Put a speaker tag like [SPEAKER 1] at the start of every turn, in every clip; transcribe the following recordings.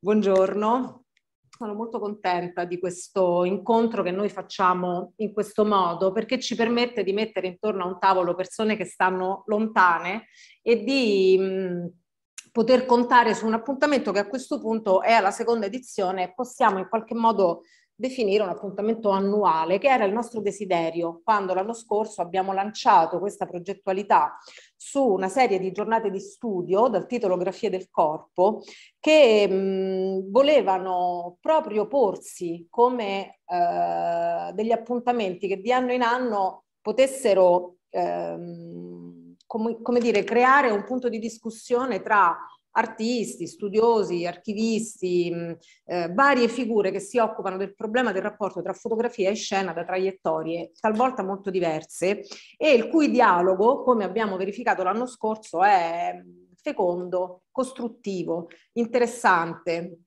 [SPEAKER 1] Buongiorno, sono molto contenta di questo incontro che noi facciamo in questo modo perché ci permette di mettere intorno a un tavolo persone che stanno lontane e di mh, poter contare su un appuntamento che a questo punto è alla seconda edizione e possiamo in qualche modo definire un appuntamento annuale, che era il nostro desiderio quando l'anno scorso abbiamo lanciato questa progettualità su una serie di giornate di studio dal titolo Grafie del corpo che mh, mm, volevano proprio porsi come eh, degli appuntamenti che di anno in anno potessero, ehm, com- come dire, creare un punto di discussione tra artisti, studiosi, archivisti, mm, eh, varie figure che si occupano del problema del rapporto tra fotografia e scena da traiettorie talvolta molto diverse e il cui dialogo, come abbiamo verificato l'anno scorso, è mm, fecondo, costruttivo, interessante,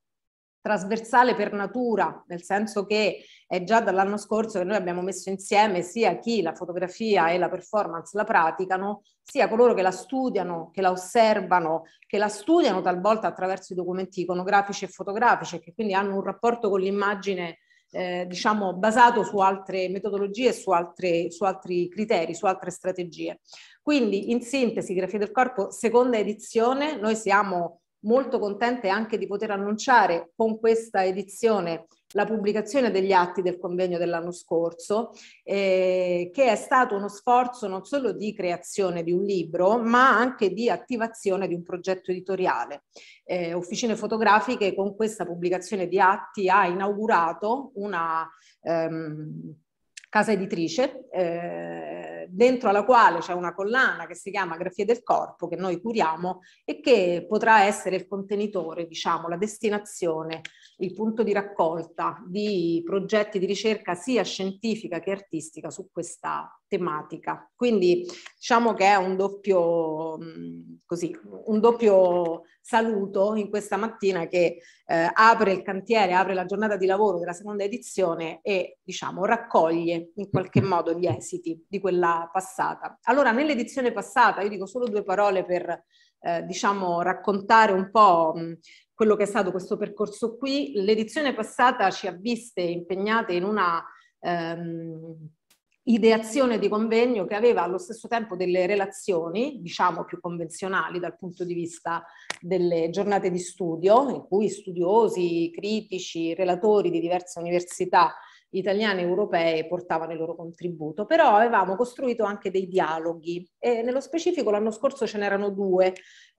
[SPEAKER 1] trasversale per natura, nel senso che è già dall'anno scorso che noi abbiamo messo insieme sia chi la fotografia e la performance la praticano, sia coloro che la studiano, che la osservano, che la studiano talvolta attraverso i documenti iconografici e fotografici, che quindi hanno un rapporto con l'immagine. Eh, diciamo basato su altre metodologie, su, altre, su altri criteri, su altre strategie. Quindi in sintesi, Grafia del Corpo, seconda edizione, noi siamo molto contente anche di poter annunciare con questa edizione la pubblicazione degli atti del convegno dell'anno scorso, eh, che è stato uno sforzo non solo di creazione di un libro, ma anche di attivazione di un progetto editoriale. Eh, Officine Fotografiche con questa pubblicazione di atti ha inaugurato una... Ehm, casa editrice, eh, dentro alla quale c'è una collana che si chiama Grafie del Corpo, che noi curiamo e che potrà essere il contenitore, diciamo, la destinazione il punto di raccolta di progetti di ricerca sia scientifica che artistica su questa tematica. Quindi diciamo che è un doppio, mm, così, un doppio saluto in questa mattina che eh, apre il cantiere, apre la giornata di lavoro della seconda edizione e diciamo raccoglie in qualche modo gli esiti di quella passata. Allora nell'edizione passata, io dico solo due parole per eh, diciamo raccontare un po' mh, mm, quello che è stato questo percorso qui. L'edizione passata ci ha viste impegnate in una ehm, ideazione di convegno che aveva allo stesso tempo delle relazioni, diciamo più convenzionali dal punto di vista delle giornate di studio, in cui studiosi, critici, relatori di diverse università italiane e europee portavano il loro contributo, però avevamo costruito anche dei dialoghi e nello specifico l'anno scorso ce n'erano due,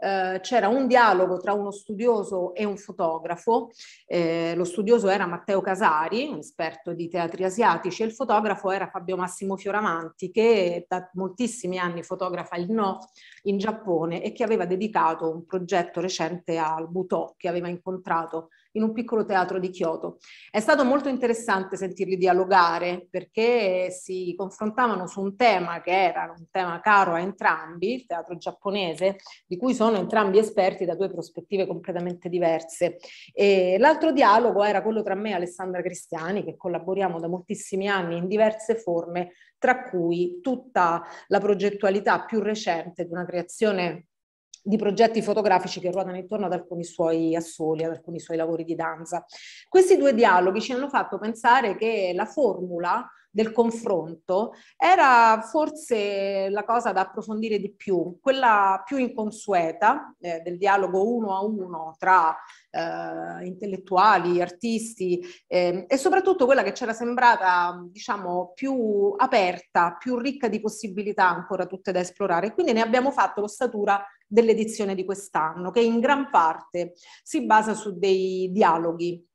[SPEAKER 1] eh, c'era un dialogo tra uno studioso e un fotografo, eh, lo studioso era Matteo Casari, un esperto di teatri asiatici, e il fotografo era Fabio Massimo Fioramanti, che da moltissimi anni fotografa il No in Giappone e che aveva dedicato un progetto recente al Butò che aveva incontrato in un piccolo teatro di Kyoto. È stato molto interessante sentirli dialogare perché si confrontavano su un tema che era un tema caro a entrambi, il teatro giapponese, di cui sono sono entrambi esperti da due prospettive completamente diverse. E l'altro dialogo era quello tra me e Alessandra Cristiani, che collaboriamo da moltissimi anni in diverse forme, tra cui tutta la progettualità più recente di una creazione di progetti fotografici che ruotano intorno ad alcuni suoi assoli, ad alcuni suoi lavori di danza. Questi due dialoghi ci hanno fatto pensare che la formula del confronto era forse la cosa da approfondire di più, quella più inconsueta eh, del dialogo uno a uno tra eh, intellettuali, artisti eh, e soprattutto quella che c'era sembrata diciamo più aperta, più ricca di possibilità ancora tutte da esplorare. Quindi ne abbiamo fatto l'ossatura dell'edizione di quest'anno, che in gran parte si basa su dei dialoghi.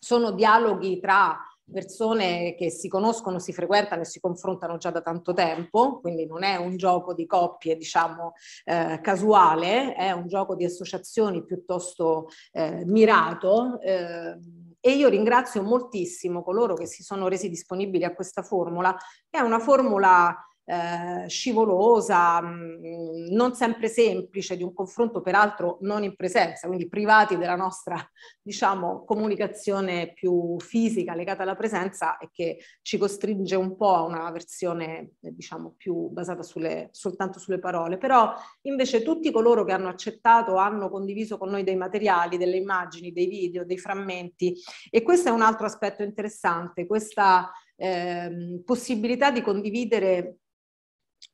[SPEAKER 1] Sono dialoghi tra persone che si conoscono, si frequentano e si confrontano già da tanto tempo, quindi non è un gioco di coppie, diciamo, eh, casuale, è un gioco di associazioni piuttosto eh, mirato. Eh, e io ringrazio moltissimo coloro che si sono resi disponibili a questa formula, che è una formula eh, scivolosa, mm, non sempre semplice, di un confronto peraltro non in presenza, quindi privati della nostra diciamo, comunicazione più fisica legata alla presenza e che ci costringe un po' a una versione eh, diciamo, più basata sulle, soltanto sulle parole. Però invece tutti coloro che hanno accettato hanno condiviso con noi dei materiali, delle immagini, dei video, dei frammenti e questo è un altro aspetto interessante, questa eh, possibilità di condividere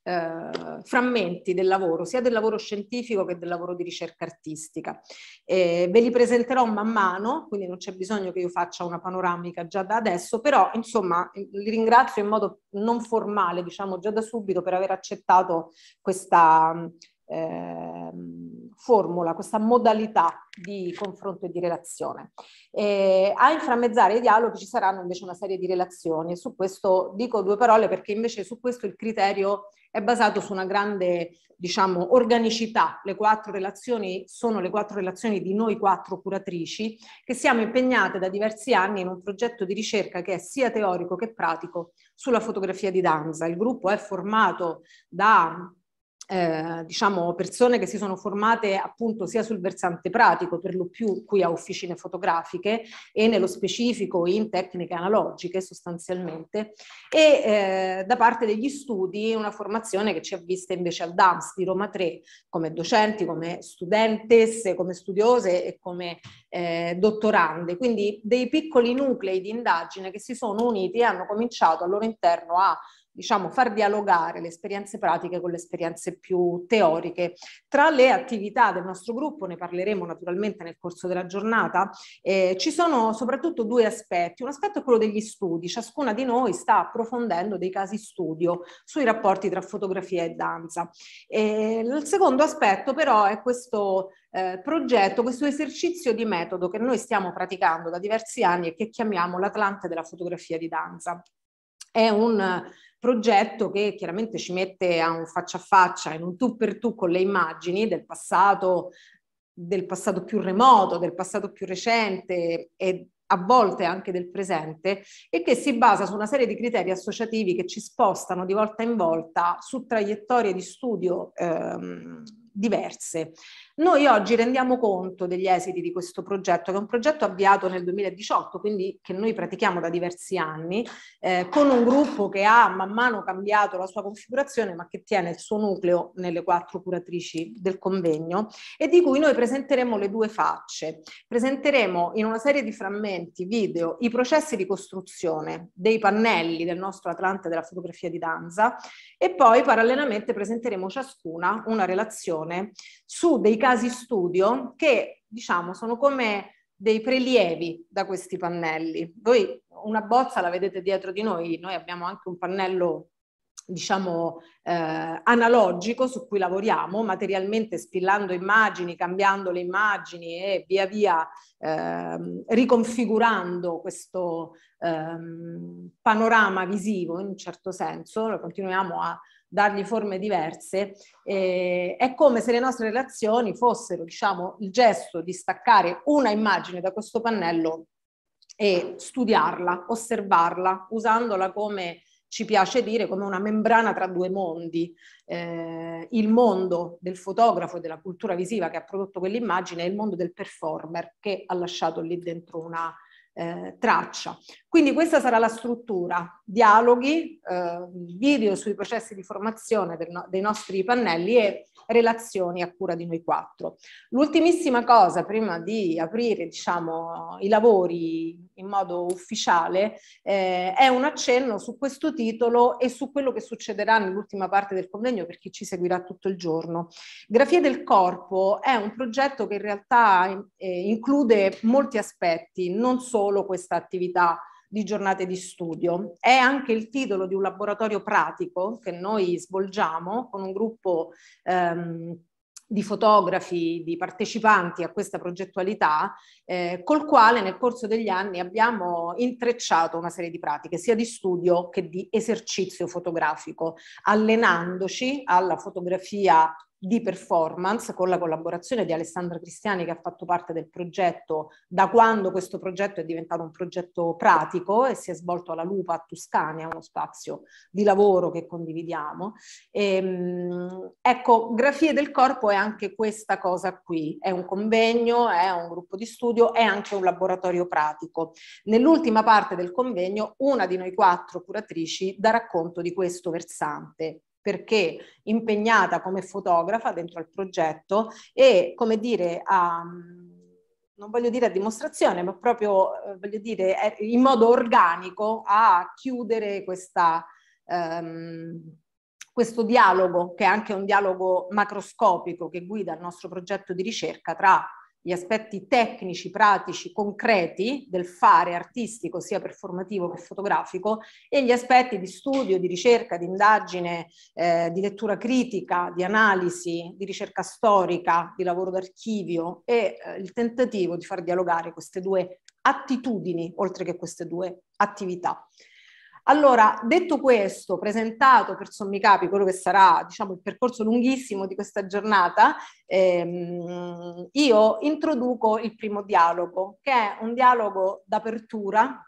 [SPEAKER 1] eh, frammenti del lavoro, sia del lavoro scientifico che del lavoro di ricerca artistica. Eh, ve li presenterò man mano, quindi non c'è bisogno che io faccia una panoramica già da adesso, però insomma li ringrazio in modo non formale, diciamo già da subito, per aver accettato questa... Eh, formula, questa modalità di confronto e di relazione. Eh, a inframmezzare i dialoghi ci saranno invece una serie di relazioni. Su questo dico due parole perché invece su questo il criterio è basato su una grande, diciamo, organicità. Le quattro relazioni sono le quattro relazioni di noi quattro curatrici che siamo impegnate da diversi anni in un progetto di ricerca che è sia teorico che pratico sulla fotografia di danza. Il gruppo è formato da eh, diciamo persone che si sono formate appunto sia sul versante pratico per lo più qui a officine fotografiche e nello specifico in tecniche analogiche sostanzialmente e eh, da parte degli studi una formazione che ci ha vista invece al DAMS di Roma 3 come docenti, come studentesse, come studiose e come eh, dottorande, quindi dei piccoli nuclei di indagine che si sono uniti e hanno cominciato al loro interno a diciamo, far dialogare le esperienze pratiche con le esperienze più teoriche. Tra le attività del nostro gruppo, ne parleremo naturalmente nel corso della giornata, eh, ci sono soprattutto due aspetti. Un aspetto è quello degli studi, ciascuna di noi sta approfondendo dei casi studio sui rapporti tra fotografia e danza. E il secondo aspetto però è questo eh, progetto, questo esercizio di metodo che noi stiamo praticando da diversi anni e che chiamiamo l'Atlante della fotografia di danza. È un progetto che chiaramente ci mette a un faccia a faccia, in un tu per tu con le immagini del passato, del passato più remoto, del passato più recente e a volte anche del presente, e che si basa su una serie di criteri associativi che ci spostano di volta in volta su traiettorie di studio ehm, diverse. Noi oggi rendiamo conto degli esiti di questo progetto, che è un progetto avviato nel 2018, quindi che noi pratichiamo da diversi anni, eh, con un gruppo che ha man mano cambiato la sua configurazione, ma che tiene il suo nucleo nelle quattro curatrici del convegno e di cui noi presenteremo le due facce. Presenteremo in una serie di frammenti video i processi di costruzione dei pannelli del nostro Atlante della fotografia di danza e poi parallelamente presenteremo ciascuna una relazione su dei casi studio che diciamo sono come dei prelievi da questi pannelli. Voi una bozza la vedete dietro di noi, noi abbiamo anche un pannello diciamo eh, analogico su cui lavoriamo materialmente spillando immagini, cambiando le immagini e via via eh, riconfigurando questo eh, panorama visivo in un certo senso, lo continuiamo a, dargli forme diverse, eh, è come se le nostre relazioni fossero diciamo, il gesto di staccare una immagine da questo pannello e studiarla, osservarla, usandola come ci piace dire come una membrana tra due mondi, eh, il mondo del fotografo e della cultura visiva che ha prodotto quell'immagine e il mondo del performer che ha lasciato lì dentro una eh, traccia. Quindi questa sarà la struttura, dialoghi, eh, video sui processi di formazione no dei nostri pannelli e relazioni a cura di noi quattro. L'ultimissima cosa, prima di aprire diciamo, i lavori in modo ufficiale, eh, è un accenno su questo titolo e su quello che succederà nell'ultima parte del convegno per chi ci seguirà tutto il giorno. Grafia del corpo è un progetto che in realtà eh, include molti aspetti, non solo questa attività di giornate di studio. È anche il titolo di un laboratorio pratico che noi svolgiamo con un gruppo ehm, di fotografi, di partecipanti a questa progettualità, eh, col quale nel corso degli anni abbiamo intrecciato una serie di pratiche, sia di studio che di esercizio fotografico, allenandoci alla fotografia di performance con la collaborazione di Alessandra Cristiani che ha fatto parte del progetto da quando questo progetto è diventato un progetto pratico e si è svolto alla Lupa a Tuscania, uno spazio di lavoro che condividiamo. E, ehm, ecco, Grafie del Corpo è anche questa cosa qui, è un convegno, è un gruppo di studio, è anche un laboratorio pratico. Nell'ultima parte del convegno una di noi quattro curatrici dà racconto di questo versante perché impegnata come fotografa dentro al progetto e come dire a non voglio dire a dimostrazione, ma proprio eh, voglio dire in modo organico a chiudere questa, um, questo dialogo, che è anche un dialogo macroscopico che guida il nostro progetto di ricerca tra gli aspetti tecnici, pratici, concreti del fare artistico, sia performativo che fotografico, e gli aspetti di studio, di ricerca, di indagine, eh, di lettura critica, di analisi, di ricerca storica, di lavoro d'archivio e eh, il tentativo di far dialogare queste due attitudini, oltre che queste due attività. Allora, detto questo, presentato per sommi capi quello che sarà diciamo, il percorso lunghissimo di questa giornata, ehm, io introduco il primo dialogo, che è un dialogo d'apertura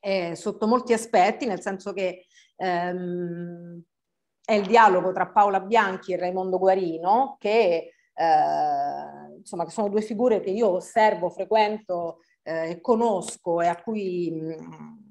[SPEAKER 1] eh, sotto molti aspetti, nel senso che ehm, è il dialogo tra Paola Bianchi e Raimondo Guarino, che, eh, insomma, sono due figure che io osservo, frequento eh, e conosco e a cui... Mh, mm,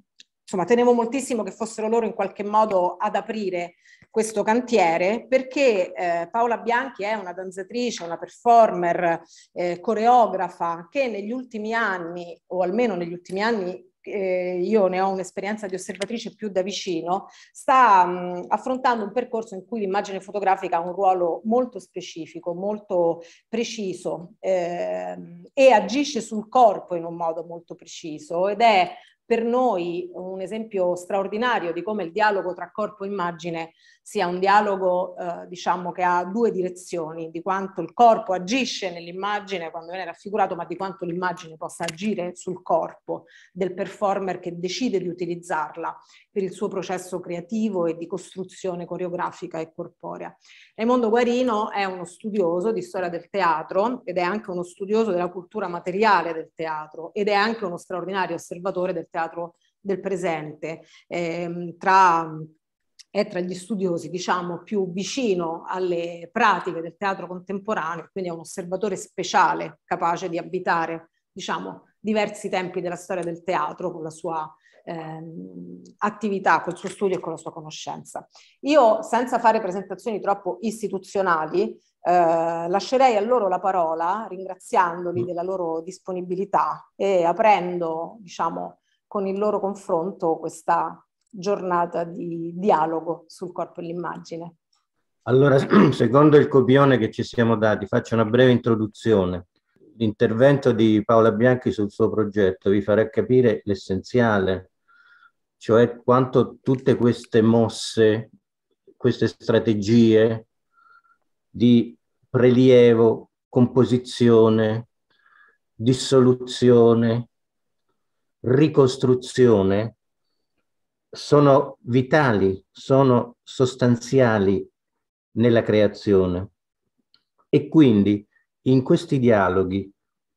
[SPEAKER 1] insomma, tenevo moltissimo che fossero loro in qualche modo ad aprire questo cantiere perché eh, Paola Bianchi è una danzatrice, una performer, eh, coreografa che negli ultimi anni, o almeno negli ultimi anni eh, io ne ho un'esperienza di osservatrice più da vicino, sta mh, mm, affrontando un percorso in cui l'immagine fotografica ha un ruolo molto specifico, molto preciso eh, e agisce sul corpo in un modo molto preciso ed è per noi un esempio straordinario di come il dialogo tra corpo e immagine sia un dialogo eh, diciamo che ha due direzioni, di quanto il corpo agisce nell'immagine quando viene raffigurato, ma di quanto l'immagine possa agire sul corpo del performer che decide di utilizzarla per il suo processo creativo e di costruzione coreografica e corporea. Raimondo Guarino è uno studioso di storia del teatro ed è anche uno studioso della cultura materiale del teatro ed è anche uno straordinario osservatore del teatro teatro del presente, ehm, eh, tra, è tra gli studiosi diciamo, più vicino alle pratiche del teatro contemporaneo, quindi è un osservatore speciale capace di abitare diciamo, diversi tempi della storia del teatro con la sua ehm, attività, col suo studio e con la sua conoscenza. Io, senza fare presentazioni troppo istituzionali, eh, lascerei a loro la parola ringraziandoli mm. della loro disponibilità e aprendo diciamo, con il loro confronto questa giornata di dialogo sul corpo e l'immagine.
[SPEAKER 2] Allora, secondo il copione che ci siamo dati, faccio una breve introduzione. L'intervento di Paola Bianchi sul suo progetto vi farà capire l'essenziale, cioè quanto tutte queste mosse, queste strategie di prelievo, composizione, dissoluzione, ricostruzione sono vitali, sono sostanziali nella creazione. E quindi in questi dialoghi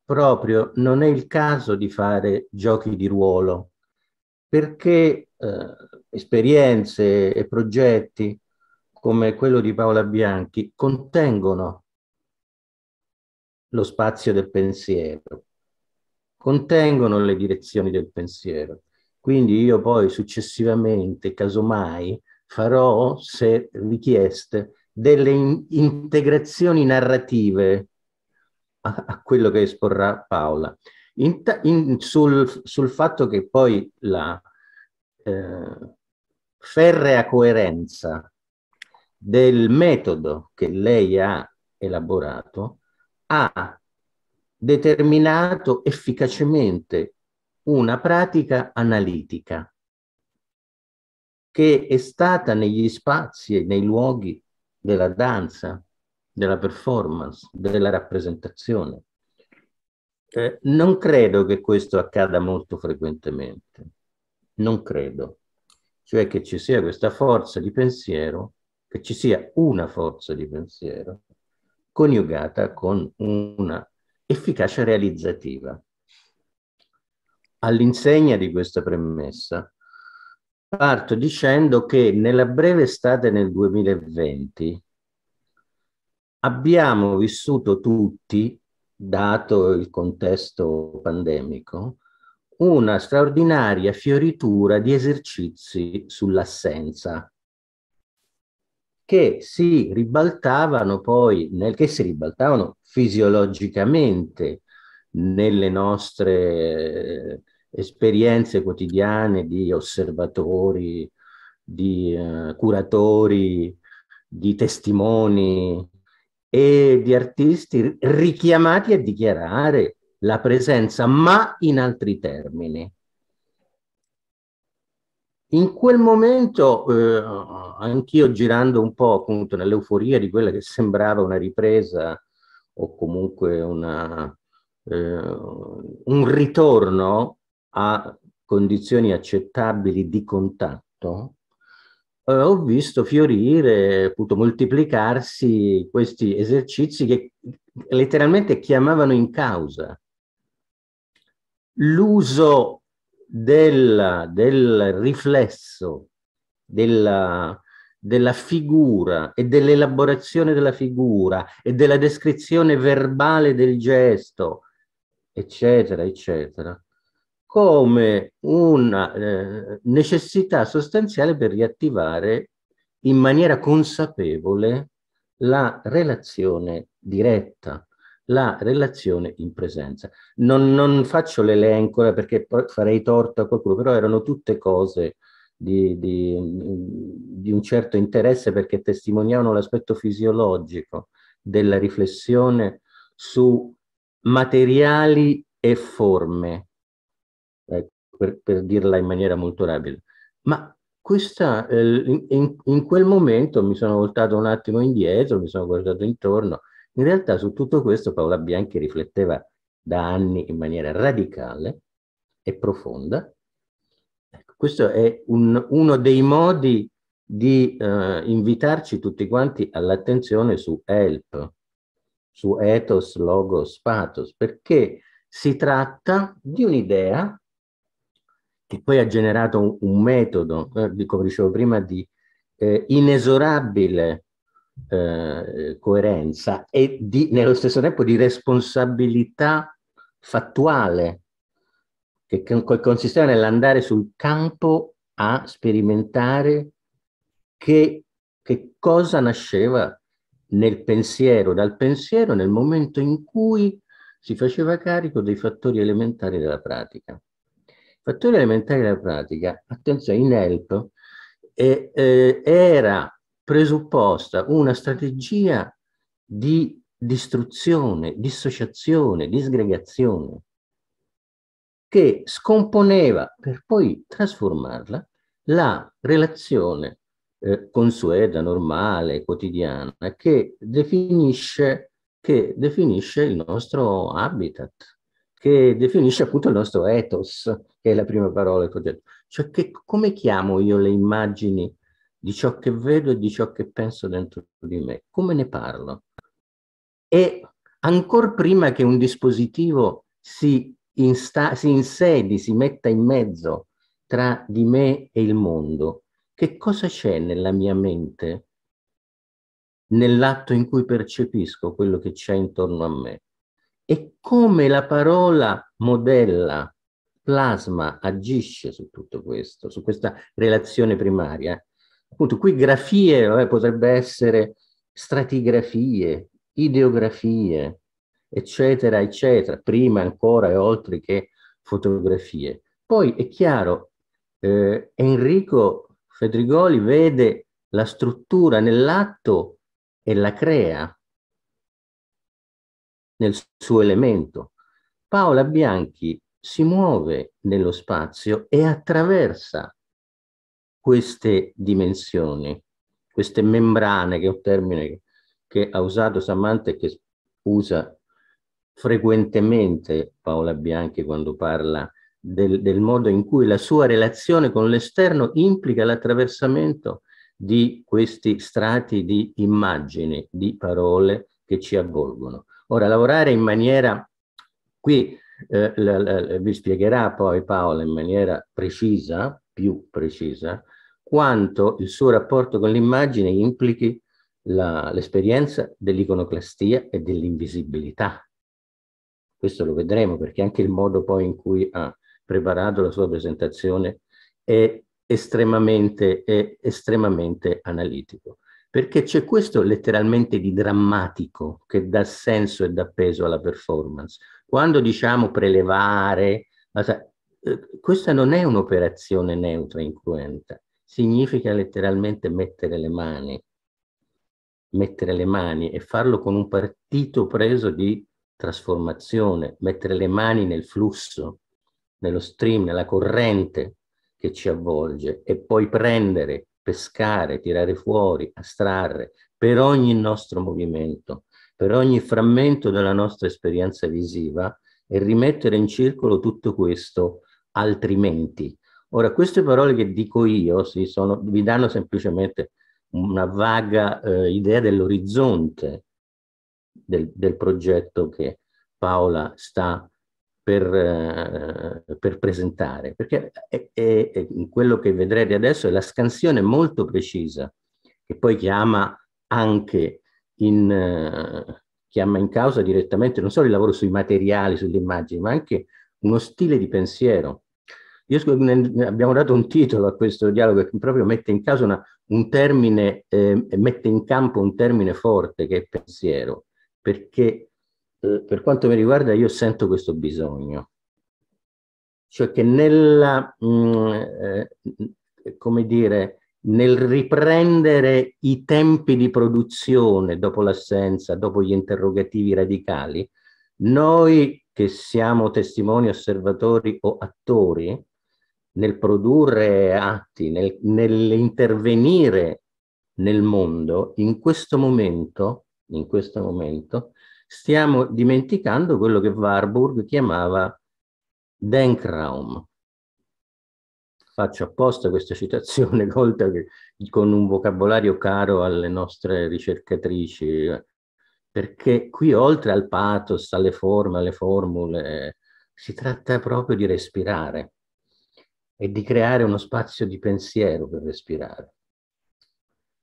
[SPEAKER 2] proprio non è il caso di fare giochi di ruolo, perché eh, esperienze e progetti come quello di Paola Bianchi contengono lo spazio del pensiero, contengono le direzioni del pensiero. Quindi io poi successivamente, casomai, farò, se richieste, delle in integrazioni narrative a, a, quello che esporrà Paola. In in, sul, sul, fatto che poi la eh, ferrea coerenza del metodo che lei ha elaborato ha determinato efficacemente una pratica analitica che è stata negli spazi e nei luoghi della danza, della performance, della rappresentazione. Eh, non credo che questo accada molto frequentemente, non credo, cioè che ci sia questa forza di pensiero, che ci sia una forza di pensiero coniugata con una efficacia realizzativa. All'insegna di questa premessa, parto dicendo che nella breve estate nel 2020 abbiamo vissuto tutti, dato il contesto pandemico, una straordinaria fioritura di esercizi sull'assenza, che si ribaltavano poi, nel, che si ribaltavano fisiologicamente nelle nostre eh, esperienze quotidiane di osservatori, di uh, curatori, di testimoni e di artisti richiamati a dichiarare la presenza, ma in altri termini. In quel momento, eh, anch'io girando un po' appunto nell'euforia di quella che sembrava una ripresa o comunque una, eh, un ritorno a condizioni accettabili di contatto, eh, ho visto fiorire, appunto moltiplicarsi questi esercizi che letteralmente chiamavano in causa l'uso della, del riflesso della, della figura e dell'elaborazione della figura e della descrizione verbale del gesto, eccetera, eccetera, come una eh, necessità sostanziale per riattivare in maniera consapevole la relazione diretta la relazione in presenza. Non, non faccio l'elenco eh, perché farei torto a qualcuno, però erano tutte cose di, di, di un certo interesse perché testimoniavano l'aspetto fisiologico della riflessione su materiali e forme, ecco, per, per, dirla in maniera molto rapida. Ma questa, eh, in, in, quel momento mi sono voltato un attimo indietro, mi sono guardato intorno in realtà su tutto questo Paola Bianchi rifletteva da anni in maniera radicale e profonda. Ecco, questo è un, uno dei modi di eh, invitarci tutti quanti all'attenzione su help, su ethos, logos, pathos, perché si tratta di un'idea che poi ha generato un, un metodo, eh, come dicevo prima, di eh, inesorabile eh, coerenza e di, nello stesso tempo di responsabilità fattuale che, che consisteva nell'andare sul campo a sperimentare che, che cosa nasceva nel pensiero, dal pensiero nel momento in cui si faceva carico dei fattori elementari della pratica. Fattori elementari della pratica, attenzione, in help, eh, eh, era presupposta una strategia di distruzione, dissociazione, disgregazione, che scomponeva per poi trasformarla la relazione eh, consueta, normale, quotidiana, che definisce, che definisce il nostro habitat, che definisce appunto il nostro ethos, che è la prima parola che ho detto. Cioè che, come chiamo io le immagini di ciò che vedo e di ciò che penso dentro di me. Come ne parlo? E ancora prima che un dispositivo si, insta- si insedi, si metta in mezzo tra di me e il mondo, che cosa c'è nella mia mente, nell'atto in cui percepisco quello che c'è intorno a me? E come la parola modella, plasma, agisce su tutto questo, su questa relazione primaria Appunto, qui grafie vabbè, potrebbe essere stratigrafie, ideografie, eccetera, eccetera, prima ancora e oltre che fotografie. Poi è chiaro, eh, Enrico Fedrigoli vede la struttura nell'atto e la crea nel suo elemento. Paola Bianchi si muove nello spazio e attraversa queste dimensioni, queste membrane, che è un termine che ha usato Samantha e che usa frequentemente Paola Bianchi quando parla del, del modo in cui la sua relazione con l'esterno implica l'attraversamento di questi strati di immagini, di parole che ci avvolgono. Ora, lavorare in maniera, qui eh, la, la, vi spiegherà poi Paola in maniera precisa, più precisa, quanto il suo rapporto con l'immagine implichi l'esperienza dell'iconoclastia e dell'invisibilità. Questo lo vedremo perché anche il modo poi in cui ha preparato la sua presentazione è estremamente, è estremamente analitico. Perché c'è questo letteralmente di drammatico che dà senso e dà peso alla performance. Quando diciamo prelevare, eh, questa non è un'operazione neutra, incruenta, significa letteralmente mettere le mani, mettere le mani e farlo con un partito preso di trasformazione, mettere le mani nel flusso, nello stream, nella corrente che ci avvolge e poi prendere, pescare, tirare fuori, astrarre per ogni nostro movimento, per ogni frammento della nostra esperienza visiva e rimettere in circolo tutto questo altrimenti, Ora, queste parole che dico io sì, sono, vi danno semplicemente una vaga eh, idea dell'orizzonte del, del, progetto che Paola sta per, eh, per presentare, perché è, è, è quello che vedrete adesso è la scansione molto precisa, che poi chiama anche in, eh, chiama in causa direttamente non solo il lavoro sui materiali, sulle immagini, ma anche uno stile di pensiero io abbiamo dato un titolo a questo dialogo che proprio mette in, una, termine, eh, mette in campo un termine forte che è pensiero, perché eh, per quanto mi riguarda io sento questo bisogno. Cioè che nella, mh, mm, eh, come dire, nel riprendere i tempi di produzione dopo l'assenza, dopo gli interrogativi radicali, noi che siamo testimoni, osservatori o attori, nel produrre atti, nel, nell'intervenire nel mondo, in questo momento, in questo momento, stiamo dimenticando quello che Warburg chiamava Denkraum. Faccio apposta questa citazione con un vocabolario caro alle nostre ricercatrici, perché qui oltre al pathos, alle forme, alle formule, si tratta proprio di respirare e di creare uno spazio di pensiero per respirare.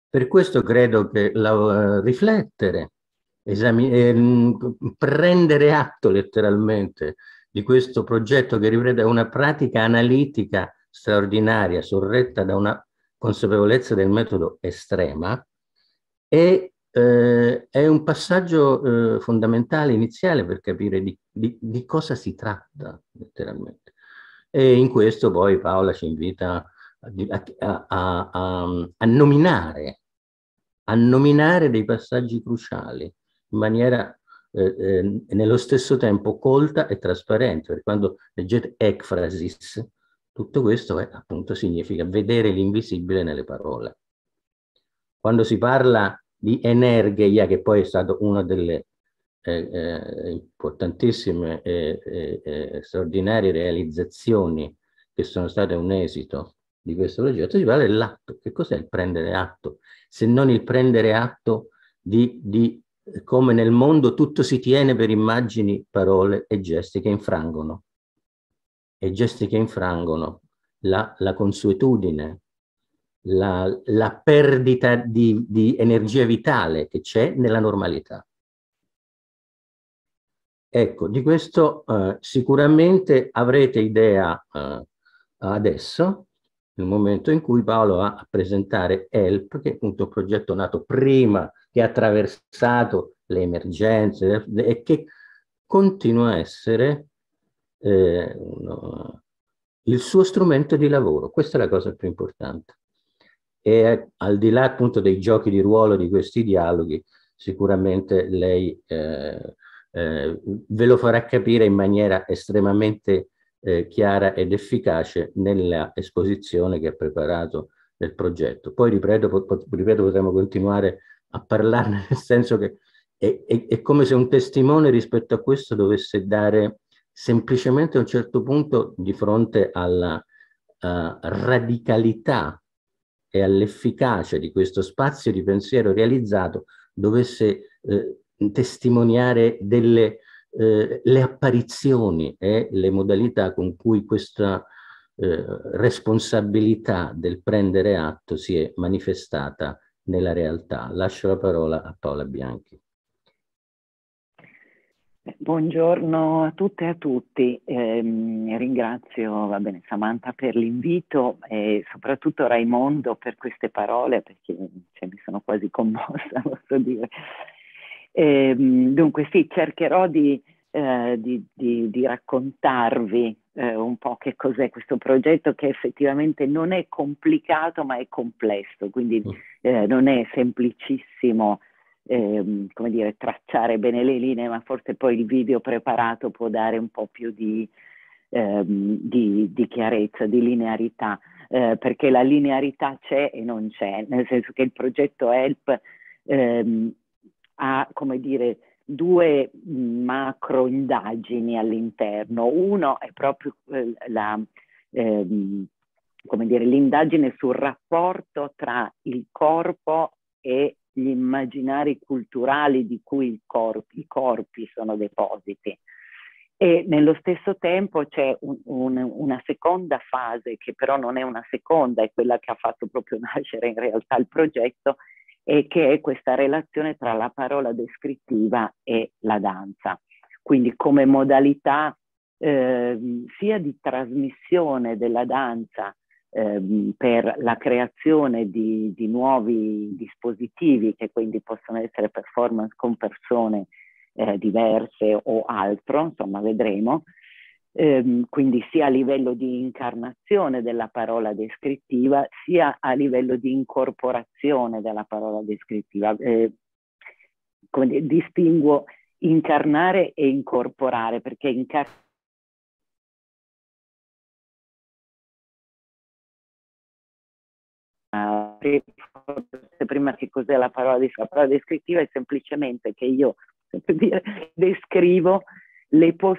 [SPEAKER 2] Per questo credo che la, eh, riflettere, eh, prendere atto letteralmente di questo progetto che riprende una pratica analitica straordinaria, sorretta da una consapevolezza del metodo estrema, e, eh, è un passaggio eh, fondamentale, iniziale, per capire di, di, di cosa si tratta letteralmente. E in questo poi Paola ci invita a, a, a, a nominare, a nominare dei passaggi cruciali in maniera eh, eh, nello stesso tempo colta e trasparente, perché quando leggete ecfrasis, tutto questo è, eh, appunto significa vedere l'invisibile nelle parole. Quando si parla di energia, che poi è stato uno delle, importantissime e straordinarie realizzazioni che sono state un esito di questo progetto, ci vuole l'atto. Che cos'è il prendere atto? Se non il prendere atto di, di come nel mondo tutto si tiene per immagini, parole e gesti che infrangono. E gesti che infrangono la, la consuetudine, la, la perdita di, di energia vitale che c'è nella normalità. Ecco, di questo eh, sicuramente avrete idea eh, adesso, nel momento in cui Paolo va a presentare ELP, che è appunto un progetto nato prima, che ha attraversato le emergenze e che continua a essere eh, uno, il suo strumento di lavoro. Questa è la cosa più importante. E al di là appunto dei giochi di ruolo di questi dialoghi, sicuramente lei eh, eh, ve lo farà capire in maniera estremamente eh, chiara ed efficace nella esposizione che ha preparato del progetto. Poi ripeto, ripeto potremmo continuare a parlarne nel senso che è, è, è, come se un testimone rispetto a questo dovesse dare semplicemente a un certo punto di fronte alla uh, radicalità e all'efficacia di questo spazio di pensiero realizzato dovesse eh, testimoniare delle, eh, le apparizioni e le modalità con cui questa eh, responsabilità del prendere atto si è manifestata nella realtà. Lascio la parola a Paola Bianchi.
[SPEAKER 3] Buongiorno a tutte e a tutti, eh, ringrazio bene, Samantha per l'invito e soprattutto Raimondo per queste parole perché cioè, mi sono quasi commossa, posso dire, e, ehm, dunque sì, cercherò di, eh, di, di, di raccontarvi eh, un po' che cos'è questo progetto che effettivamente non è complicato ma è complesso, quindi mm. eh, non è semplicissimo ehm, come dire, tracciare bene le linee, ma forse poi il video preparato può dare un po' più di, ehm, di, di chiarezza, di linearità, eh, perché la linearità c'è e non c'è, nel senso che il progetto HELP ehm, ha, come dire, due macro indagini all'interno. Uno è proprio eh, la, ehm, dire, l'indagine sul rapporto tra il corpo e gli immaginari culturali di cui cor- i corpi sono depositi. E nello stesso tempo c'è un, un, una seconda fase, che però non è una seconda, è quella che ha fatto proprio nascere in realtà il progetto, e che è questa relazione tra la parola descrittiva e la danza. Quindi come modalità eh, sia di trasmissione della danza ehm, per la creazione di, di, nuovi dispositivi che quindi possono essere performance con persone eh, diverse o altro, insomma vedremo, ehm, quindi sia a livello di incarnazione della parola descrittiva, sia a livello di incorporazione della parola descrittiva. Eh, dire, distinguo incarnare e incorporare, perché incarnare
[SPEAKER 4] ah, prima che cos'è la parola descrittiva, la parola descrittiva è semplicemente che io dire, descrivo le, pos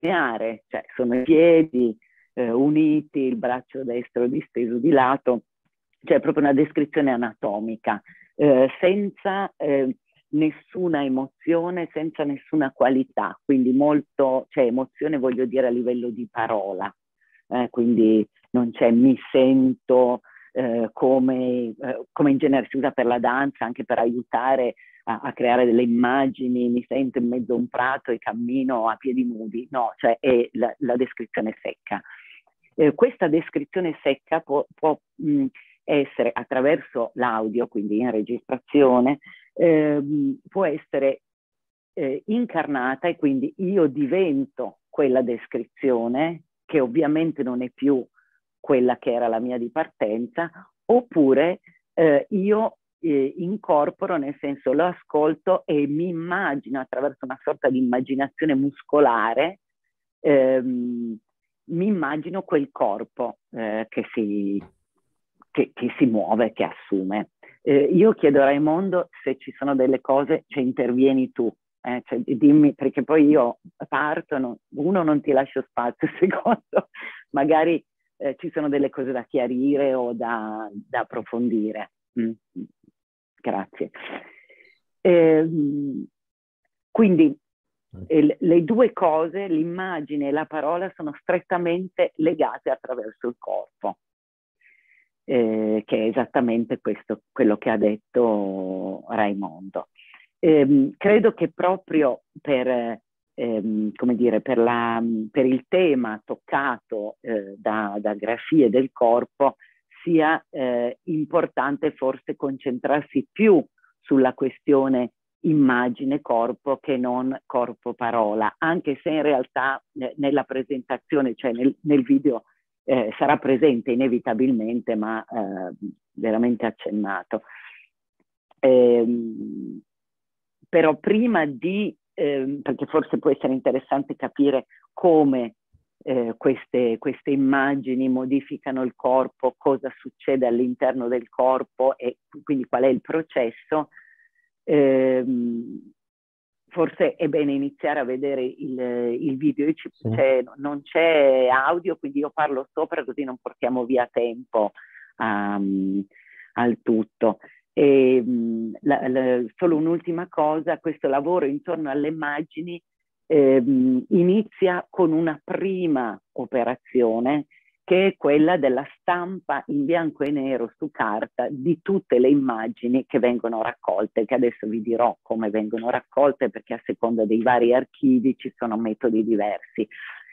[SPEAKER 4] lineare, cioè
[SPEAKER 3] sono i piedi eh, uniti, il braccio destro disteso di lato, cioè proprio una descrizione anatomica, eh, senza eh, nessuna emozione, senza nessuna qualità, quindi molto, cioè emozione voglio dire a livello di parola, eh, quindi non c'è mi sento, eh, come, eh, come, in genere si usa per la danza, anche per aiutare a, a, creare delle immagini, mi sento in mezzo a un prato e cammino a piedi nudi, no, cioè è la, la descrizione secca. Eh, questa descrizione secca può, può mh, essere attraverso l'audio, quindi in registrazione, ehm, può essere eh, incarnata e quindi io divento quella descrizione che ovviamente non è più quella che era la mia di partenza, oppure eh, io eh, incorporo, nel senso lo ascolto e mi immagino attraverso una sorta di immaginazione muscolare, ehm, mi immagino quel corpo eh, che, si, che, che, si, muove, che assume. Eh, io chiedo a Raimondo se ci sono delle cose, cioè intervieni tu, eh, cioè, dimmi, perché poi io parto, no, uno non ti lascio spazio, secondo magari eh, ci sono delle cose da chiarire o da, da approfondire. Mm, mm, mm. Grazie. Eh, quindi eh, le due cose, l'immagine e la parola, sono strettamente legate attraverso il corpo, eh, che è esattamente questo, quello che ha detto Raimondo. Ehm, credo che proprio per, ehm, come dire, per, la, per il tema toccato eh, da, da grafie del corpo, sia eh, importante forse concentrarsi più sulla questione immagine-corpo che non corpo-parola, anche se in realtà eh, nella presentazione, cioè nel, nel video, eh, sarà presente inevitabilmente, ma eh, veramente accennato. Ehm, però prima di, ehm, perché forse può essere interessante capire come eh, queste, queste, immagini modificano il corpo, cosa succede all'interno del corpo e quindi qual è il processo, eh, forse è bene iniziare a vedere il, il video. Ci, sì. c'è, non c'è audio, quindi io parlo sopra così non portiamo via tempo um, al tutto. E, ehm, la, la, solo un'ultima cosa, questo lavoro intorno alle immagini ehm, inizia con una prima operazione che è quella della stampa in bianco e nero su carta di tutte le immagini che vengono raccolte, che adesso vi dirò come vengono raccolte perché a seconda dei vari archivi ci sono metodi diversi,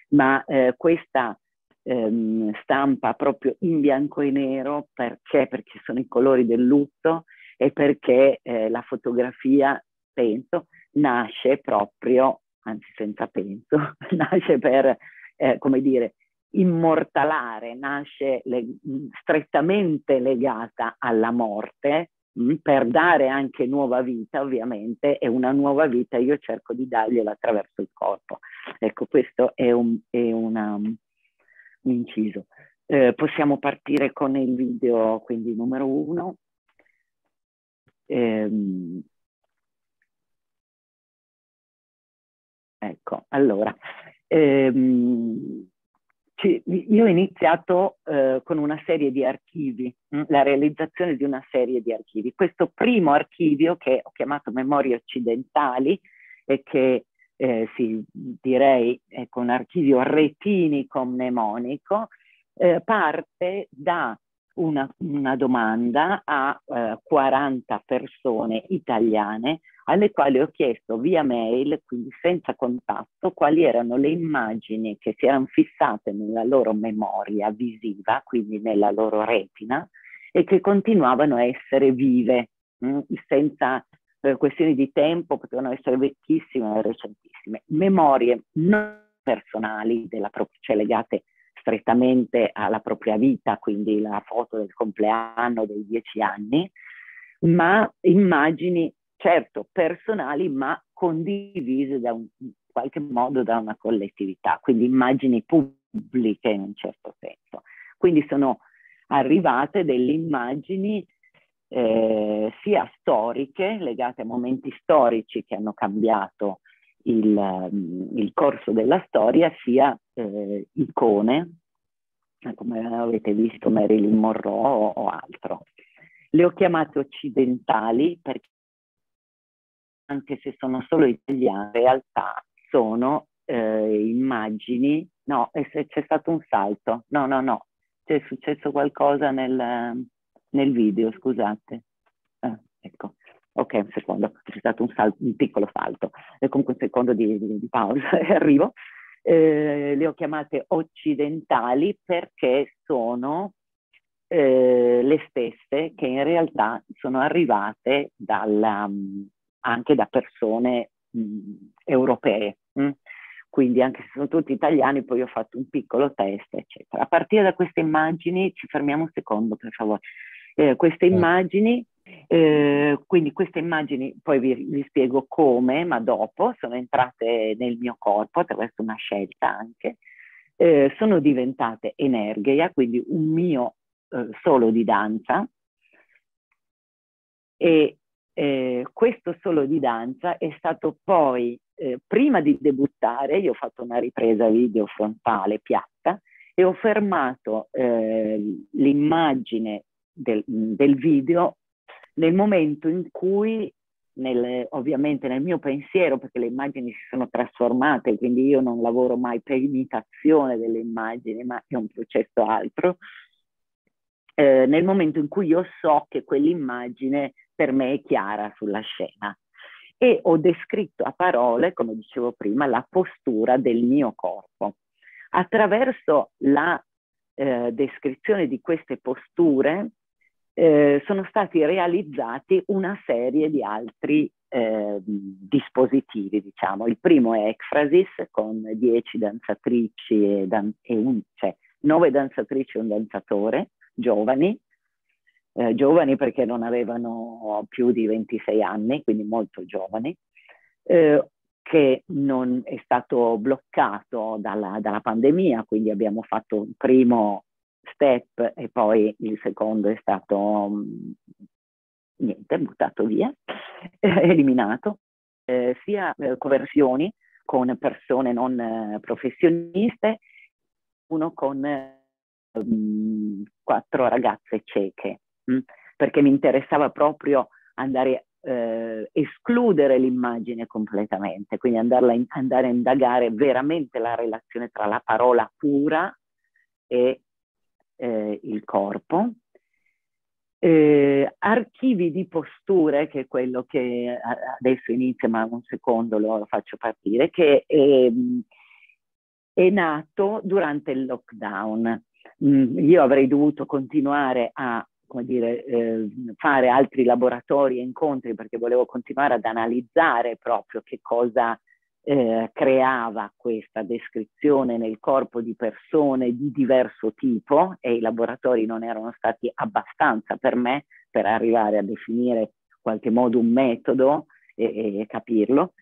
[SPEAKER 3] ma eh, questa ehm, stampa proprio in bianco e nero perché? Perché sono i colori del lutto e perché eh, la fotografia, penso, nasce proprio anzi senza penso, nasce per, eh, come dire, immortalare, nasce le, mm, strettamente legata alla morte mm, per dare anche nuova vita ovviamente e una nuova vita io cerco di dargliela attraverso il corpo. Ecco, questo è un, è una, mm, un inciso. Eh, possiamo partire con il video, quindi numero uno. Ehm, Ecco, allora, ehm, ci, io ho iniziato eh, con una serie di archivi, mh, mm, la realizzazione di una serie di archivi. Questo primo archivio che ho chiamato Memorie Occidentali e che eh, sì, direi ecco, un archivio retinico mnemonico, eh, parte da una, una domanda a eh, 40 persone italiane alle quali ho chiesto via mail, quindi senza contatto, quali erano le immagini che si erano fissate nella loro memoria visiva, quindi nella loro retina, e che continuavano a essere vive, mh, mm, senza eh, questioni di tempo, potevano essere vecchissime o recentissime. Memorie non personali, della, cioè legate strettamente alla propria vita, quindi la foto del compleanno dei dieci anni, ma immagini, certo, personali, ma condivise da un, in qualche modo da una collettività, quindi immagini pubbliche in un certo senso. Quindi sono arrivate delle immagini eh, sia storiche, legate a momenti storici che hanno cambiato il, il corso della storia sia eh, icone, come avete visto Marilyn Monroe o, o altro. Le ho chiamate occidentali perché anche se sono solo italiane, in realtà sono eh, immagini, no, c'è stato un salto, no, no, no, c'è successo qualcosa nel, nel video, scusate. Ah, ecco. Ok, un secondo, c'è stato un, salto, un piccolo salto, e comunque un secondo di, di, di pausa e arrivo. Eh, le ho chiamate occidentali perché sono eh, le stesse che in realtà sono arrivate dalla, mm, anche da persone mh, mm, europee. Mh? Mm. Quindi anche se sono tutti italiani, poi ho fatto un piccolo test, eccetera. A partire da queste immagini, ci fermiamo un secondo, per favore. Eh, queste eh. immagini eh, quindi queste immagini, poi vi, vi, spiego come, ma dopo, sono entrate nel mio corpo attraverso una scelta anche, eh, sono diventate energia, quindi un mio eh, solo di danza e eh, questo solo di danza è stato poi, eh, prima di debuttare, io ho fatto una ripresa video frontale piatta e ho fermato l'immagine del, del video nel momento in cui, nel, ovviamente nel mio pensiero, perché le immagini si sono trasformate, quindi io non lavoro mai per imitazione delle immagini, ma è un processo altro, eh, nel momento in cui io so che quell'immagine per me è chiara sulla scena. E ho descritto a parole, come dicevo prima, la postura del mio corpo. Attraverso la eh, descrizione di queste posture eh, sono stati realizzati una serie di altri eh, dispositivi, diciamo. Il primo è Ecphrasis con 10 danzatrici e, dan- e un, cioè, 9 danzatrici e un danzatore giovani, eh, giovani perché non avevano più di 26 anni, quindi molto giovani, eh, che non è stato bloccato dalla, dalla pandemia, quindi abbiamo fatto un primo step e poi il secondo è stato mm, niente, buttato via, eh, eliminato, eh, sia eh, conversioni con persone non eh, professioniste, uno con um, quattro ragazze cieche, mh? Mm, perché mi interessava proprio andare a eh, escludere l'immagine completamente, quindi in, andare a indagare veramente la relazione tra la parola pura e eh, il corpo. Eh, archivi di posture, che è quello che adesso inizia, ma un secondo lo faccio partire, che è, ehm, è nato durante il lockdown. Mm, io avrei dovuto continuare a come dire, eh, fare altri laboratori e incontri perché volevo continuare ad analizzare proprio che cosa eh, creava questa descrizione nel corpo di persone di diverso tipo e i laboratori non erano stati abbastanza per me per arrivare a definire in qualche modo un metodo e, e capirlo.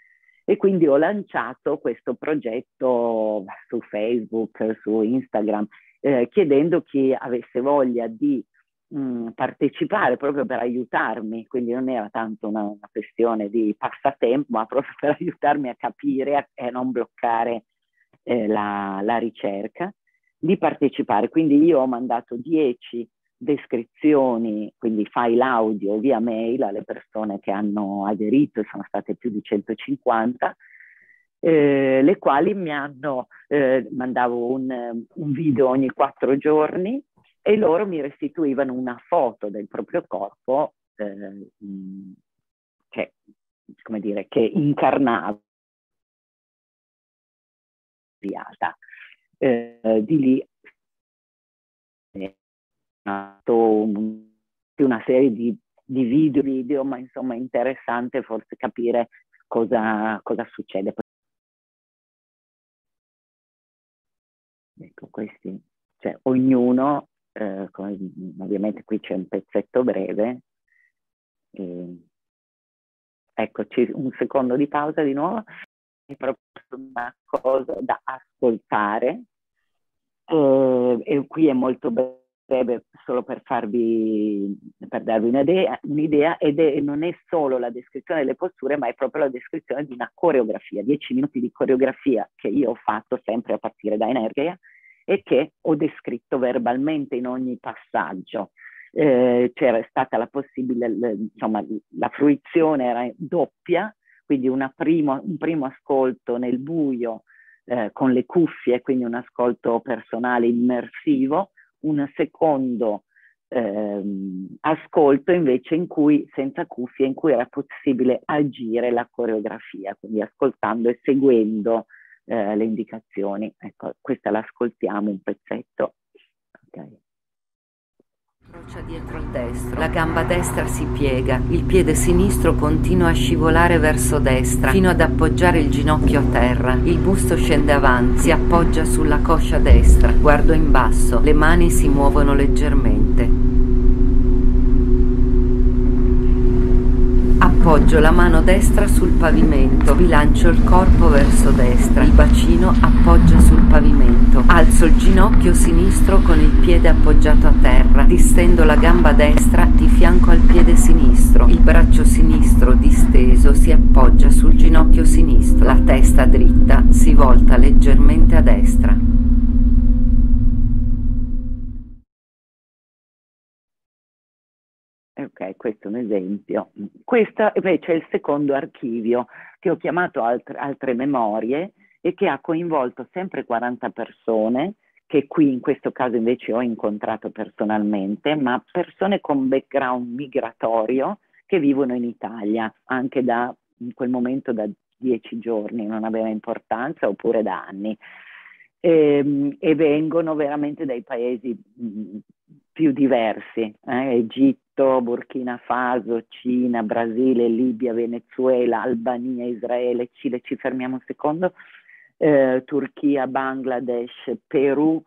[SPEAKER 3] E quindi ho lanciato questo progetto su Facebook, su Instagram, eh, chiedendo chi avesse voglia di Mm, partecipare proprio per aiutarmi, quindi non era tanto una, una, questione di passatempo, ma proprio per aiutarmi a capire e non bloccare eh, la, la ricerca, di partecipare. Quindi io ho mandato 10 descrizioni, quindi file audio via mail alle persone che hanno aderito, sono state più di 150, eh, le quali mi hanno, eh, mandavo un, un, video ogni quattro giorni e loro mi restituivano una foto del proprio corpo, eh, che, come dire, che
[SPEAKER 4] incarnava eh,
[SPEAKER 3] di lì è eh, nato una serie di, di video, video, ma insomma è interessante forse capire
[SPEAKER 4] cosa, cosa succede.
[SPEAKER 3] Ecco, questi, cioè ognuno eh, come, ovviamente qui c'è un pezzetto breve. E, eccoci, un secondo di pausa di nuovo. È proprio una cosa da ascoltare. Eh, e qui è molto breve solo per, farvi, per darvi un'idea, un'idea ed è, non è solo la descrizione delle posture, ma è proprio la descrizione di una coreografia, dieci minuti di coreografia che io ho fatto sempre a partire da Energia, e che ho descritto verbalmente in ogni passaggio. Eh, c'era stata la possibile, insomma, la fruizione era doppia, quindi primo, un primo ascolto nel buio eh, con le cuffie, quindi un ascolto personale immersivo, un secondo ehm, ascolto invece in cui, senza cuffie, in cui era possibile agire la coreografia, quindi ascoltando e seguendo eh, le indicazioni. Ecco, questa l'ascoltiamo un pezzetto. Okay. Approccia dietro il destro, la gamba destra si piega, il piede sinistro continua a scivolare verso destra fino ad appoggiare il ginocchio a terra, il busto scende avanti, si appoggia sulla coscia destra, guardo in basso, le mani si muovono leggermente. Appoggio la mano destra sul pavimento, bilancio il corpo verso destra, il bacino appoggia sul pavimento. Alzo il ginocchio sinistro con il piede appoggiato a terra, distendo la gamba destra di fianco al piede sinistro. Il braccio sinistro disteso si appoggia sul ginocchio sinistro, la testa dritta si volta leggermente a destra. Ok, questo è un esempio. Questo invece è il secondo archivio che ho chiamato altre, altre memorie e che ha coinvolto sempre 40 persone che qui in questo caso invece ho incontrato personalmente, ma persone con background migratorio che vivono in Italia anche da in quel momento da dieci giorni, non aveva importanza, oppure da anni. E, ehm, e vengono veramente dai paesi mm, più diversi, eh, Egitto Egitto, Burkina Faso, Cina, Brasile, Libia, Venezuela, Albania, Israele, Cile, ci fermiamo un secondo, eh, Turchia, Bangladesh, Perù,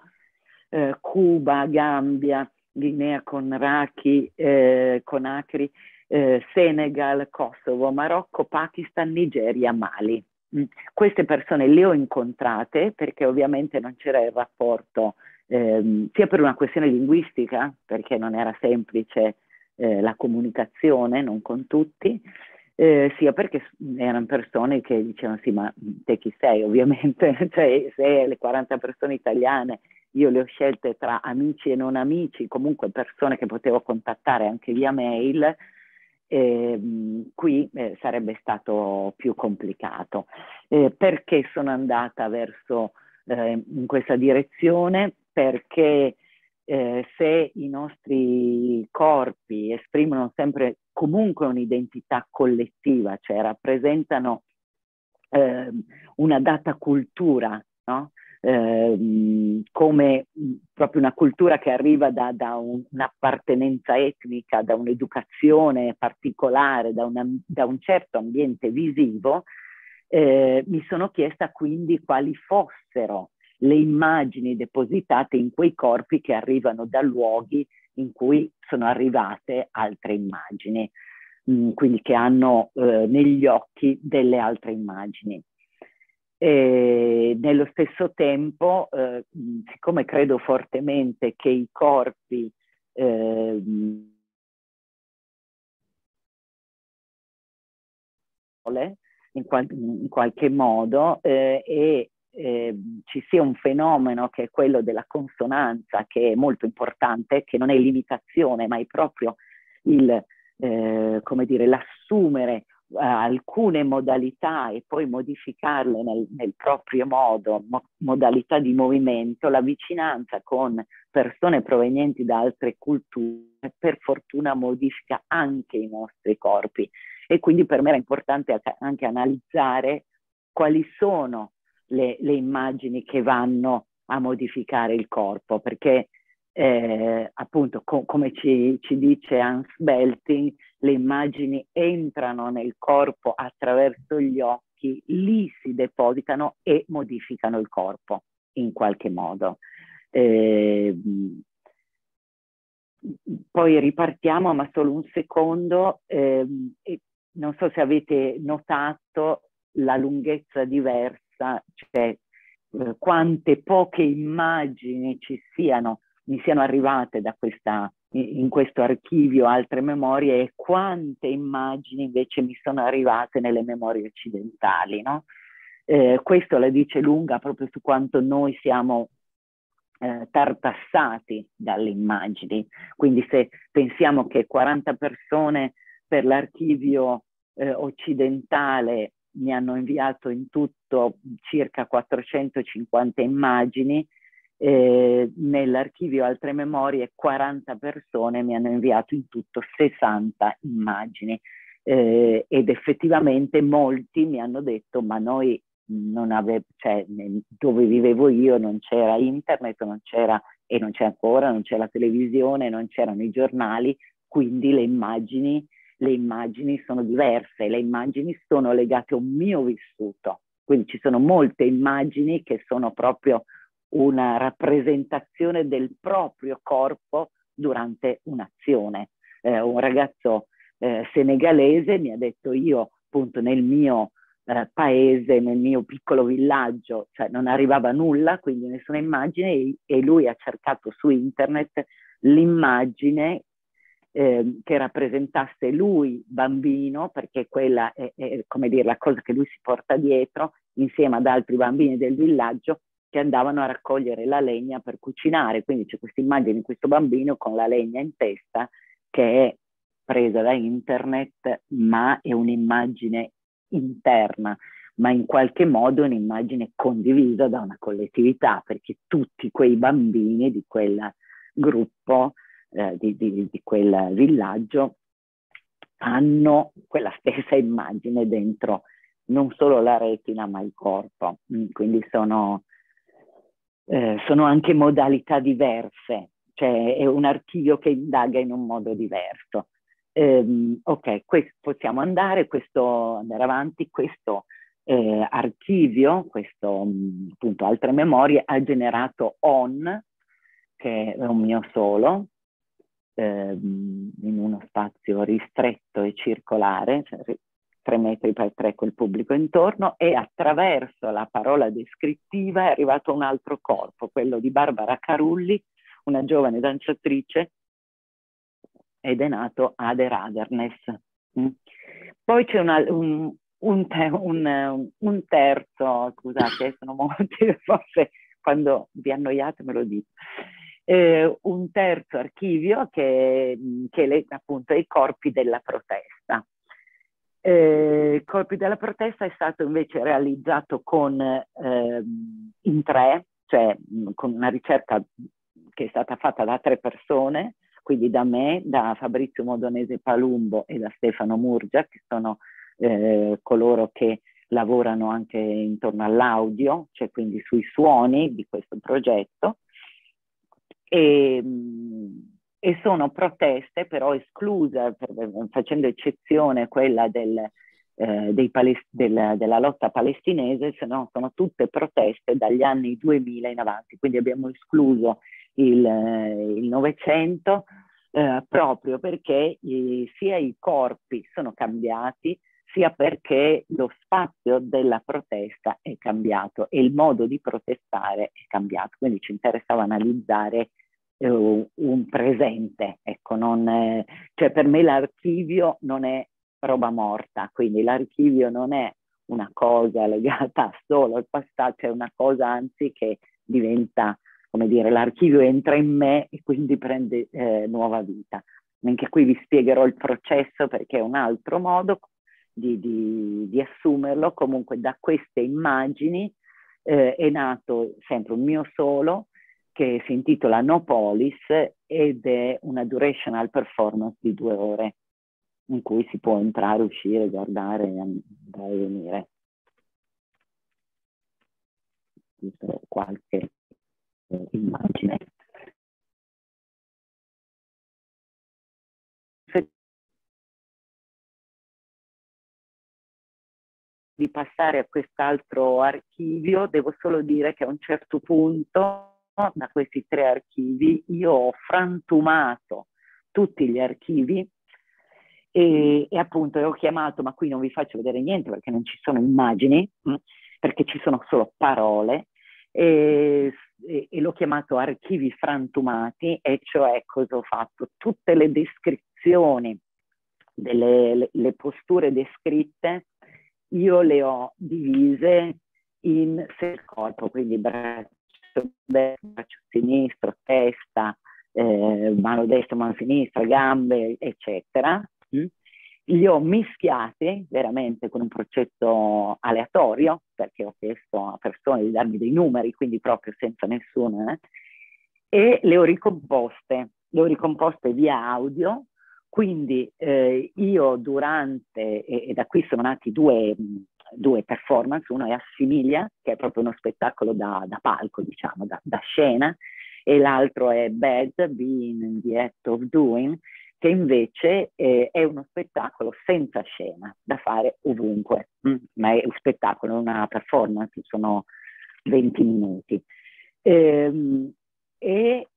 [SPEAKER 3] eh, Cuba, Gambia, Guinea con Raki, eh, con Acri, eh, Senegal, Kosovo, Marocco, Pakistan, Nigeria, Mali. Mm. Queste persone le ho incontrate perché ovviamente non c'era il rapporto eh, sia per una questione linguistica, perché non era semplice eh, la comunicazione, non con tutti, eh, sia perché erano persone che dicevano sì ma te chi sei ovviamente, cioè se le 40 persone italiane io le ho scelte tra amici e non amici, comunque persone che potevo contattare anche via mail, eh, qui eh, sarebbe stato più complicato. Eh, perché sono andata verso eh, in questa direzione? Perché eh, se i nostri corpi esprimono sempre comunque un'identità collettiva, cioè rappresentano eh, una data cultura, no? eh, come proprio una cultura che arriva da, da un, un'appartenenza etnica, da un'educazione particolare, da, una, da un certo ambiente visivo, eh, mi sono chiesta quindi quali fossero le immagini depositate in quei corpi che arrivano da luoghi in cui sono arrivate altre immagini, mh, mm, quindi che hanno eh, negli occhi delle altre immagini. E nello stesso tempo, eh, siccome credo fortemente che i corpi eh, in, qual in, qualche modo eh, e eh, ci sia un fenomeno che è quello della consonanza, che è molto importante, che non è limitazione, ma è proprio il, eh, come dire, l'assumere eh, alcune modalità e poi modificarle nel, nel proprio modo, mo- modalità di movimento, la vicinanza con persone provenienti da altre culture, per fortuna modifica anche i nostri corpi. E quindi per me era importante anche analizzare quali sono le, le immagini che vanno a modificare il corpo, perché eh, appunto co- come ci, ci, dice Hans Belting, le immagini entrano nel corpo attraverso gli occhi, lì si depositano e modificano il corpo in qualche modo. Eh, poi ripartiamo, ma solo un secondo. Eh, non so se avete notato la lunghezza diversa bellezza, cioè eh, quante poche immagini ci siano, mi siano arrivate da questa, in questo archivio altre memorie e quante immagini invece mi sono arrivate nelle memorie occidentali. No? Eh, questo la dice lunga proprio su quanto noi siamo eh, tartassati dalle immagini. Quindi se pensiamo che 40 persone per l'archivio eh, occidentale mi hanno inviato in tutto circa 450 immagini, eh, nell'archivio Altre Memorie 40 persone mi hanno inviato in tutto 60 immagini eh, ed effettivamente molti mi hanno detto ma noi non avevo, cioè, dove vivevo io non c'era internet, non c'era e non c'è ancora, non c'è la televisione, non c'erano i giornali, quindi le immagini le immagini sono diverse, le immagini sono legate a un mio vissuto, quindi ci sono molte immagini che sono proprio una rappresentazione del proprio corpo durante un'azione. Eh, un ragazzo eh, senegalese mi ha detto io appunto nel mio eh, paese, nel mio piccolo villaggio, cioè non arrivava nulla, quindi nessuna immagine e, e lui ha cercato su internet l'immagine Ehm, che rappresentasse lui bambino, perché quella è, è come dire, la cosa che lui si porta dietro insieme ad altri bambini del villaggio che andavano a raccogliere la legna per cucinare. Quindi c'è questa immagine di questo bambino con la legna in testa che è presa da internet, ma è un'immagine interna, ma in qualche modo è un'immagine condivisa da una collettività, perché tutti quei bambini di quel gruppo eh, di, di, di quel villaggio hanno quella stessa immagine dentro non solo la retina ma il corpo, mm, quindi sono, eh, sono anche modalità diverse, cioè è un archivio che indaga in un modo diverso. Ehm, ok, questo, possiamo andare, questo, andare avanti, questo eh, archivio, questo mm, appunto altre memorie ha generato ON, che è un mio solo, ehm, in uno spazio ristretto e circolare, cioè 3 metri per tre col pubblico intorno e attraverso la parola descrittiva è arrivato un altro corpo, quello di Barbara Carulli, una giovane danzatrice, ed è nato Ader Aderness. Mm. Poi c'è una, un, un, te, un, un, terzo, scusate, sono molti, forse quando vi annoiate me lo dico eh, un terzo archivio che, che le, appunto i corpi della protesta. Eh, I corpi della protesta è stato invece realizzato con, eh, in tre, cioè mm, con una ricerca che è stata fatta da tre persone, quindi da me, da Fabrizio Modonese Palumbo e da Stefano Murgia, che sono eh, coloro che lavorano anche intorno all'audio, cioè quindi sui suoni di questo progetto e, ehm, e sono proteste però escluse, facendo eccezione quella del, eh, palest- del, della lotta palestinese, se no sono tutte proteste dagli anni 2000 in avanti, quindi abbiamo escluso il Novecento eh, proprio perché i, eh, sia i corpi sono cambiati sia perché lo spazio della protesta è cambiato e il modo di protestare è cambiato. Quindi ci interessava analizzare eh, un presente. Ecco, non, eh, cioè per me l'archivio non è roba morta, quindi l'archivio non è una cosa legata solo al passato, è una cosa anzi che diventa, come dire, l'archivio entra in me e quindi prende eh, nuova vita. Anche qui vi spiegherò il processo perché è un altro modo, di, di, di assumerlo, comunque da queste immagini eh, è nato sempre un mio solo che si intitola No Polis ed è una durational performance di due ore in cui si può entrare, uscire, guardare, andare e venire. Qualche eh,
[SPEAKER 4] immagine. di passare
[SPEAKER 3] a quest'altro archivio, devo solo dire che a un certo punto da questi tre archivi io ho frantumato tutti gli archivi e, e, appunto ho chiamato, ma qui non vi faccio vedere niente perché non ci sono immagini, mm, perché ci sono solo parole, e, e, e l'ho chiamato archivi frantumati, e cioè cosa ho fatto? Tutte le descrizioni delle le, le posture descritte io le ho divise in sei corpo, quindi braccio destro, braccio sinistro, testa, eh, mano destra, mano sinistra, gambe, eccetera. Mm. Li ho mischiati veramente con un processo aleatorio, perché ho chiesto a persone di darmi dei numeri, quindi proprio senza nessuno, eh? e le ho ricomposte. Le ho ricomposte via audio, quindi eh, io durante, e, e, da qui sono nati due, due, performance, uno è Assimilia, che è proprio uno spettacolo da, da palco, diciamo, da, da, scena, e l'altro è Bad, Being in the Act of Doing, che invece eh, è uno spettacolo senza scena, da fare ovunque, mm, ma è un spettacolo, una performance, sono 20 minuti. Ehm, e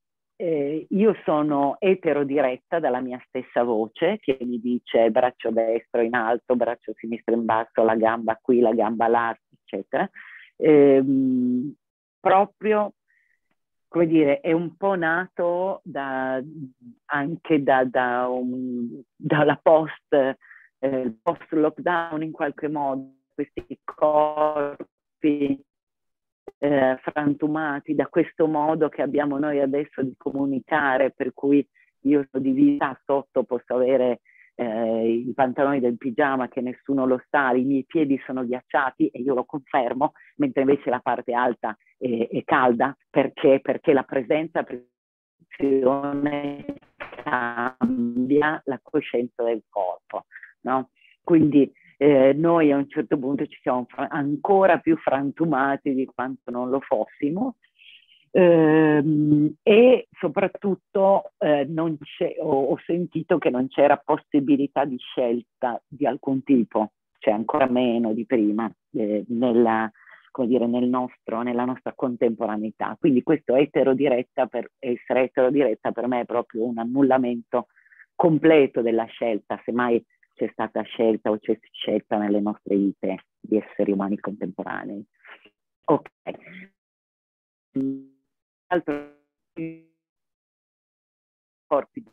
[SPEAKER 3] eh, io sono eterodiretta dalla mia stessa voce che mi dice braccio destro in alto, braccio sinistro in basso, la gamba qui, la gamba là, eccetera. Eh, proprio, come dire, è un po' nato da, anche da, da un, dalla post, eh, post lockdown in qualche modo, questi corpi eh, frantumati da questo modo che abbiamo noi adesso di comunicare, per cui io sono vita sotto posso avere eh, i pantaloni del pigiama che nessuno lo sa, i miei piedi sono ghiacciati e io lo confermo, mentre invece la parte alta è, è calda, perché? perché la presenza cambia la coscienza del corpo. No? Quindi noi a un certo punto ci siamo fra- ancora più frantumati di quanto non lo fossimo
[SPEAKER 5] ehm,
[SPEAKER 3] e soprattutto eh, ho, ho, sentito che non c'era possibilità di scelta di alcun tipo, cioè ancora meno di prima eh, nella, dire, nel nostro, nella nostra contemporaneità. Quindi questo etero diretta per, essere etero diretta per me è proprio un annullamento completo della scelta, semmai c'è stata scelta o c'è scelta nelle nostre vite di esseri umani contemporanei. Ok.
[SPEAKER 4] Altro corpi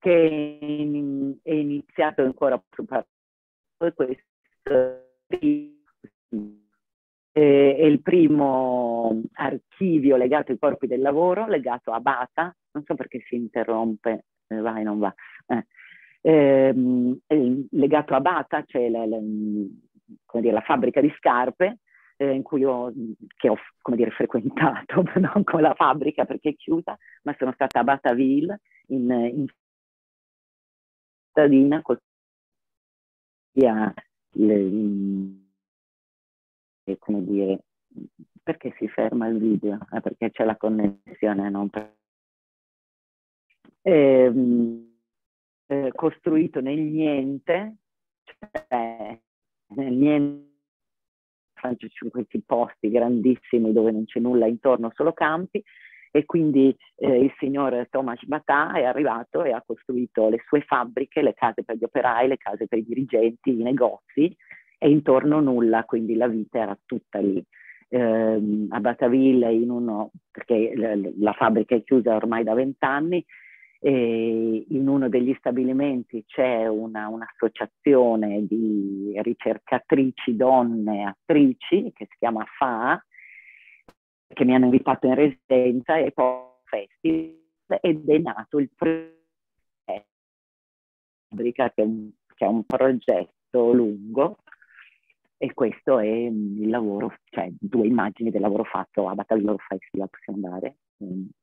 [SPEAKER 4] che
[SPEAKER 3] è iniziato ancora questo è il primo archivio legato ai corpi del lavoro, legato a Bata, non so perché si interrompe, eh, vai non va, eh, ehm, legato a Bata, cioè la, la, dire, la fabbrica di scarpe, eh, ho, che ho dire, frequentato, non con la fabbrica perché è chiusa, ma sono stata a Bataville in, in
[SPEAKER 4] cittadina con via come dire perché si ferma il video? Eh, perché c'è la connessione, non per... Ehm, eh,
[SPEAKER 3] costruito nel niente, cioè nel niente in questi posti grandissimi dove non c'è nulla intorno, solo campi, e quindi eh, il signor Thomas Batà è arrivato e ha costruito le sue fabbriche, le case per gli operai, le case per i dirigenti, i negozi e intorno nulla, quindi la vita era tutta lì. Eh, a Bataville, in uno, perché la, la fabbrica è chiusa ormai da vent'anni, e in uno degli stabilimenti c'è una, un'associazione di ricercatrici, donne, attrici, che si chiama FA, che mi hanno invitato in residenza e poi festival ed è nato il primo fabbrica che, che è un progetto lungo e questo è il lavoro, cioè due immagini del lavoro fatto a Battaglio Festival possiamo andare. Quindi. Mm,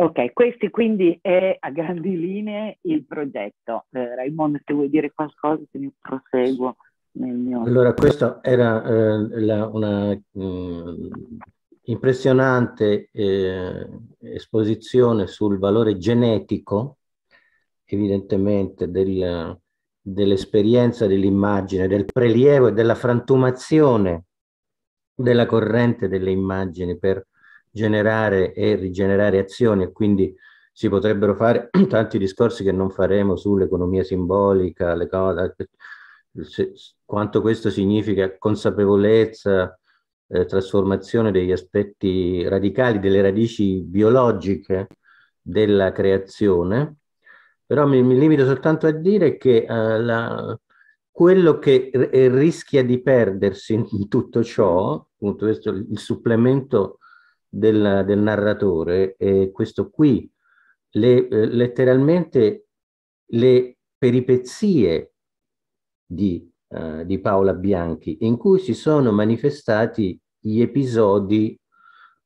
[SPEAKER 3] Ok, questo quindi è a grandi linee il progetto. Eh, Raimondo, se vuoi dire qualcosa, se ne proseguo nel mio... Allora,
[SPEAKER 2] questa era eh, la, una mh, mm, impressionante eh, esposizione sul valore genetico, evidentemente, del, dell'esperienza dell'immagine, del prelievo e della frantumazione della corrente delle immagini per generare e rigenerare azioni e quindi si potrebbero fare tanti discorsi che non faremo sull'economia simbolica, le cose, eh, se, quanto questo significa consapevolezza, eh, trasformazione degli aspetti radicali, delle radici biologiche della creazione, però mi, mi limito soltanto a dire che eh, la, quello che eh, rischia di perdersi in tutto ciò, appunto questo, il supplemento del, del narratore è eh, questo qui, le, eh, letteralmente le peripezie di, eh, di, Paola Bianchi, in cui si sono manifestati gli episodi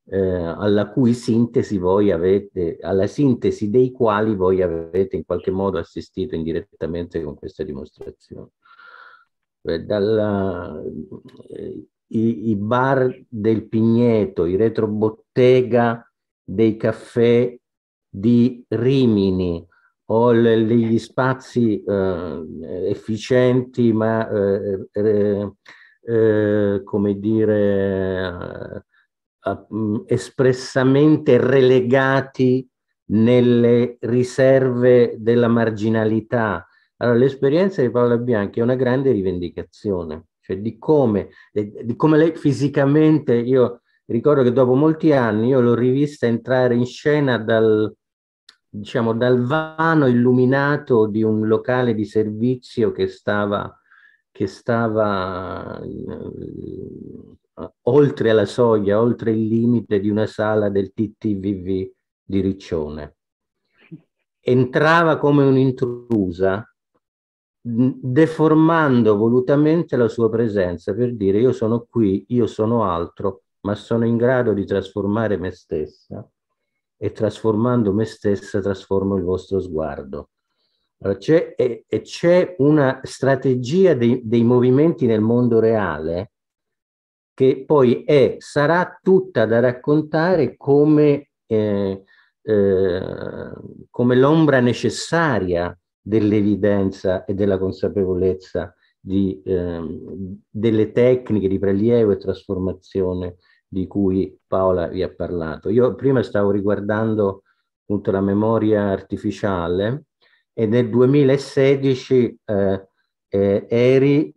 [SPEAKER 2] eh, alla cui sintesi voi avete, alla sintesi dei quali voi avete in qualche modo assistito indirettamente con questa dimostrazione. Cioè, dalla, eh, i, i bar del Pigneto, i retrobottega dei caffè di Rimini o le, degli spazi eh, efficienti ma eh, eh, eh come dire eh, mm, espressamente relegati nelle riserve della marginalità. Allora, l'esperienza di Paola Bianchi è una grande rivendicazione cioè di come, eh, di come lei fisicamente, io ricordo che dopo molti anni io l'ho rivista entrare in scena dal, diciamo, dal vano illuminato di un locale di servizio che stava, che stava eh, oltre la soglia, oltre il limite di una sala del TTVV di Riccione. Entrava come un'intrusa deformando volutamente la sua presenza per dire io sono qui, io sono altro, ma sono in grado di trasformare me stessa e trasformando me stessa trasformo il vostro sguardo. Allora, c'è, e, e c'è una strategia dei, dei movimenti nel mondo reale che poi è, sarà tutta da raccontare come, eh, eh, come l'ombra necessaria dell'evidenza e della consapevolezza di, ehm, delle tecniche di prelievo e trasformazione di cui Paola vi ha parlato. Io prima stavo riguardando appunto la memoria artificiale e nel 2016 eh, eh, eri,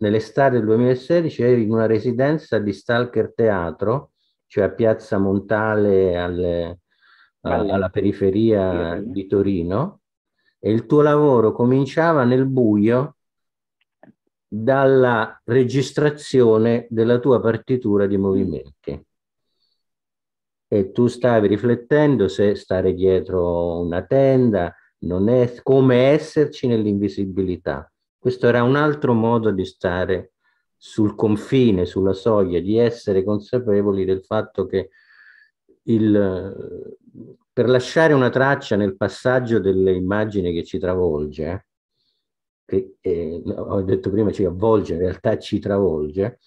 [SPEAKER 2] nell'estate del 2016 eri in una residenza di Stalker Teatro, cioè a Piazza Montale alle, a, alla periferia di Torino, e il tuo lavoro cominciava nel buio dalla registrazione della tua partitura di movimenti. E tu stavi riflettendo se stare dietro una tenda non è come esserci nell'invisibilità. Questo era un altro modo di stare sul confine, sulla soglia, di essere consapevoli del fatto che il, per lasciare una traccia nel passaggio delle immagini che ci travolge, che eh, ho detto prima ci avvolge, in realtà ci travolge,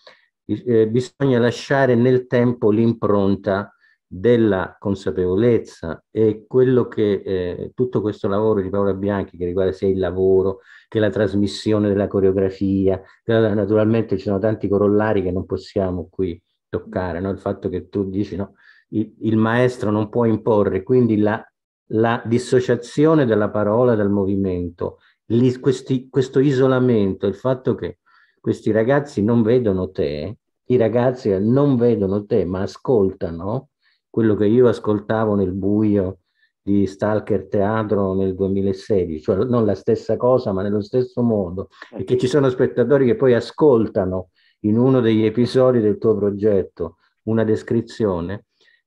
[SPEAKER 2] eh, bisogna lasciare nel tempo l'impronta della consapevolezza e quello che eh, tutto questo lavoro di Paola Bianchi che riguarda sia il lavoro che la trasmissione della coreografia, naturalmente ci sono tanti corollari che non possiamo qui toccare, no? il fatto che tu dici no, il, il maestro non può imporre, quindi la, la dissociazione della parola dal movimento, li, questi, questo isolamento, il fatto che questi ragazzi non vedono te, i ragazzi non vedono te ma ascoltano quello che io ascoltavo nel buio di Stalker Teatro nel 2016, cioè non la stessa cosa ma nello stesso modo, e che ci sono spettatori che poi ascoltano in uno degli episodi del tuo progetto una descrizione,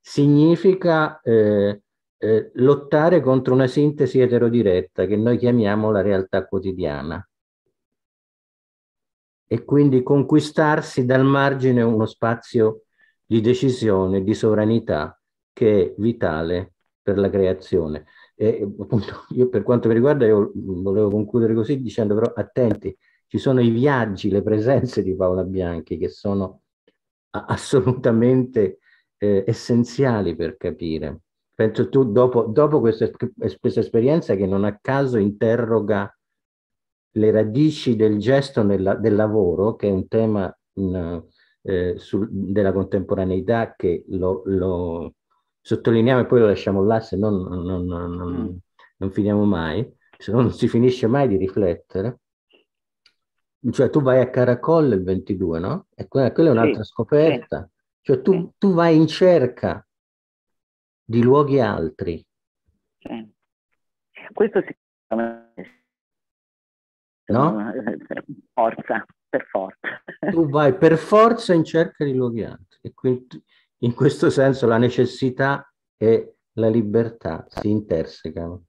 [SPEAKER 2] significa eh, eh, lottare contro una sintesi eterodiretta che noi chiamiamo la realtà quotidiana e quindi conquistarsi dal margine uno spazio di decisione, di sovranità che è vitale per la creazione. E, appunto, io per quanto mi riguarda, io volevo concludere così dicendo però attenti, ci sono i viaggi, le presenze di Paola Bianchi che sono assolutamente eh, essenziali per capire. Penso tu, dopo, dopo questa, questa esperienza che non a caso interroga le radici del gesto nella, del lavoro, che è un tema in, mm, eh, sul, della contemporaneità che lo, lo, sottolineiamo e poi lo lasciamo là, se no non, non, non, mm. non, finiamo mai, se no non si finisce mai di riflettere. Cioè tu vai a Caracol il 22, no? E quella, quella è un'altra sì, scoperta. Sì. Cioè tu, tu vai in cerca di luoghi altri.
[SPEAKER 3] Sì. Questo sicuramente no? per forza, per forza.
[SPEAKER 2] Tu vai per forza in cerca di luoghi altri e quindi in questo senso la necessità e la libertà si intersecano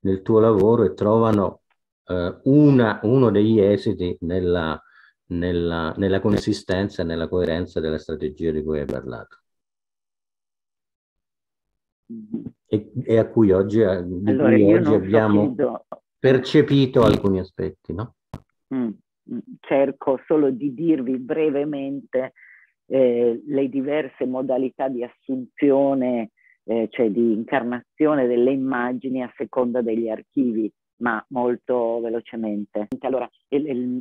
[SPEAKER 2] nel tuo lavoro e trovano eh, una, uno degli esiti nella nella, nella consistenza e nella coerenza della strategia di cui hai parlato. E, e a cui oggi, di allora, cui oggi abbiamo so percepito alcuni aspetti, no?
[SPEAKER 3] Mm, mm, cerco solo di dirvi brevemente eh, le diverse modalità di assunzione, eh, cioè di incarnazione delle immagini a seconda degli archivi, ma molto velocemente. Allora,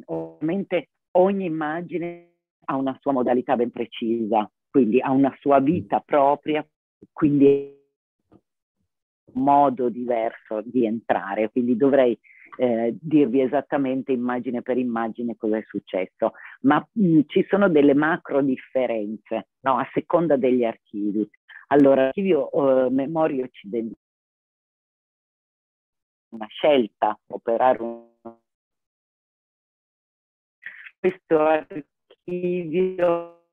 [SPEAKER 3] ovviamente ogni immagine ha una sua modalità ben precisa, quindi ha una sua mm. vita propria, quindi un modo diverso di entrare, quindi dovrei eh, dirvi esattamente immagine per immagine cosa è successo, ma mh, mm, ci sono delle macro differenze no? a seconda degli archivi. Allora, l'archivio eh, Memoria Occidentale una scelta operare un
[SPEAKER 4] questo archivio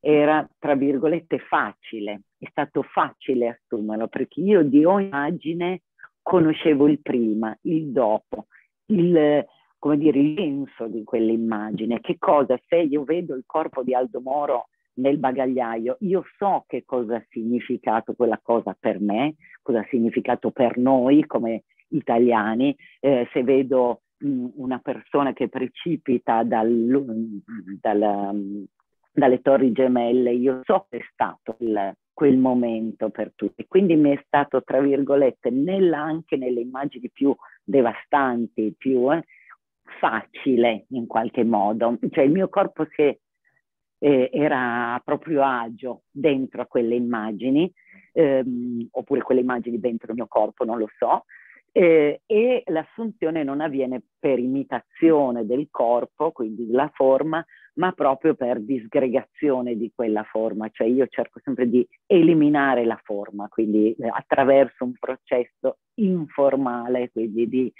[SPEAKER 3] era, tra virgolette, facile. È stato facile assumerlo perché io di ogni immagine conoscevo il prima, il dopo, il, come dire, il senso di quell'immagine. Che cosa? Se io vedo il corpo di Aldo Moro nel bagagliaio, io so che cosa ha significato quella cosa per me, cosa ha significato per noi come italiani, eh, se vedo una persona che precipita dal, dal, dalle torri gemelle, io so che è stato il, quel momento per tutti. Quindi mi è stato, tra virgolette, nella, anche nelle immagini più devastanti, più eh, facile in qualche modo. Cioè il mio corpo si è, eh, era a proprio agio dentro a quelle immagini, ehm, oppure quelle immagini dentro il mio corpo, non lo so eh, e l'assunzione non avviene per imitazione del corpo, quindi la forma, ma proprio per disgregazione di quella forma, cioè io cerco sempre di eliminare la forma, quindi eh, attraverso un processo informale, quindi di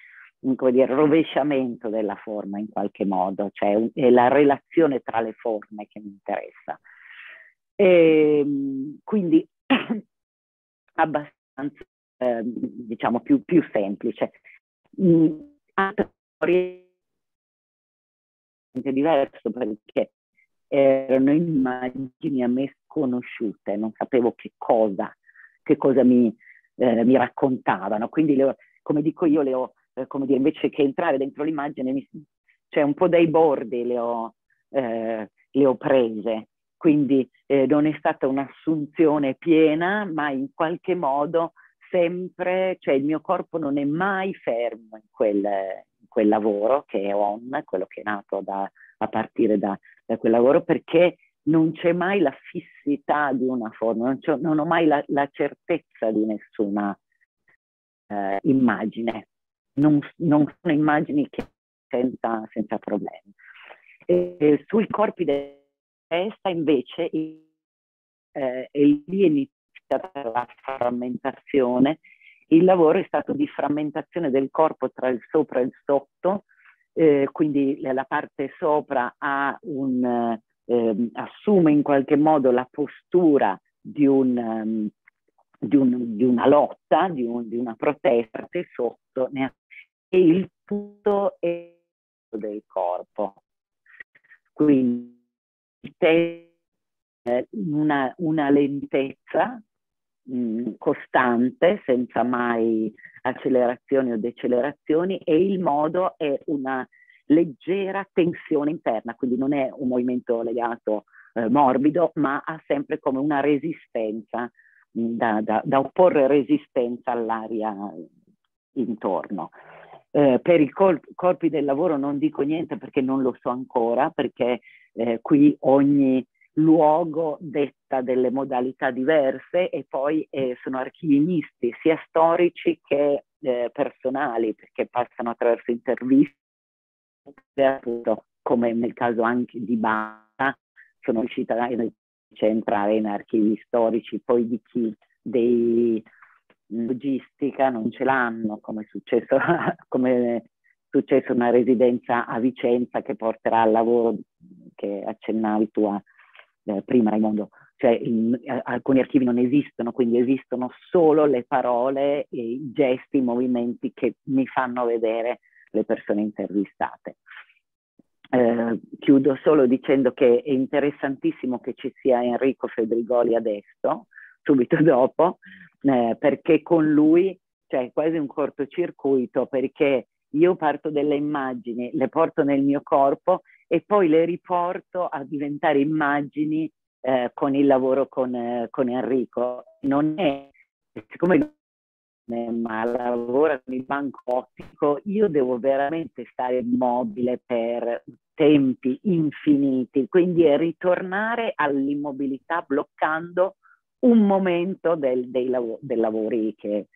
[SPEAKER 3] mm, come dire, rovesciamento della forma in qualche modo, cioè un, è la relazione tra le forme che mi interessa. E, ehm, quindi abbastanza Ehm, diciamo più, più semplice. Mm, altre storie diverso perché erano immagini a me sconosciute, non sapevo che cosa, che cosa mi, eh, mi raccontavano. Quindi, ho, come dico io, le ho, eh, come dire, invece che entrare dentro l'immagine, mi, cioè un po' dai bordi le ho, eh, le ho prese. Quindi eh, non è stata un'assunzione piena, ma in qualche modo sempre, cioè il mio corpo non è mai fermo in quel, in quel lavoro che è on, quello che è nato da, a partire da, da, quel lavoro, perché non c'è mai la fissità di una forma, non, non ho mai la, la, certezza di nessuna eh, immagine, non, non, sono immagini che senza, senza problemi. E, sui corpi della testa invece eh, e lì per la frammentazione. Il lavoro è stato di frammentazione del corpo tra il sopra e il sotto, eh, quindi la parte sopra un, eh, assume in qualche modo la postura di, un, um, di, un, di una lotta, di, di una protesta, e sotto ne, e il tutto è del corpo. Quindi eh, una, una lentezza Mm, costante, senza mai accelerazioni o decelerazioni e il modo è una leggera tensione interna, quindi non è un movimento legato eh, morbido, ma ha sempre come una resistenza, mh, mm, da, da, da, opporre resistenza all'aria intorno. Eh, per i col- corpi del lavoro non dico niente perché non lo so ancora, perché eh, qui ogni luogo detta delle modalità diverse e poi eh, sono archivi misti, sia storici che eh, personali, perché passano attraverso interviste, appunto, come nel caso anche di Bata, sono riuscita a entrare in archivi storici, poi di chi dei logistica non ce l'hanno, come è successo, come è successo una residenza a Vicenza che porterà al lavoro che accennavi tu a eh, prima Raimondo, cioè in, a, alcuni archivi non esistono, quindi esistono solo le parole, i gesti, i movimenti che mi fanno vedere le persone intervistate. Eh, chiudo solo dicendo che è interessantissimo che ci sia Enrico Fedrigoli adesso, subito dopo, eh, perché con lui c'è quasi un cortocircuito, perché io parto delle immagini, le porto nel mio corpo e poi le riporto a diventare immagini eh, con il lavoro con, eh, con, Enrico. Non è, siccome non è, ma lavora con il banco ottico, io devo veramente stare immobile per tempi infiniti, quindi è ritornare all'immobilità bloccando un momento del, dei, lav- dei lavori che,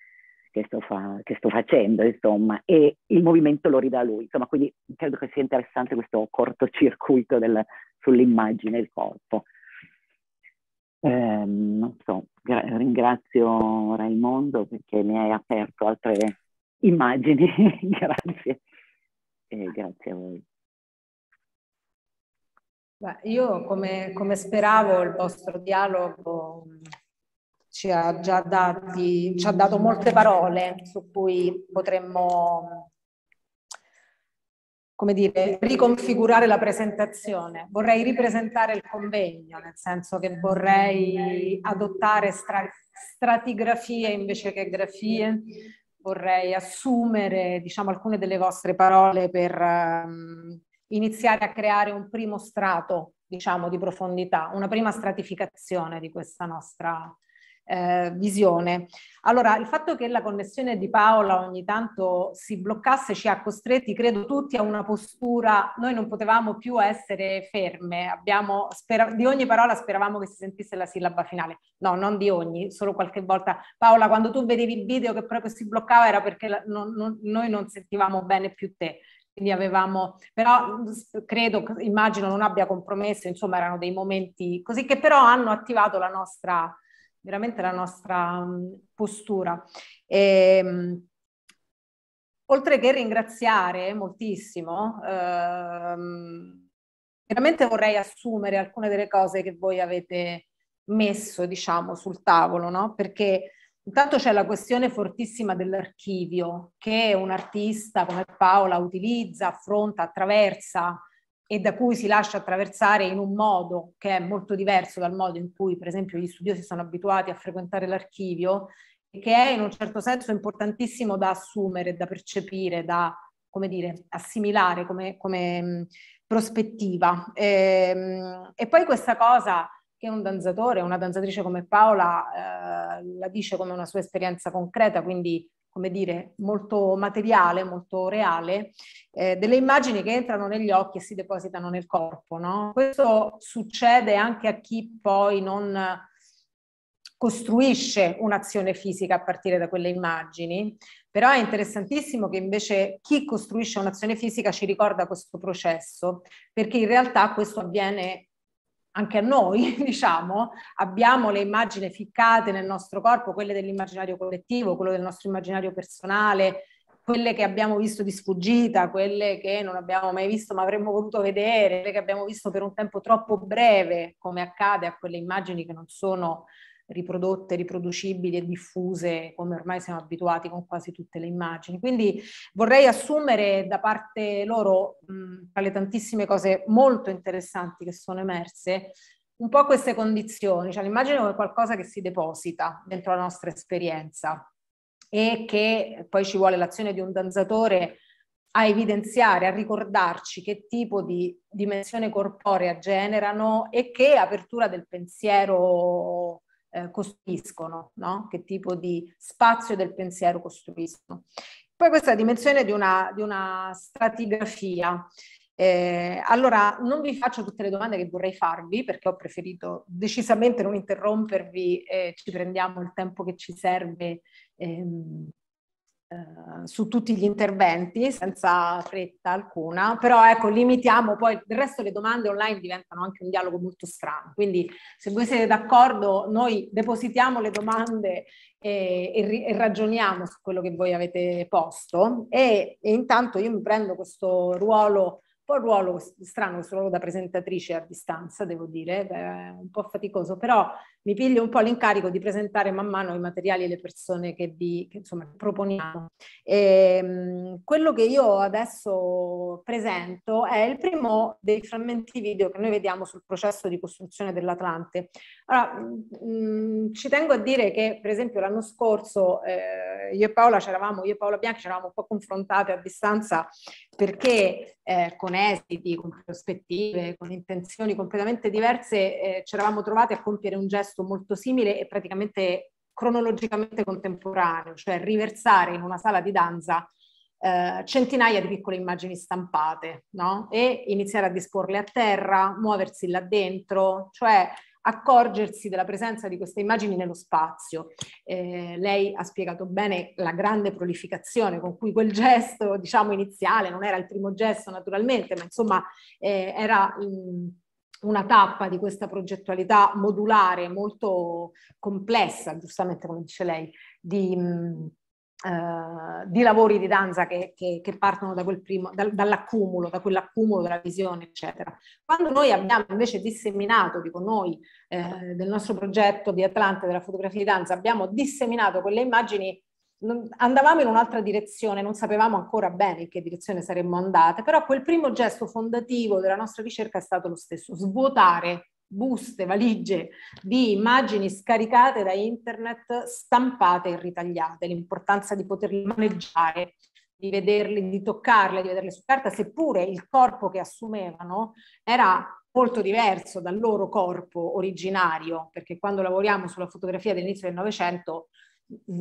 [SPEAKER 3] che sto, fa- che sto, facendo, insomma, e il movimento lo ridà lui. Insomma, quindi credo che sia interessante questo cortocircuito del, sull'immagine e il corpo. Eh, non so, gra- ringrazio Raimondo perché mi hai aperto altre immagini, grazie. Eh, grazie a voi.
[SPEAKER 1] Beh, io come, come speravo il vostro dialogo ci ha già dati, ci ha dato molte parole su cui potremmo come dire, riconfigurare la presentazione. Vorrei ripresentare il convegno, nel senso che vorrei adottare stra stratigrafie invece che grafie, vorrei assumere diciamo, alcune delle vostre parole per um, iniziare a creare un primo strato diciamo, di profondità, una prima stratificazione di questa nostra eh, visione. Allora, il fatto che la connessione di Paola ogni tanto si bloccasse ci ha costretti, credo tutti, a una postura, noi non potevamo più essere ferme, Abbiamo, spera, di ogni parola speravamo che si sentisse la sillaba finale, no, non di ogni, solo qualche volta. Paola, quando tu vedevi il video che proprio si bloccava era perché non, non, noi non sentivamo bene più te, quindi avevamo, però credo, immagino non abbia compromesso, insomma erano dei momenti così che però hanno attivato la nostra veramente la nostra mm, postura. E, ehm, oltre che ringraziare moltissimo, ehm, veramente vorrei assumere alcune delle cose che voi avete messo, diciamo, sul tavolo, no? Perché intanto c'è la questione fortissima dell'archivio che un artista come Paola utilizza, affronta, attraversa e da cui si lascia attraversare in un modo che è molto diverso dal modo in cui per esempio gli studiosi sono abituati a frequentare l'archivio e che è in un certo senso importantissimo da assumere, da percepire, da come dire, assimilare come, come mm, prospettiva. E, ehm, e, poi questa cosa che un danzatore, una danzatrice come Paola eh, la dice come una sua esperienza concreta, quindi come dire, molto materiale, molto reale, eh, delle immagini che entrano negli occhi e si depositano nel corpo. No? Questo succede anche a chi poi non costruisce un'azione fisica a partire da quelle immagini, però è interessantissimo che invece chi costruisce un'azione fisica ci ricorda questo processo, perché in realtà questo avviene anche a noi, diciamo, abbiamo le immagini ficcate nel nostro corpo, quelle dell'immaginario collettivo, quello del nostro immaginario personale, quelle che abbiamo visto di sfuggita, quelle che non abbiamo mai visto ma avremmo voluto vedere, quelle che abbiamo visto per un tempo troppo breve, come accade a quelle immagini che non sono riprodotte, riproducibili e diffuse come ormai siamo abituati con quasi tutte le immagini. Quindi vorrei assumere da parte loro, mh, tra le tantissime cose molto interessanti che sono emerse, un po' queste condizioni, cioè l'immagine come qualcosa che si deposita dentro la nostra esperienza e che poi ci vuole l'azione di un danzatore a evidenziare, a ricordarci che tipo di dimensione corporea generano e che apertura del pensiero eh, costruiscono, no? che tipo di spazio del pensiero costruiscono. Poi questa dimensione di una, di una stratigrafia. Eh, allora, non vi faccio tutte le domande che vorrei farvi perché ho preferito decisamente non interrompervi e ci prendiamo il tempo che ci serve ehm, eh, su tutti gli interventi senza fretta alcuna, però ecco limitiamo poi del resto le domande online diventano anche un dialogo molto strano, quindi se voi siete d'accordo noi depositiamo le domande e, e, e ragioniamo su quello che voi avete posto e, e intanto io mi prendo questo ruolo un po' ruolo strano, questo ruolo da presentatrice a distanza, devo dire, è un po' faticoso, però mi piglio un po' l'incarico di presentare man mano i materiali e le persone che vi che, insomma, proponiamo. E, ehm, quello che io adesso presento è il primo dei frammenti video che noi vediamo sul processo di costruzione dell'Atlante. Allora, mh, mm, ci tengo a dire che per esempio l'anno scorso eh, io e Paola c'eravamo, io e Paola Bianchi c'eravamo un po' confrontate a distanza perché eh, con esiti, con prospettive, con intenzioni completamente diverse eh, ci eravamo trovate a compiere un gesto contesto molto simile e praticamente cronologicamente contemporaneo, cioè riversare in una sala di danza eh, centinaia di piccole immagini stampate no? e iniziare a disporle a terra, muoversi là dentro, cioè accorgersi della presenza di queste immagini nello spazio. Eh, lei ha spiegato bene la grande prolificazione con cui quel gesto, diciamo, iniziale, non era il primo gesto naturalmente, ma insomma eh, era mh, una tappa di questa progettualità modulare molto complessa, giustamente come dice lei, di, mm, eh, di lavori di danza che, che, che partono da primo, dal, dall'accumulo, da quell'accumulo della visione, eccetera. Quando noi abbiamo invece disseminato, dico noi, eh, del nostro progetto di Atlante, della fotografia di danza, abbiamo disseminato quelle immagini andavamo in un'altra direzione, non sapevamo ancora bene in che direzione saremmo andate, però quel primo gesto fondativo della nostra ricerca è stato lo stesso, svuotare buste, valigie di immagini scaricate da internet, stampate e ritagliate, l'importanza di poterle maneggiare, di vederle, di toccarle, di vederle su carta, seppure il corpo che assumevano era molto diverso dal loro corpo originario, perché quando lavoriamo sulla fotografia dell'inizio del Novecento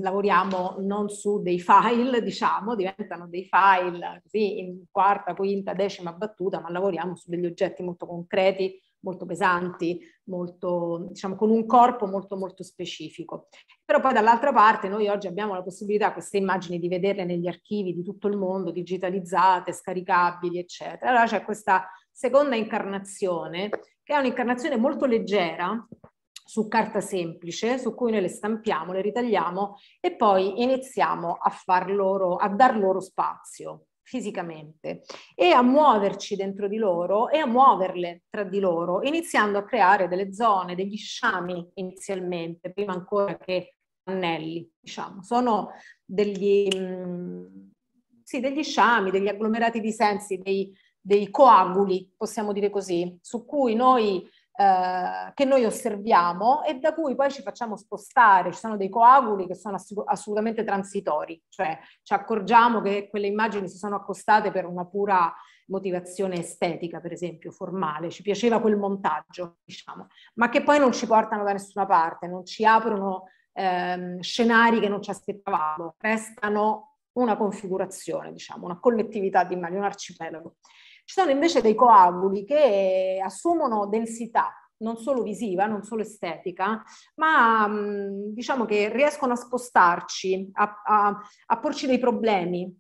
[SPEAKER 1] lavoriamo non su dei file, diciamo, diventano dei file così in quarta, quinta, decima battuta, ma lavoriamo su degli oggetti molto concreti, molto pesanti, molto, diciamo, con un corpo molto molto specifico. Però poi dall'altra parte noi oggi abbiamo la possibilità, queste immagini, di vederle negli archivi di tutto il mondo, digitalizzate, scaricabili, eccetera. Allora c'è questa seconda incarnazione, che è un'incarnazione molto leggera, su carta semplice su cui noi le stampiamo, le ritagliamo e poi iniziamo a, far loro, a dar loro spazio fisicamente e a muoverci dentro di loro e a muoverle tra di loro, iniziando a creare delle zone, degli sciami inizialmente, prima ancora che pannelli, diciamo, sono degli, mm, sì, degli sciami, degli agglomerati di sensi, dei, dei coaguli, possiamo dire così, su cui noi eh, che noi osserviamo e da cui poi ci facciamo spostare. Ci sono dei coaguli che sono ass- assolutamente transitori, cioè ci accorgiamo che quelle immagini si sono accostate per una pura motivazione estetica, per esempio, formale, ci piaceva quel montaggio, diciamo, ma che poi non ci portano da nessuna parte, non ci aprono ehm, scenari che non ci aspettavamo, restano una configurazione, diciamo, una collettività di immagini, un arcipelago. Ci sono invece dei coaguli che assumono densità non solo visiva, non solo estetica, ma mm, diciamo che riescono a spostarci, a, a, a porci dei problemi,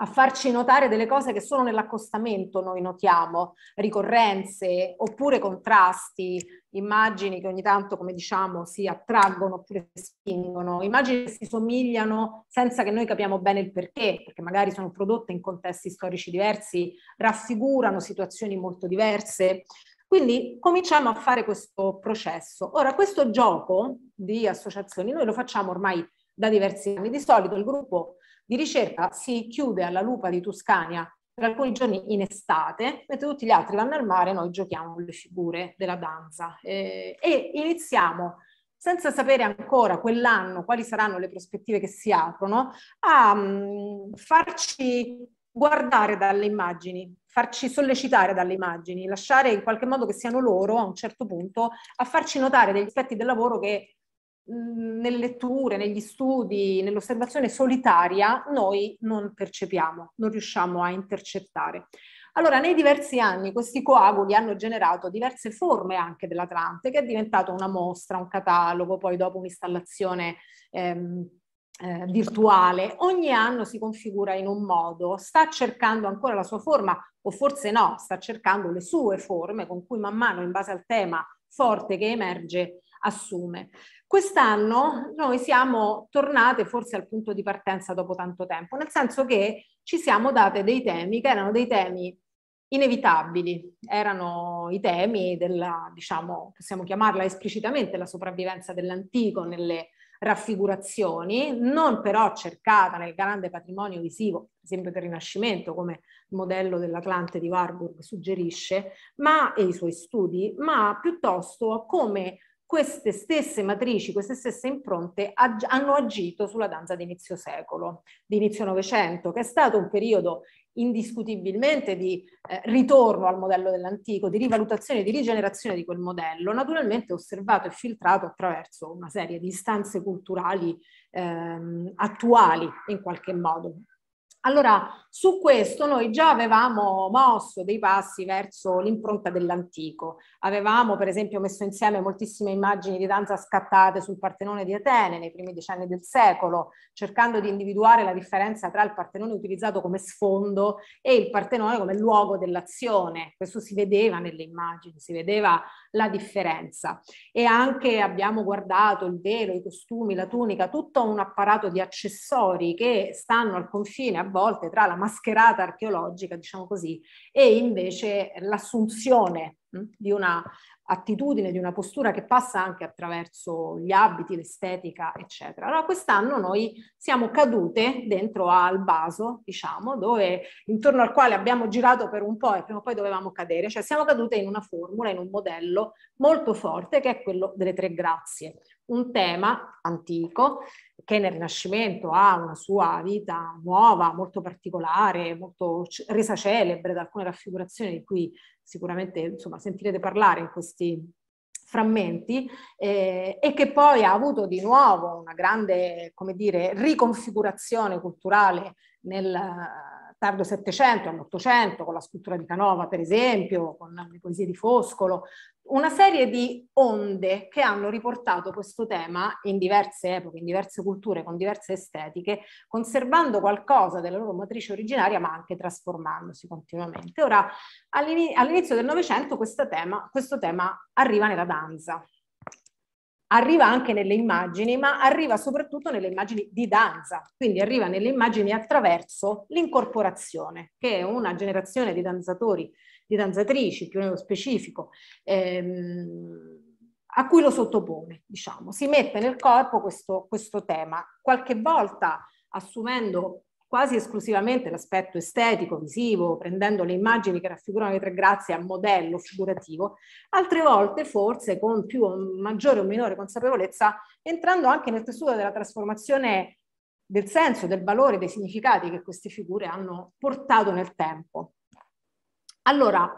[SPEAKER 1] a farci notare delle cose che solo nell'accostamento noi notiamo, ricorrenze oppure contrasti, immagini che ogni tanto, come diciamo, si attraggono oppure spingono, immagini che si somigliano senza che noi capiamo bene il perché, perché magari sono prodotte in contesti storici diversi, raffigurano situazioni molto diverse. Quindi cominciamo a fare questo processo. Ora, questo gioco di associazioni noi lo facciamo ormai da diversi anni. Di solito il gruppo di ricerca si chiude alla lupa di Tuscania per alcuni giorni in estate, mentre tutti gli altri vanno al mare, noi giochiamo le figure della danza eh, e iniziamo senza sapere ancora quell'anno quali saranno le prospettive che si aprono, a mh, mm, farci guardare dalle immagini, farci sollecitare dalle immagini, lasciare in qualche modo che siano loro a un certo punto a farci notare degli aspetti del lavoro che Mhmm, nelle letture, negli studi, nell'osservazione solitaria noi non percepiamo, non riusciamo a intercettare. Allora, nei diversi anni questi coaguli hanno generato diverse forme anche dell'Atlante, che è diventata una mostra, un catalogo, poi dopo un'installazione ehm, eh, virtuale. Ogni anno si configura in un modo, sta cercando ancora la sua forma, o forse no, sta cercando le sue forme, con cui man mano, in base al tema forte che emerge, assume. Quest'anno noi siamo tornate forse al punto di partenza dopo tanto tempo, nel senso che ci siamo date dei temi che erano dei temi inevitabili, erano i temi della, diciamo, possiamo chiamarla esplicitamente la sopravvivenza dell'antico nelle raffigurazioni, non però cercata nel grande patrimonio visivo, per esempio del Rinascimento, come il modello dell'Atlante di Warburg suggerisce, ma, e i suoi studi, ma piuttosto come queste stesse matrici, queste stesse impronte ag hanno agito sulla danza di inizio secolo, di inizio Novecento, che è stato un periodo indiscutibilmente di eh, ritorno al modello dell'antico, di rivalutazione, di rigenerazione di quel modello, naturalmente osservato e filtrato attraverso una serie di istanze culturali ehm, attuali in qualche modo, allora, su questo noi già avevamo mosso dei passi verso l'impronta dell'antico. Avevamo, per esempio, messo insieme moltissime immagini di danza scattate sul Partenone di Atene nei primi decenni del secolo, cercando di individuare la differenza tra il Partenone utilizzato come sfondo e il Partenone come luogo dell'azione. Questo si vedeva nelle immagini, si vedeva la differenza. E anche abbiamo guardato il velo, i costumi, la tunica, tutto un apparato di accessori che stanno al confine volte tra la mascherata archeologica, diciamo così, e invece l'assunzione hm, di una attitudine, di una postura che passa anche attraverso gli abiti, l'estetica, eccetera. Allora quest'anno noi siamo cadute dentro al vaso, diciamo, dove, intorno al quale abbiamo girato per un po' e prima o poi dovevamo cadere, cioè siamo cadute in una formula, in un modello molto forte che è quello delle tre grazie un tema antico che nel Rinascimento ha una sua vita nuova, molto particolare, molto resa celebre da alcune raffigurazioni di cui sicuramente insomma, sentirete parlare in questi frammenti eh, e che poi ha avuto di nuovo una grande come dire, riconfigurazione culturale nel tardo Settecento, all'Ottocento, con la scultura di Canova, per esempio, con le poesie di Foscolo, una serie di onde che hanno riportato questo tema in diverse epoche, in diverse culture, con diverse estetiche, conservando qualcosa della loro matrice originaria, ma anche trasformandosi continuamente. Ora, all'inizio del Novecento questo tema arriva nella danza, arriva anche nelle immagini, ma arriva soprattutto nelle immagini di danza, quindi arriva nelle immagini attraverso l'incorporazione, che è una generazione di danzatori, di danzatrici più nello specifico, ehm, a cui lo sottopone, diciamo, si mette nel corpo questo, questo tema, qualche volta assumendo quasi esclusivamente l'aspetto estetico, visivo, prendendo le immagini che raffigurano le tre grazie a modello figurativo, altre volte forse con più o maggiore o minore consapevolezza, entrando anche nel tessuto della trasformazione del senso, del valore, dei significati che queste figure hanno portato nel tempo. Allora,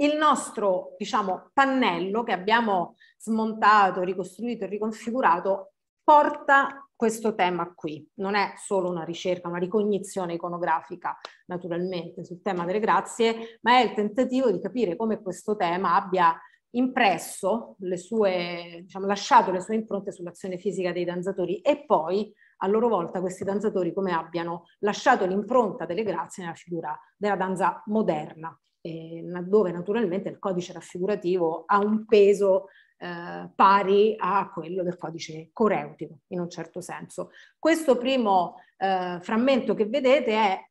[SPEAKER 1] il nostro, diciamo, pannello che abbiamo smontato, ricostruito e riconfigurato porta questo tema qui. Non è solo una ricerca, una ricognizione iconografica naturalmente sul tema delle grazie, ma è il tentativo di capire come questo tema abbia impresso le sue, diciamo, lasciato le sue impronte sull'azione fisica dei danzatori e poi a loro volta questi danzatori come abbiano lasciato l'impronta delle grazie nella figura della danza moderna, eh, dove naturalmente il codice raffigurativo ha un peso eh, pari a quello del codice coreutico, in un certo senso. Questo primo eh, frammento che vedete è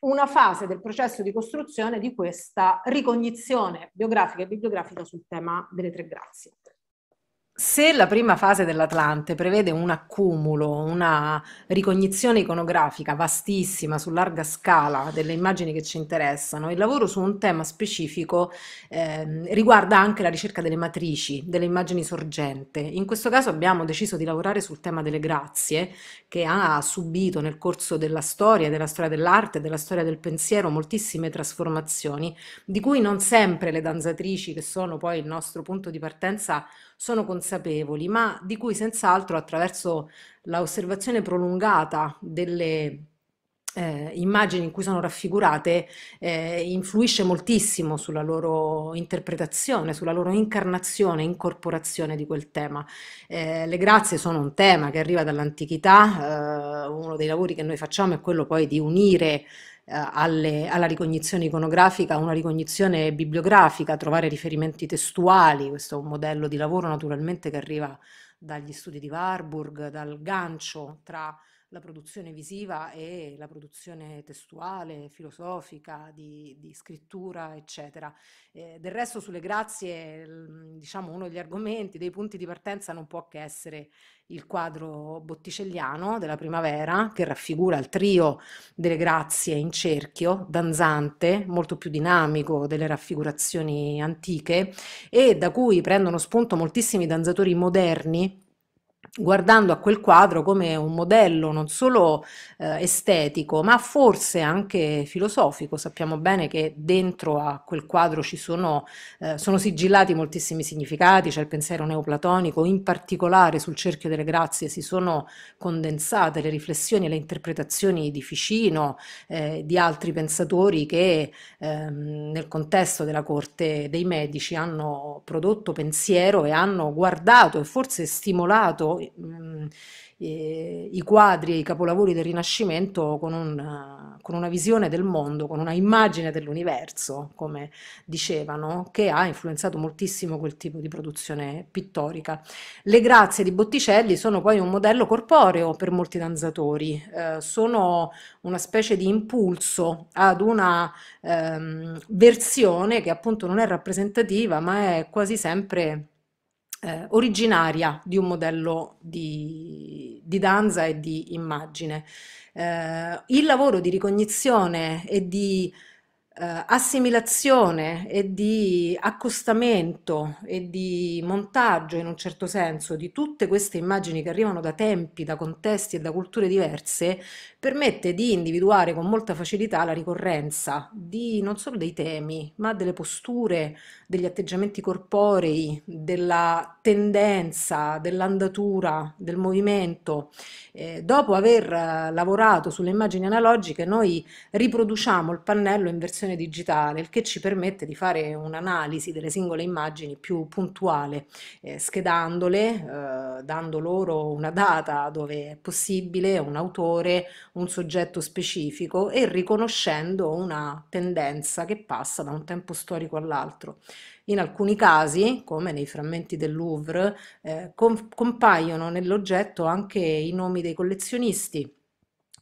[SPEAKER 1] una fase del processo di costruzione di questa ricognizione biografica e bibliografica sul tema delle tre grazie se la prima fase dell'Atlante prevede un accumulo, una ricognizione iconografica vastissima su larga scala delle immagini che ci interessano, il lavoro su un tema specifico eh, riguarda anche la ricerca delle matrici, delle immagini sorgente. In questo caso abbiamo deciso di lavorare sul tema delle grazie, che ha subito nel corso della storia, della storia dell'arte, della storia del pensiero, moltissime trasformazioni, di cui non sempre le danzatrici, che sono poi il nostro punto di partenza, sono consapevoli, ma di cui senz'altro attraverso l'osservazione prolungata delle eh, immagini in cui sono raffigurate eh, influisce moltissimo sulla loro interpretazione, sulla loro incarnazione, incorporazione di quel tema. Eh, le grazie sono un tema che arriva dall'antichità, eh, uno dei lavori che noi facciamo è quello poi di unire eh, alle, alla ricognizione iconografica una ricognizione bibliografica, trovare riferimenti testuali, questo è un modello di lavoro naturalmente che arriva dagli studi di Warburg, dal gancio tra la produzione visiva e la produzione testuale, filosofica, di, di scrittura, eccetera. Eh, del resto sulle grazie, mm, diciamo, uno degli argomenti, dei punti di partenza non può che essere il quadro botticelliano della primavera, che raffigura il trio delle grazie in cerchio, danzante, molto più dinamico delle raffigurazioni antiche, e da cui prendono spunto moltissimi danzatori moderni guardando a quel quadro come un modello non solo eh, estetico, ma forse anche filosofico. Sappiamo bene che dentro a quel quadro ci sono, eh, sono sigillati moltissimi significati, c'è cioè il pensiero neoplatonico, in particolare sul cerchio delle grazie si sono condensate le riflessioni e le interpretazioni di Ficino, eh, di altri pensatori che ehm, nel contesto della corte dei medici hanno prodotto pensiero e hanno guardato e forse stimolato diciamo, i quadri e i capolavori del Rinascimento con una, con una visione del mondo, con una immagine dell'universo, come dicevano, che ha influenzato moltissimo quel tipo di produzione pittorica. Le grazie di Botticelli sono poi un modello corporeo per molti danzatori, eh, sono una specie di impulso ad una ehm, versione che appunto non è rappresentativa ma è quasi sempre eh, originaria di un modello di, di danza e di immagine. Eh, il lavoro di ricognizione e di eh, assimilazione e di accostamento e di montaggio in un certo senso di tutte queste immagini che arrivano da tempi, da contesti e da culture diverse permette di individuare con molta facilità la ricorrenza di non solo dei temi, ma delle posture, degli atteggiamenti corporei, della tendenza, dell'andatura, del movimento. Eh, dopo aver eh, lavorato sulle immagini analogiche, noi riproduciamo il pannello in versione digitale, il che ci permette di fare un'analisi delle singole immagini più puntuale, eh, schedandole, eh, dando loro una data dove è possibile, un autore, un soggetto specifico e riconoscendo una tendenza che passa da un tempo storico all'altro. In alcuni casi, come nei frammenti del Louvre, eh, compaiono nell'oggetto anche i nomi dei collezionisti,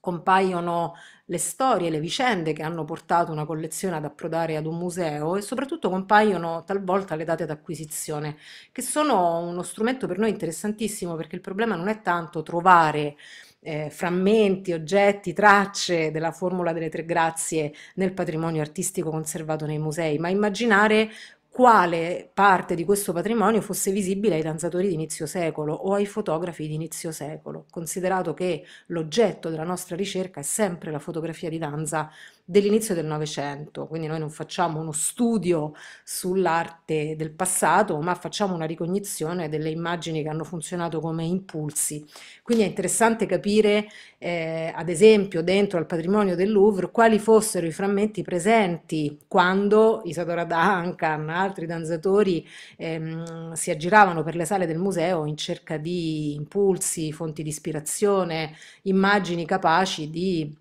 [SPEAKER 1] compaiono le storie, le vicende che hanno portato una collezione ad approdare ad un museo e soprattutto compaiono talvolta le date d'acquisizione, che sono uno strumento per noi interessantissimo perché il problema non è tanto trovare eh, frammenti, oggetti, tracce della formula delle tre grazie nel patrimonio artistico conservato nei musei, ma immaginare quale parte di questo patrimonio fosse visibile ai danzatori di inizio secolo o ai fotografi di inizio secolo, considerato che l'oggetto della nostra ricerca è sempre la fotografia di danza dell'inizio del Novecento, quindi noi non facciamo uno studio sull'arte del passato, ma facciamo una ricognizione delle immagini che hanno funzionato come impulsi. Quindi è interessante capire, eh, ad esempio, dentro al patrimonio del Louvre, quali fossero i frammenti presenti quando Isadora Duncan, altri danzatori ehm, si aggiravano per le sale del museo in cerca di impulsi, fonti di ispirazione, immagini capaci di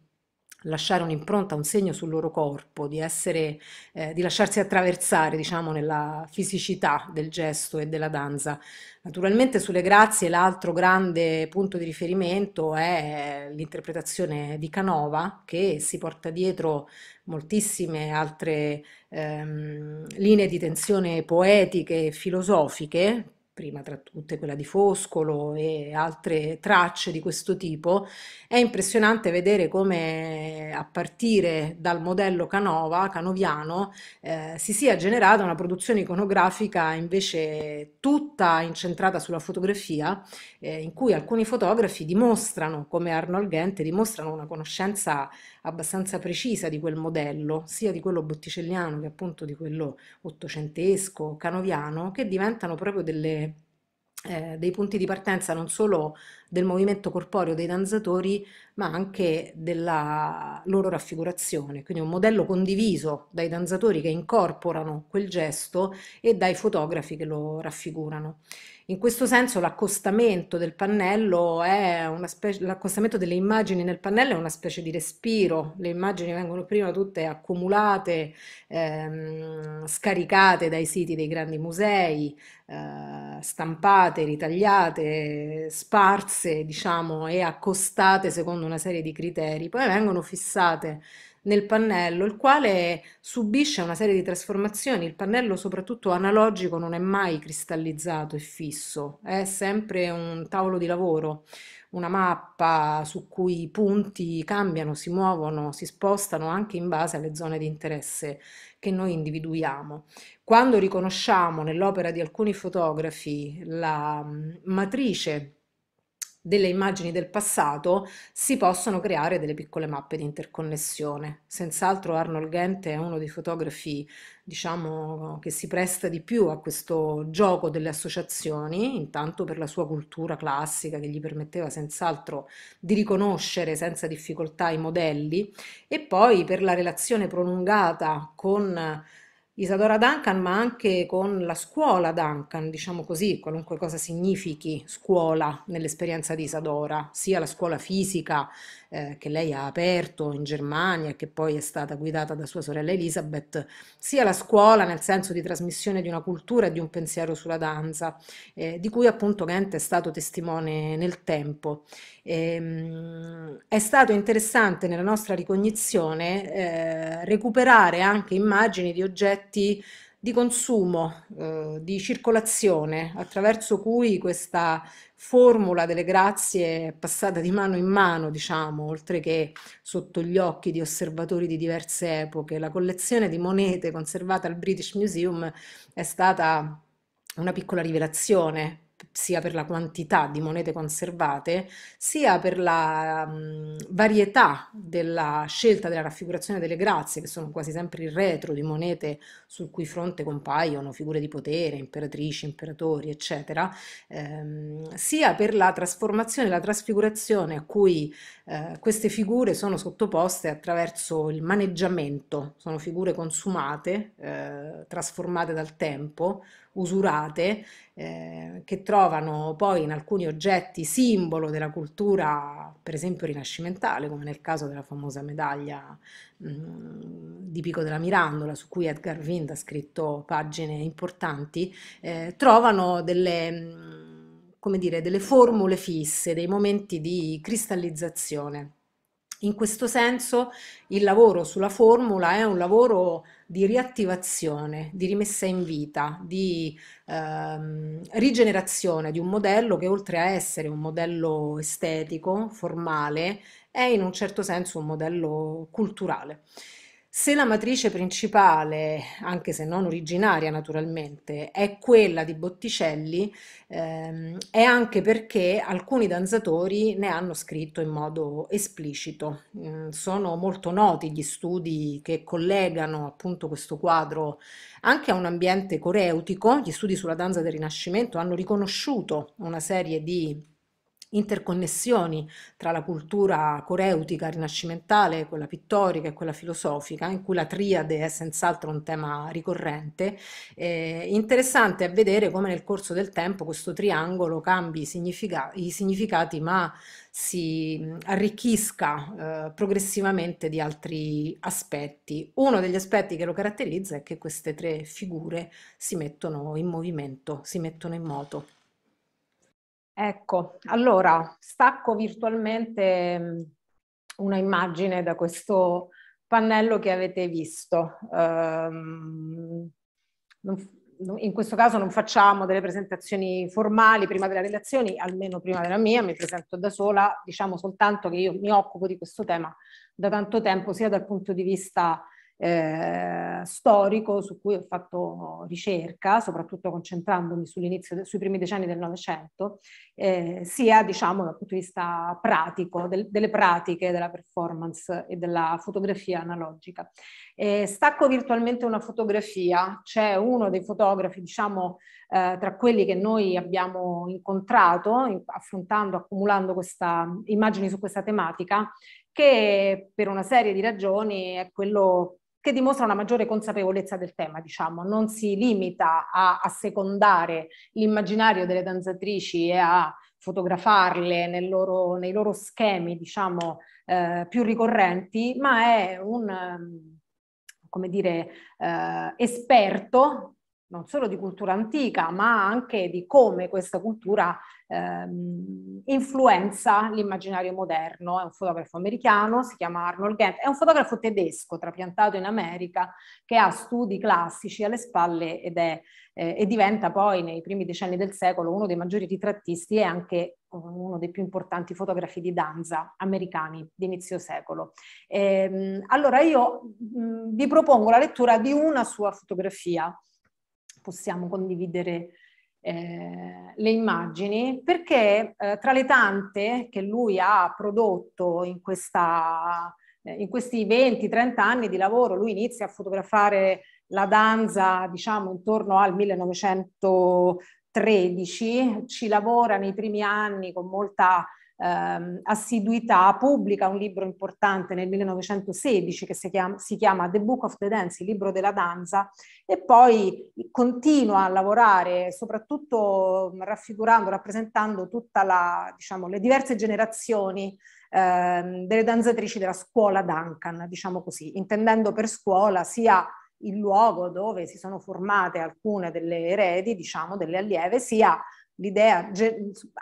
[SPEAKER 1] lasciare un'impronta, un segno sul loro corpo, di, essere, eh, di lasciarsi attraversare, diciamo, nella fisicità del gesto e della danza. Naturalmente sulle grazie l'altro grande punto di riferimento è l'interpretazione di Canova che si porta dietro moltissime altre ehm, linee di tensione poetiche e filosofiche prima tra tutte quella di Foscolo e altre tracce di questo tipo, è impressionante vedere come a partire dal modello Canova, canoviano, eh, si sia generata una produzione iconografica invece tutta incentrata sulla fotografia, eh, in cui alcuni fotografi dimostrano, come Arnold Gente, dimostrano una conoscenza abbastanza precisa di quel modello, sia di quello botticelliano che appunto di quello ottocentesco, canoviano, che diventano proprio delle, eh, dei punti di partenza non solo del movimento corporeo dei danzatori, ma anche della loro raffigurazione, quindi un modello condiviso dai danzatori che incorporano quel gesto e dai fotografi che lo raffigurano. In questo senso l'accostamento del pannello è una specie, l'accostamento delle immagini nel pannello è una specie di respiro, le immagini vengono prima tutte accumulate, ehm, scaricate dai siti dei grandi musei, eh, stampate, ritagliate, sparse diciamo e accostate secondo una serie di criteri, poi vengono fissate nel pannello, il quale subisce una serie di trasformazioni. Il pannello, soprattutto analogico, non è mai cristallizzato e fisso, è sempre un tavolo di lavoro, una mappa su cui i punti cambiano, si muovono, si spostano anche in base alle zone di interesse che noi individuiamo. Quando riconosciamo nell'opera di alcuni fotografi la mm, matrice delle immagini del passato si possono creare delle piccole mappe di interconnessione. Senz'altro Arnold Ghent è uno dei fotografi diciamo, che si presta di più a questo gioco delle associazioni, intanto per la sua cultura classica che gli permetteva senz'altro di riconoscere senza difficoltà i modelli e poi per la relazione prolungata con Isadora Duncan, ma anche con la scuola Duncan, diciamo così, qualunque cosa significhi scuola nell'esperienza di Isadora, sia la scuola fisica eh, che lei ha aperto in Germania e che poi è stata guidata da sua sorella Elisabeth, sia la scuola nel senso di trasmissione di una cultura e di un pensiero sulla danza, eh, di cui appunto Kent è stato testimone nel tempo. E, ehm, è stato interessante nella nostra ricognizione eh, recuperare anche immagini di oggetti di consumo, eh, di circolazione, attraverso cui questa formula delle grazie passata di mano in mano, diciamo, oltre che sotto gli occhi di osservatori di diverse epoche. La collezione di monete conservata al British Museum è stata una piccola rivelazione sia per la quantità di monete conservate, sia per la um, varietà della scelta della raffigurazione delle grazie, che sono quasi sempre il retro di monete sul cui fronte compaiono figure di potere, imperatrici, imperatori, eccetera, ehm, sia per la trasformazione, la trasfigurazione a cui eh, queste figure sono sottoposte attraverso il maneggiamento, sono figure consumate, eh, trasformate dal tempo, usurate, eh, che trovano poi in alcuni oggetti simbolo della cultura, per esempio rinascimentale, come nel caso della famosa medaglia mh, mm, di Pico della Mirandola, su cui Edgar Vind ha scritto pagine importanti, eh, trovano delle... Mh, mm, come dire, delle formule fisse, dei momenti di cristallizzazione. In questo senso il lavoro sulla formula è un lavoro di riattivazione, di rimessa in vita, di ehm, rigenerazione di un modello che oltre a essere un modello estetico, formale, è in un certo senso un modello culturale. Se la matrice principale, anche se non originaria naturalmente, è quella di Botticelli, ehm, è anche perché alcuni danzatori ne hanno scritto in modo esplicito. Mm, sono molto noti gli studi che collegano appunto questo quadro anche a un ambiente coreutico. Gli studi sulla danza del Rinascimento hanno riconosciuto una serie di interconnessioni tra la cultura coreutica rinascimentale, quella pittorica e quella filosofica, in cui la triade è senz'altro un tema ricorrente. È eh, interessante è vedere come nel corso del tempo questo triangolo cambi i, significa- i significati, ma si arricchisca eh, progressivamente di altri aspetti. Uno degli aspetti che lo caratterizza è che queste tre figure si mettono in movimento, si mettono in moto. Ecco, allora stacco virtualmente una immagine da questo pannello che avete visto. Ehm, in questo caso non facciamo delle presentazioni formali prima delle relazioni, almeno prima della mia, mi presento da sola, diciamo soltanto che io mi occupo di questo tema da tanto tempo, sia dal punto di vista eh, storico su cui ho fatto ricerca, soprattutto concentrandomi sull'inizio, sui primi decenni del Novecento, eh, sia diciamo dal punto di vista pratico, del, delle pratiche della performance e della fotografia analogica. Eh, stacco virtualmente una fotografia, c'è uno dei fotografi, diciamo, eh, tra quelli che noi abbiamo incontrato, in, affrontando, accumulando questa, immagini su questa tematica, che per una serie di ragioni è quello che dimostra una maggiore consapevolezza del tema, diciamo, non si limita a, assecondare l'immaginario delle danzatrici e a fotografarle loro, nei loro schemi, diciamo, eh, più ricorrenti, ma è un, ehm, come dire, eh, esperto non solo di cultura antica, ma anche di come questa cultura ehm, influenza l'immaginario moderno. È un fotografo americano, si chiama Arnold Gantt, è un fotografo tedesco trapiantato in America che ha studi classici alle spalle ed è, eh, e diventa poi nei primi decenni del secolo uno dei maggiori ritrattisti e anche uno dei più importanti fotografi di danza americani di inizio secolo. Ehm, allora io mh, vi propongo la lettura di una sua fotografia possiamo condividere eh, le immagini, perché eh, tra le tante che lui ha prodotto in, questa, eh, in questi 20-30 anni di lavoro, lui inizia a fotografare la danza, diciamo, intorno al 1913, ci lavora nei primi anni con molta ehm, assiduità pubblica un libro importante nel 1916 che si chiama, si chiama The Book of the Dance, il libro della danza, e poi continua a lavorare soprattutto raffigurando, rappresentando tutta la, diciamo, le diverse generazioni ehm, delle danzatrici della scuola Duncan, diciamo così, intendendo per scuola sia il luogo dove si sono formate alcune delle eredi, diciamo, delle allieve, sia l'idea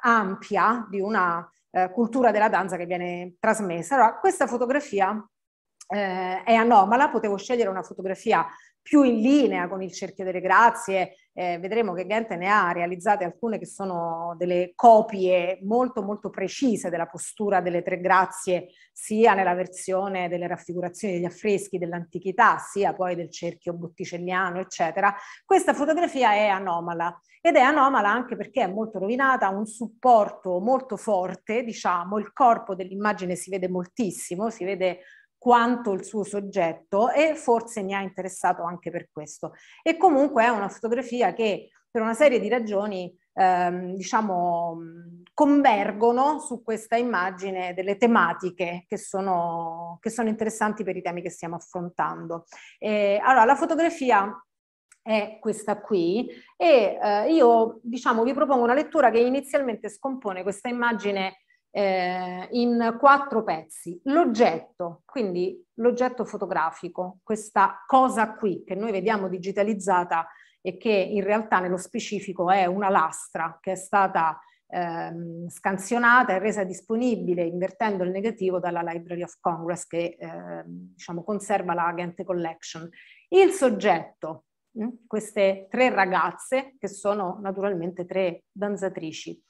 [SPEAKER 1] ampia di una eh, cultura della danza che viene trasmessa. Allora, questa fotografia eh, è anomala, potevo scegliere una fotografia più in linea con il cerchio delle grazie, eh, vedremo che Gente ne ha realizzate alcune che sono delle copie molto molto precise della postura delle tre grazie, sia nella versione delle raffigurazioni degli affreschi dell'antichità, sia poi del cerchio botticelliano, eccetera. Questa fotografia è anomala ed è anomala anche perché è molto rovinata, ha un supporto molto forte, diciamo, il corpo dell'immagine si vede moltissimo, si vede quanto il suo soggetto e forse mi ha interessato anche per questo. E comunque è una fotografia che per una serie di ragioni ehm, diciamo convergono su questa immagine delle tematiche che sono, che sono interessanti per i temi che stiamo affrontando. E, allora, la fotografia è questa qui e eh, io diciamo vi propongo una lettura che inizialmente scompone questa immagine eh, in quattro pezzi. L'oggetto, quindi l'oggetto fotografico, questa cosa qui che noi vediamo digitalizzata e che in realtà nello specifico è una lastra che è stata ehm, scansionata e resa disponibile invertendo il negativo dalla Library of Congress che eh, diciamo, conserva la Ghent Collection. Il soggetto, mh? Hm, queste tre ragazze che sono naturalmente tre danzatrici.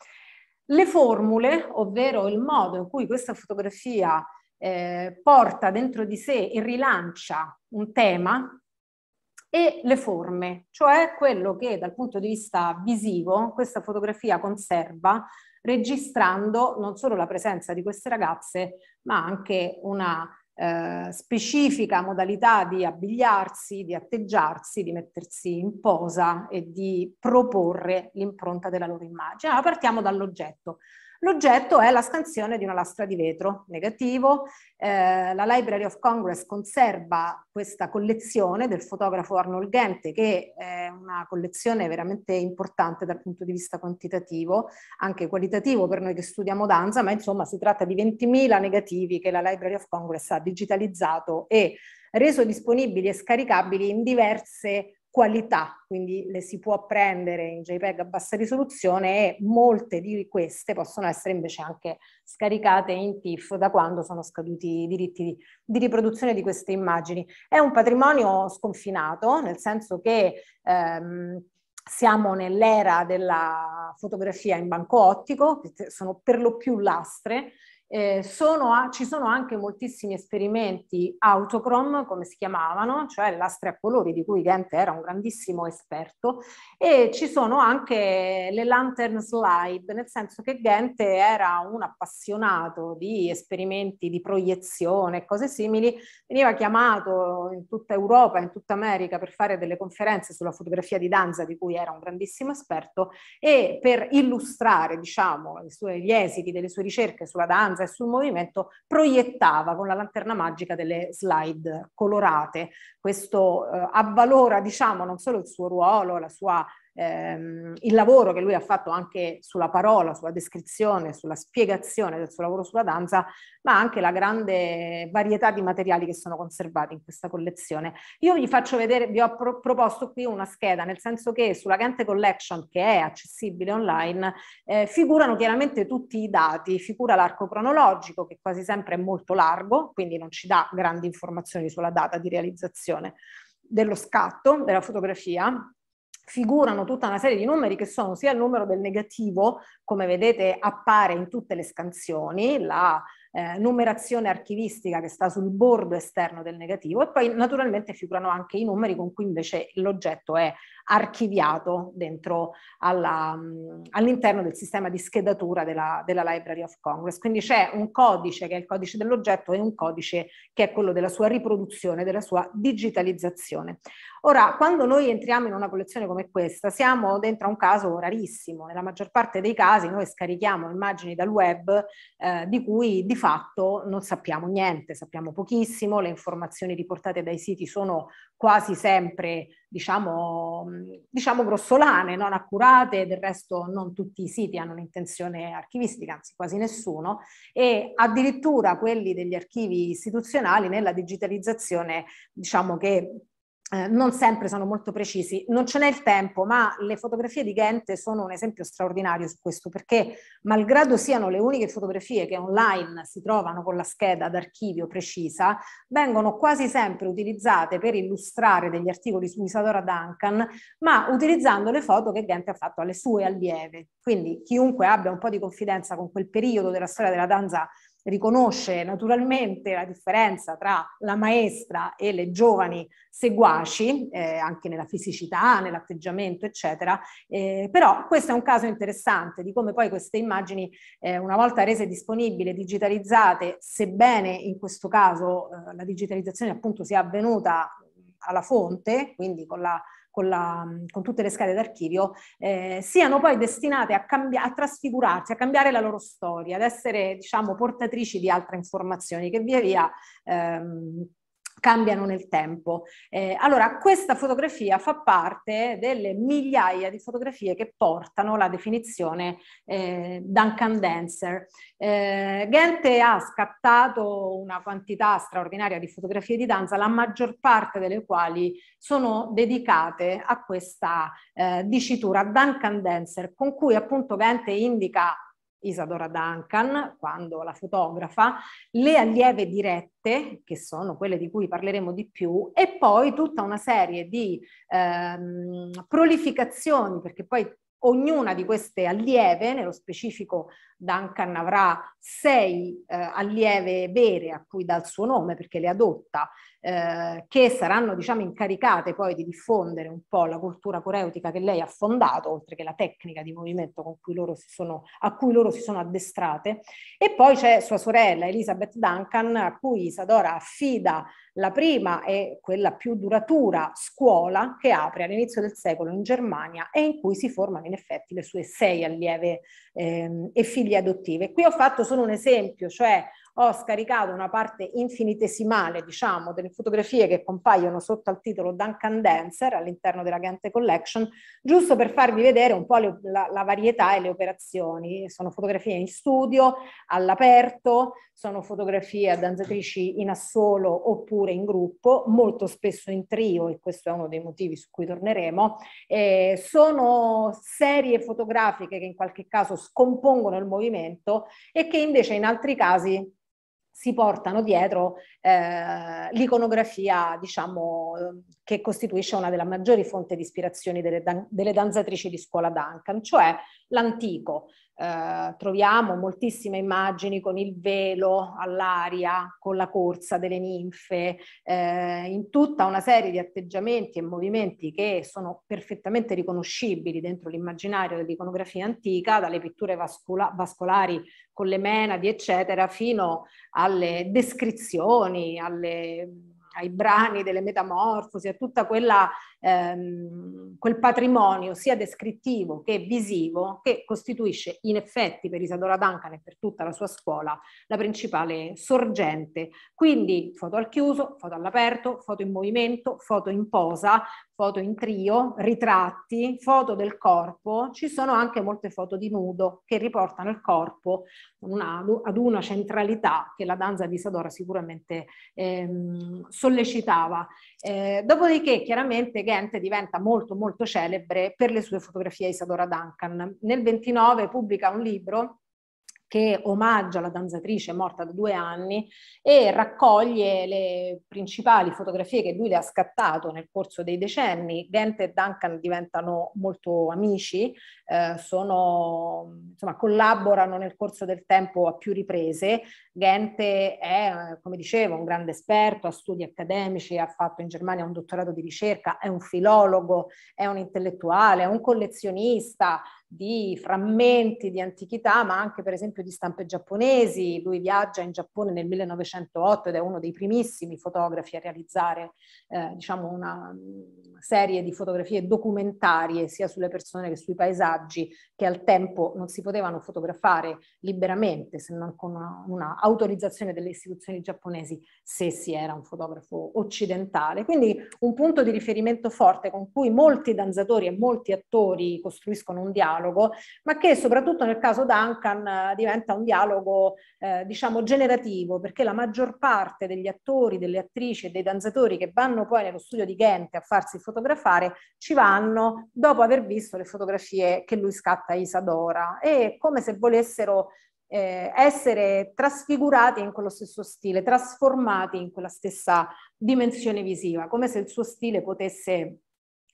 [SPEAKER 1] Le formule, ovvero il modo in cui questa fotografia eh, porta dentro di sé e rilancia un tema, e le forme, cioè quello che dal punto di vista visivo questa fotografia conserva registrando non solo la presenza di queste ragazze, ma anche una eh, specifica modalità di abbigliarsi, di atteggiarsi, di mettersi in posa e di proporre l'impronta della loro immagine. Allora partiamo dall'oggetto. L'oggetto è la scansione di una lastra di vetro, negativo. Eh, la Library of Congress conserva questa collezione del fotografo Arnold Gente, che è una collezione veramente importante dal punto di vista quantitativo, anche qualitativo per noi che studiamo danza, ma insomma si tratta di 20.000 negativi che la Library of Congress ha digitalizzato e reso disponibili e scaricabili in diverse qualità, quindi le si può prendere in JPEG a bassa risoluzione e molte di queste possono essere invece anche scaricate in TIFF da quando sono scaduti i diritti di, di riproduzione di queste immagini. È un patrimonio sconfinato, nel senso che ehm, siamo nell'era della fotografia in banco ottico, sono per lo più lastre, eh, sono a, ci sono anche moltissimi esperimenti autocrom, come si chiamavano, cioè lastre a colori di cui Ghent era un grandissimo esperto, e ci sono anche le lantern slide, nel senso che Ghent era un appassionato di esperimenti di proiezione e cose simili, veniva chiamato in tutta Europa, in tutta America per fare delle conferenze sulla fotografia di danza di cui era un grandissimo esperto e per illustrare diciamo, i suoi, gli esiti delle sue ricerche sulla danza, e sul movimento proiettava con la lanterna magica delle slide colorate. Questo eh, avvalora diciamo non solo il suo ruolo, la sua ehm, il lavoro che lui ha fatto anche sulla parola, sulla descrizione, sulla spiegazione del suo lavoro sulla danza, ma anche la grande varietà di materiali che sono conservati in questa collezione. Io vi faccio vedere, vi ho pro- proposto qui una scheda, nel senso che sulla Gente Collection, che è accessibile online, eh, figurano chiaramente tutti i dati, figura l'arco cronologico, che quasi sempre è molto largo, quindi non ci dà grandi informazioni sulla data di realizzazione dello scatto, della fotografia, figurano tutta una serie di numeri che sono sia il numero del negativo, come vedete appare in tutte le scansioni, la eh, numerazione archivistica che sta sul bordo esterno del negativo e poi naturalmente figurano anche i numeri con cui invece l'oggetto è archiviato all'interno all del sistema di schedatura della, della Library of Congress. Quindi c'è un codice che è il codice dell'oggetto e un codice che è quello della sua riproduzione, della sua digitalizzazione. Ora, quando noi entriamo in una collezione come questa, siamo dentro a un caso rarissimo. Nella maggior parte dei casi noi scarichiamo immagini dal web eh, di cui di fatto non sappiamo niente, sappiamo pochissimo, le informazioni riportate dai siti sono quasi sempre, diciamo, Ehm, diciamo grossolane, non accurate, del resto non tutti i siti hanno un'intenzione archivistica, anzi quasi nessuno, e addirittura quelli degli archivi istituzionali nella digitalizzazione diciamo che eh, non sempre sono molto precisi, non ce n'è il tempo, ma le fotografie di Ghent sono un esempio straordinario su questo, perché malgrado siano le uniche fotografie che online si trovano con la scheda d'archivio precisa, vengono quasi sempre utilizzate per illustrare degli articoli su Isadora Duncan, ma utilizzando le foto che Ghent ha fatto alle sue allieve. Quindi chiunque abbia un po' di confidenza con quel periodo della storia della danza riconosce naturalmente la differenza tra la maestra e le giovani seguaci, eh, anche nella fisicità, nell'atteggiamento, eccetera. Eh, però questo è un caso interessante di come poi queste immagini, eh, una volta rese disponibili, digitalizzate, sebbene in questo caso eh, la digitalizzazione appunto sia avvenuta alla fonte, quindi con la con, la, con tutte le schede d'archivio, eh, siano poi destinate a, cambi- a trasfigurarsi, a cambiare la loro storia, ad essere diciamo portatrici di altre informazioni che via via ehm, cambiano nel tempo. Eh, allora, questa fotografia fa parte delle migliaia di fotografie che portano la definizione eh, Duncan Dancer. Eh, Gente ha scattato una quantità straordinaria di fotografie di danza, la maggior parte delle quali sono dedicate a questa eh, dicitura Duncan Dancer, con cui appunto Gente indica Isadora Duncan, quando la fotografa, le allieve dirette, che sono quelle di cui parleremo di più, e poi tutta una serie di ehm, prolificazioni, perché poi ognuna di queste allieve, nello specifico Duncan avrà sei eh, allieve vere a cui dà il suo nome perché le adotta, eh, che saranno diciamo, incaricate poi di diffondere un po' la cultura coreutica che lei ha fondato, oltre che la tecnica di movimento cui sono, a cui loro si sono addestrate. E poi c'è sua sorella Elizabeth Duncan, a cui Isadora affida la prima e quella più duratura scuola che apre all'inizio del secolo in Germania e in cui si formano in effetti le sue sei allieve eh, e figlie famiglie adottive. Qui ho fatto solo un esempio, cioè ho scaricato una parte infinitesimale, diciamo, delle fotografie che compaiono sotto al titolo Duncan Dancer all'interno della Gente Collection, giusto per farvi vedere un po' le, la, la varietà e le operazioni. Sono fotografie in studio, all'aperto, sono fotografie a danzatrici in assolo oppure in gruppo, molto spesso in trio, e questo è uno dei motivi su cui torneremo. Eh, sono serie fotografiche che in qualche caso scompongono il movimento e che invece in altri casi si portano dietro eh, l'iconografia, diciamo, eh, che costituisce una delle maggiori fonti di ispirazione delle, dan- delle danzatrici di scuola Duncan, cioè l'antico, eh, troviamo moltissime immagini con il velo all'aria, con la corsa delle ninfe, eh, in tutta una serie di atteggiamenti e movimenti che sono perfettamente riconoscibili dentro l'immaginario dell'iconografia antica, dalle pitture vascola- vascolari con le menadi, eccetera, fino alle descrizioni, alle ai brani delle metamorfosi, a tutta quella ehm, quel patrimonio sia descrittivo che visivo che costituisce in effetti per Isadora Duncan e per tutta la sua scuola la principale sorgente. Quindi foto al chiuso, foto all'aperto, foto in movimento, foto in posa, foto in trio, ritratti, foto del corpo, ci sono anche molte foto di nudo che riportano il corpo una, ad una centralità che la danza di Isadora sicuramente ehm, sollecitava. Eh, dopodiché chiaramente che Oriente diventa molto molto celebre per le sue fotografie Isadora Duncan. Nel 29 pubblica un libro che omaggia la danzatrice morta da due anni e raccoglie le principali fotografie che lui le ha scattato nel corso dei decenni. Gent e Duncan diventano molto amici, eh, sono, insomma, collaborano nel corso del tempo a più riprese, Gente è, come dicevo, un grande esperto, ha studi accademici, ha fatto in Germania un dottorato di ricerca, è un filologo, è un intellettuale, è un collezionista di frammenti di antichità, ma anche per esempio di stampe giapponesi. Lui viaggia in Giappone nel 1908 ed è uno dei primissimi fotografi a realizzare eh, diciamo una serie di fotografie documentarie sia sulle persone che sui paesaggi che al tempo non si potevano fotografare liberamente se non con una, una autorizzazione delle istituzioni giapponesi se si era un fotografo occidentale. Quindi un punto di riferimento forte con cui molti danzatori e molti attori costruiscono un dialogo, ma che soprattutto nel caso Duncan eh, diventa un dialogo eh, diciamo generativo, perché la maggior parte degli attori, delle attrici e dei danzatori che vanno poi nello studio di Ghent a farsi fotografare ci vanno dopo aver visto le fotografie che lui scatta a Isadora e come se volessero eh, essere trasfigurati in quello stesso stile, trasformati in quella stessa dimensione visiva, come se il suo stile potesse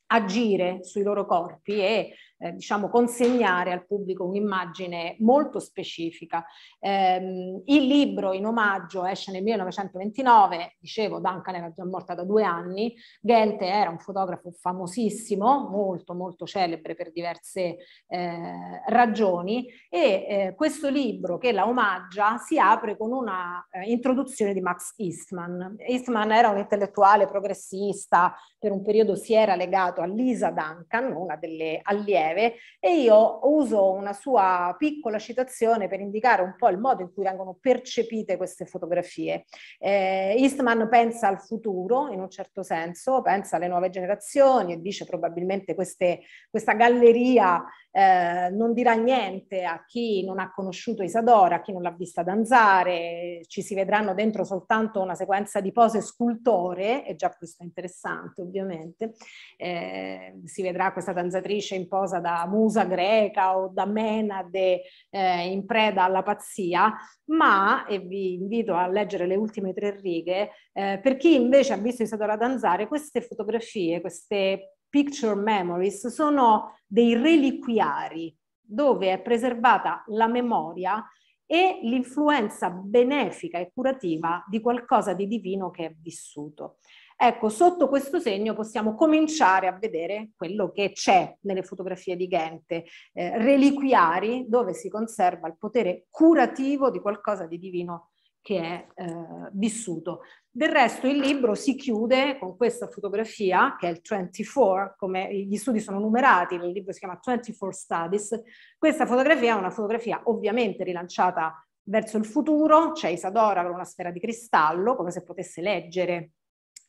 [SPEAKER 1] agire sui loro corpi e eh, diciamo, consegnare al pubblico un'immagine molto specifica. Eh, il libro in omaggio esce nel 1929, dicevo Duncan era già morta da due anni, Gente era un fotografo famosissimo, molto molto celebre per diverse eh, ragioni e eh, questo libro che la omaggia si apre con una eh, introduzione di Max Eastman. Eastman era un intellettuale progressista, per un periodo si era legato a Lisa Duncan, una delle allieve breve e io uso una sua piccola citazione per indicare un po' il modo in cui vengono percepite queste fotografie. Eh, Eastman pensa al futuro in un certo senso, pensa alle nuove generazioni e dice probabilmente queste, questa galleria eh, non dirà niente a chi non ha conosciuto Isadora, a chi non l'ha vista danzare, ci si vedranno dentro soltanto una sequenza di pose scultore, e già questo è interessante ovviamente, eh, si vedrà questa danzatrice in posa da musa greca o da menade eh, in preda alla pazzia, ma, e vi invito a leggere le ultime tre righe, eh, per chi invece ha visto Isadora danzare, queste fotografie, queste Picture Memories sono dei reliquiari dove è preservata la memoria e l'influenza benefica e curativa di qualcosa di divino che è vissuto. Ecco, sotto questo segno possiamo cominciare a vedere quello che c'è nelle fotografie di Gente, eh, reliquiari dove si conserva il potere curativo di qualcosa di divino che è eh, vissuto. Del resto il libro si chiude con questa fotografia, che è il 24, come gli studi sono numerati, il libro si chiama 24 Studies. Questa fotografia è una fotografia ovviamente rilanciata verso il futuro, c'è Isadora con una sfera di cristallo, come se potesse leggere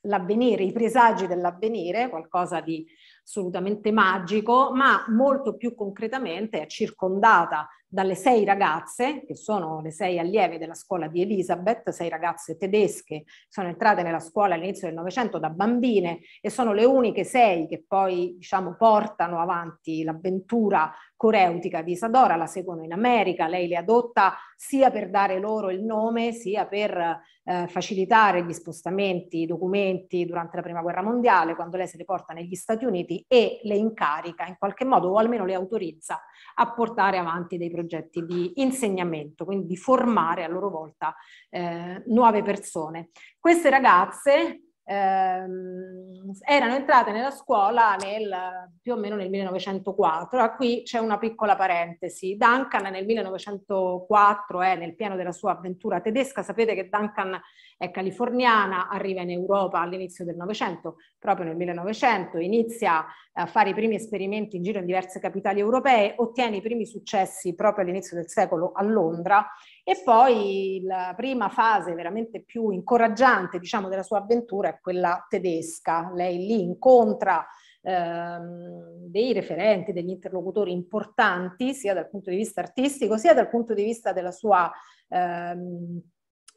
[SPEAKER 1] l'avvenire, i presagi dell'avvenire, qualcosa di assolutamente magico, ma molto più concretamente è circondata dalle sei ragazze, che sono le sei allieve della scuola di Elisabeth, sei ragazze tedesche, sono entrate nella scuola all'inizio del Novecento da bambine e sono le uniche sei che poi diciamo, portano avanti l'avventura coreutica di Isadora, la seguono in America, lei le adotta sia per dare loro il nome, sia per eh, facilitare gli spostamenti, i documenti durante la Prima Guerra Mondiale, quando lei se le porta negli Stati Uniti e le incarica in qualche modo, o almeno le autorizza a portare avanti dei progetti di insegnamento, quindi di formare a loro volta eh, nuove persone. Queste ragazze ehm, erano entrate nella scuola nel, più o meno nel 1904. Ah, qui c'è una piccola parentesi. Duncan nel 1904 è eh, nel pieno della sua avventura tedesca. Sapete che Duncan è californiana, arriva in Europa all'inizio del Novecento, proprio nel 1900, inizia a fare i primi esperimenti in giro in diverse capitali europee, ottiene i primi successi proprio all'inizio del secolo a Londra e poi la prima fase veramente più incoraggiante, diciamo, della sua avventura è quella tedesca. Lei lì incontra ehm, dei referenti, degli interlocutori importanti, sia dal punto di vista artistico, sia dal punto di vista della sua ehm,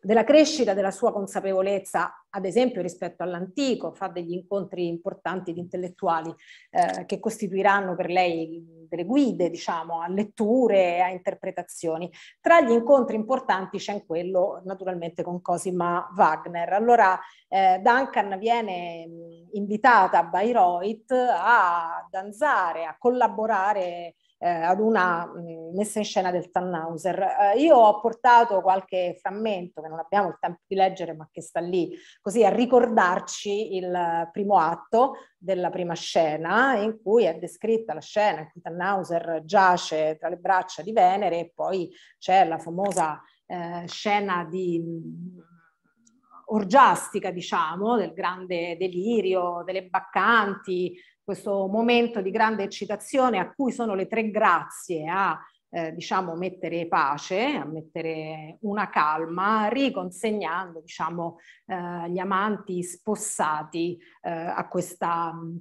[SPEAKER 1] della crescita della sua consapevolezza, ad esempio rispetto all'antico, fa degli incontri importanti di intellettuali eh, che costituiranno per lei delle guide, diciamo, a letture, a interpretazioni. Tra gli incontri importanti c'è quello naturalmente con Cosima Wagner. Allora eh, Duncan viene invitata a Bayreuth a danzare, a collaborare eh, ad una mh, mm, messa in scena del Tannhauser. Eh, io ho portato qualche frammento che non abbiamo il tempo di leggere ma che sta lì, così a ricordarci il primo atto della prima scena in cui è descritta la scena in cui Tannhauser giace tra le braccia di Venere e poi c'è la famosa eh, scena di mm, orgiastica, diciamo, del grande delirio, delle baccanti, questo momento di grande eccitazione a cui sono le tre grazie a eh, diciamo, mettere pace, a mettere una calma, riconsegnando diciamo, eh, gli amanti spossati eh, a questa mm,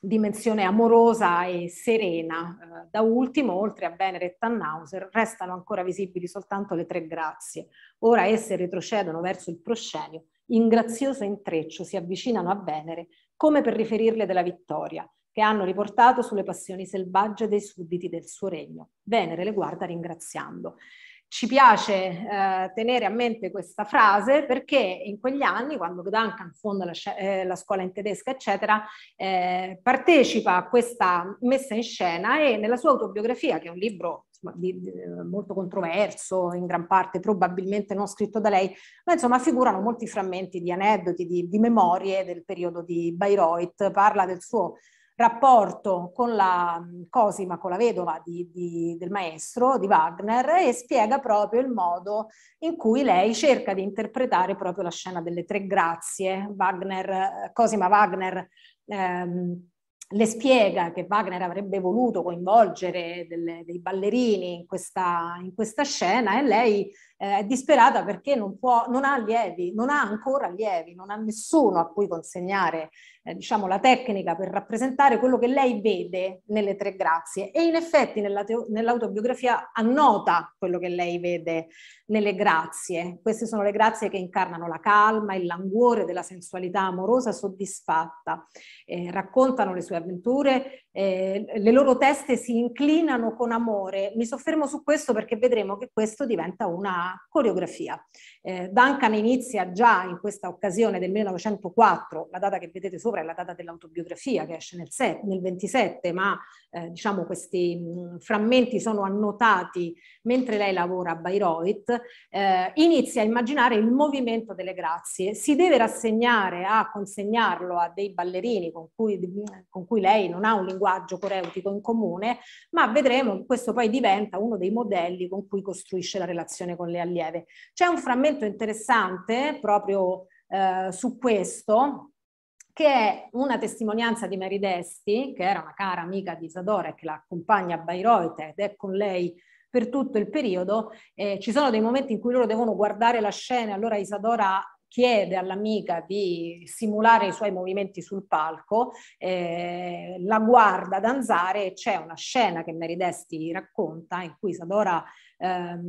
[SPEAKER 1] dimensione amorosa e serena. Eh, da ultimo, oltre a Venere e Tannhauser, restano ancora visibili soltanto le tre grazie. Ora esse retrocedono verso il proscenio, in grazioso intreccio si avvicinano a Venere come per riferirle della vittoria, che hanno riportato sulle passioni selvagge dei sudditi del suo regno. Venere le guarda ringraziando. Ci piace eh, tenere a mente questa frase perché in quegli anni, quando Duncan fonda la, eh, la scuola in tedesca, eccetera, eh, partecipa a questa messa in scena e nella sua autobiografia, che è un libro di, di, eh, molto controverso, in gran parte probabilmente non scritto da lei, ma insomma figurano molti frammenti di aneddoti, di, di memorie del periodo di Bayreuth, parla del suo rapporto con la mm, Cosima, con la vedova di, di, del maestro di Wagner e spiega proprio il modo in cui lei cerca di interpretare proprio la scena delle tre grazie. Wagner, eh, Cosima Wagner ehm, le spiega che Wagner avrebbe voluto coinvolgere delle, dei ballerini in questa, in questa, scena e lei eh, è disperata perché non, può, non ha allievi, non ha ancora allievi, non ha nessuno a cui consegnare eh, diciamo, la tecnica per rappresentare quello che lei vede nelle tre grazie e in effetti nella teo- nell'autobiografia annota quello che lei vede nelle grazie. Queste sono le grazie che incarnano la calma, il languore della sensualità amorosa soddisfatta, eh, raccontano le sue avventure, eh, le loro teste si inclinano con amore. Mi soffermo su questo perché vedremo che questo diventa una coreografia. Eh, Duncan inizia già in questa occasione del 1904, la data che vedete su sopra è la data dell'autobiografia che esce nel, set, nel 27, ma eh, diciamo questi mh, mm, frammenti sono annotati mentre lei lavora a Bayreuth, eh, inizia a immaginare il movimento delle grazie, si deve rassegnare a consegnarlo a dei ballerini con cui, con cui lei non ha un linguaggio coreutico in comune, ma vedremo che questo poi diventa uno dei modelli con cui costruisce la relazione con le allieve. C'è un frammento interessante proprio eh, su questo, che è una testimonianza di Mary Desti, che era una cara amica di Isadora e che la accompagna a Bayreuth ed è con lei per tutto il periodo. Eh, ci sono dei momenti in cui loro devono guardare la scena, allora Isadora chiede all'amica di simulare i suoi movimenti sul palco, eh, la guarda danzare e c'è una scena che Mary Desti racconta in cui Isadora ehm,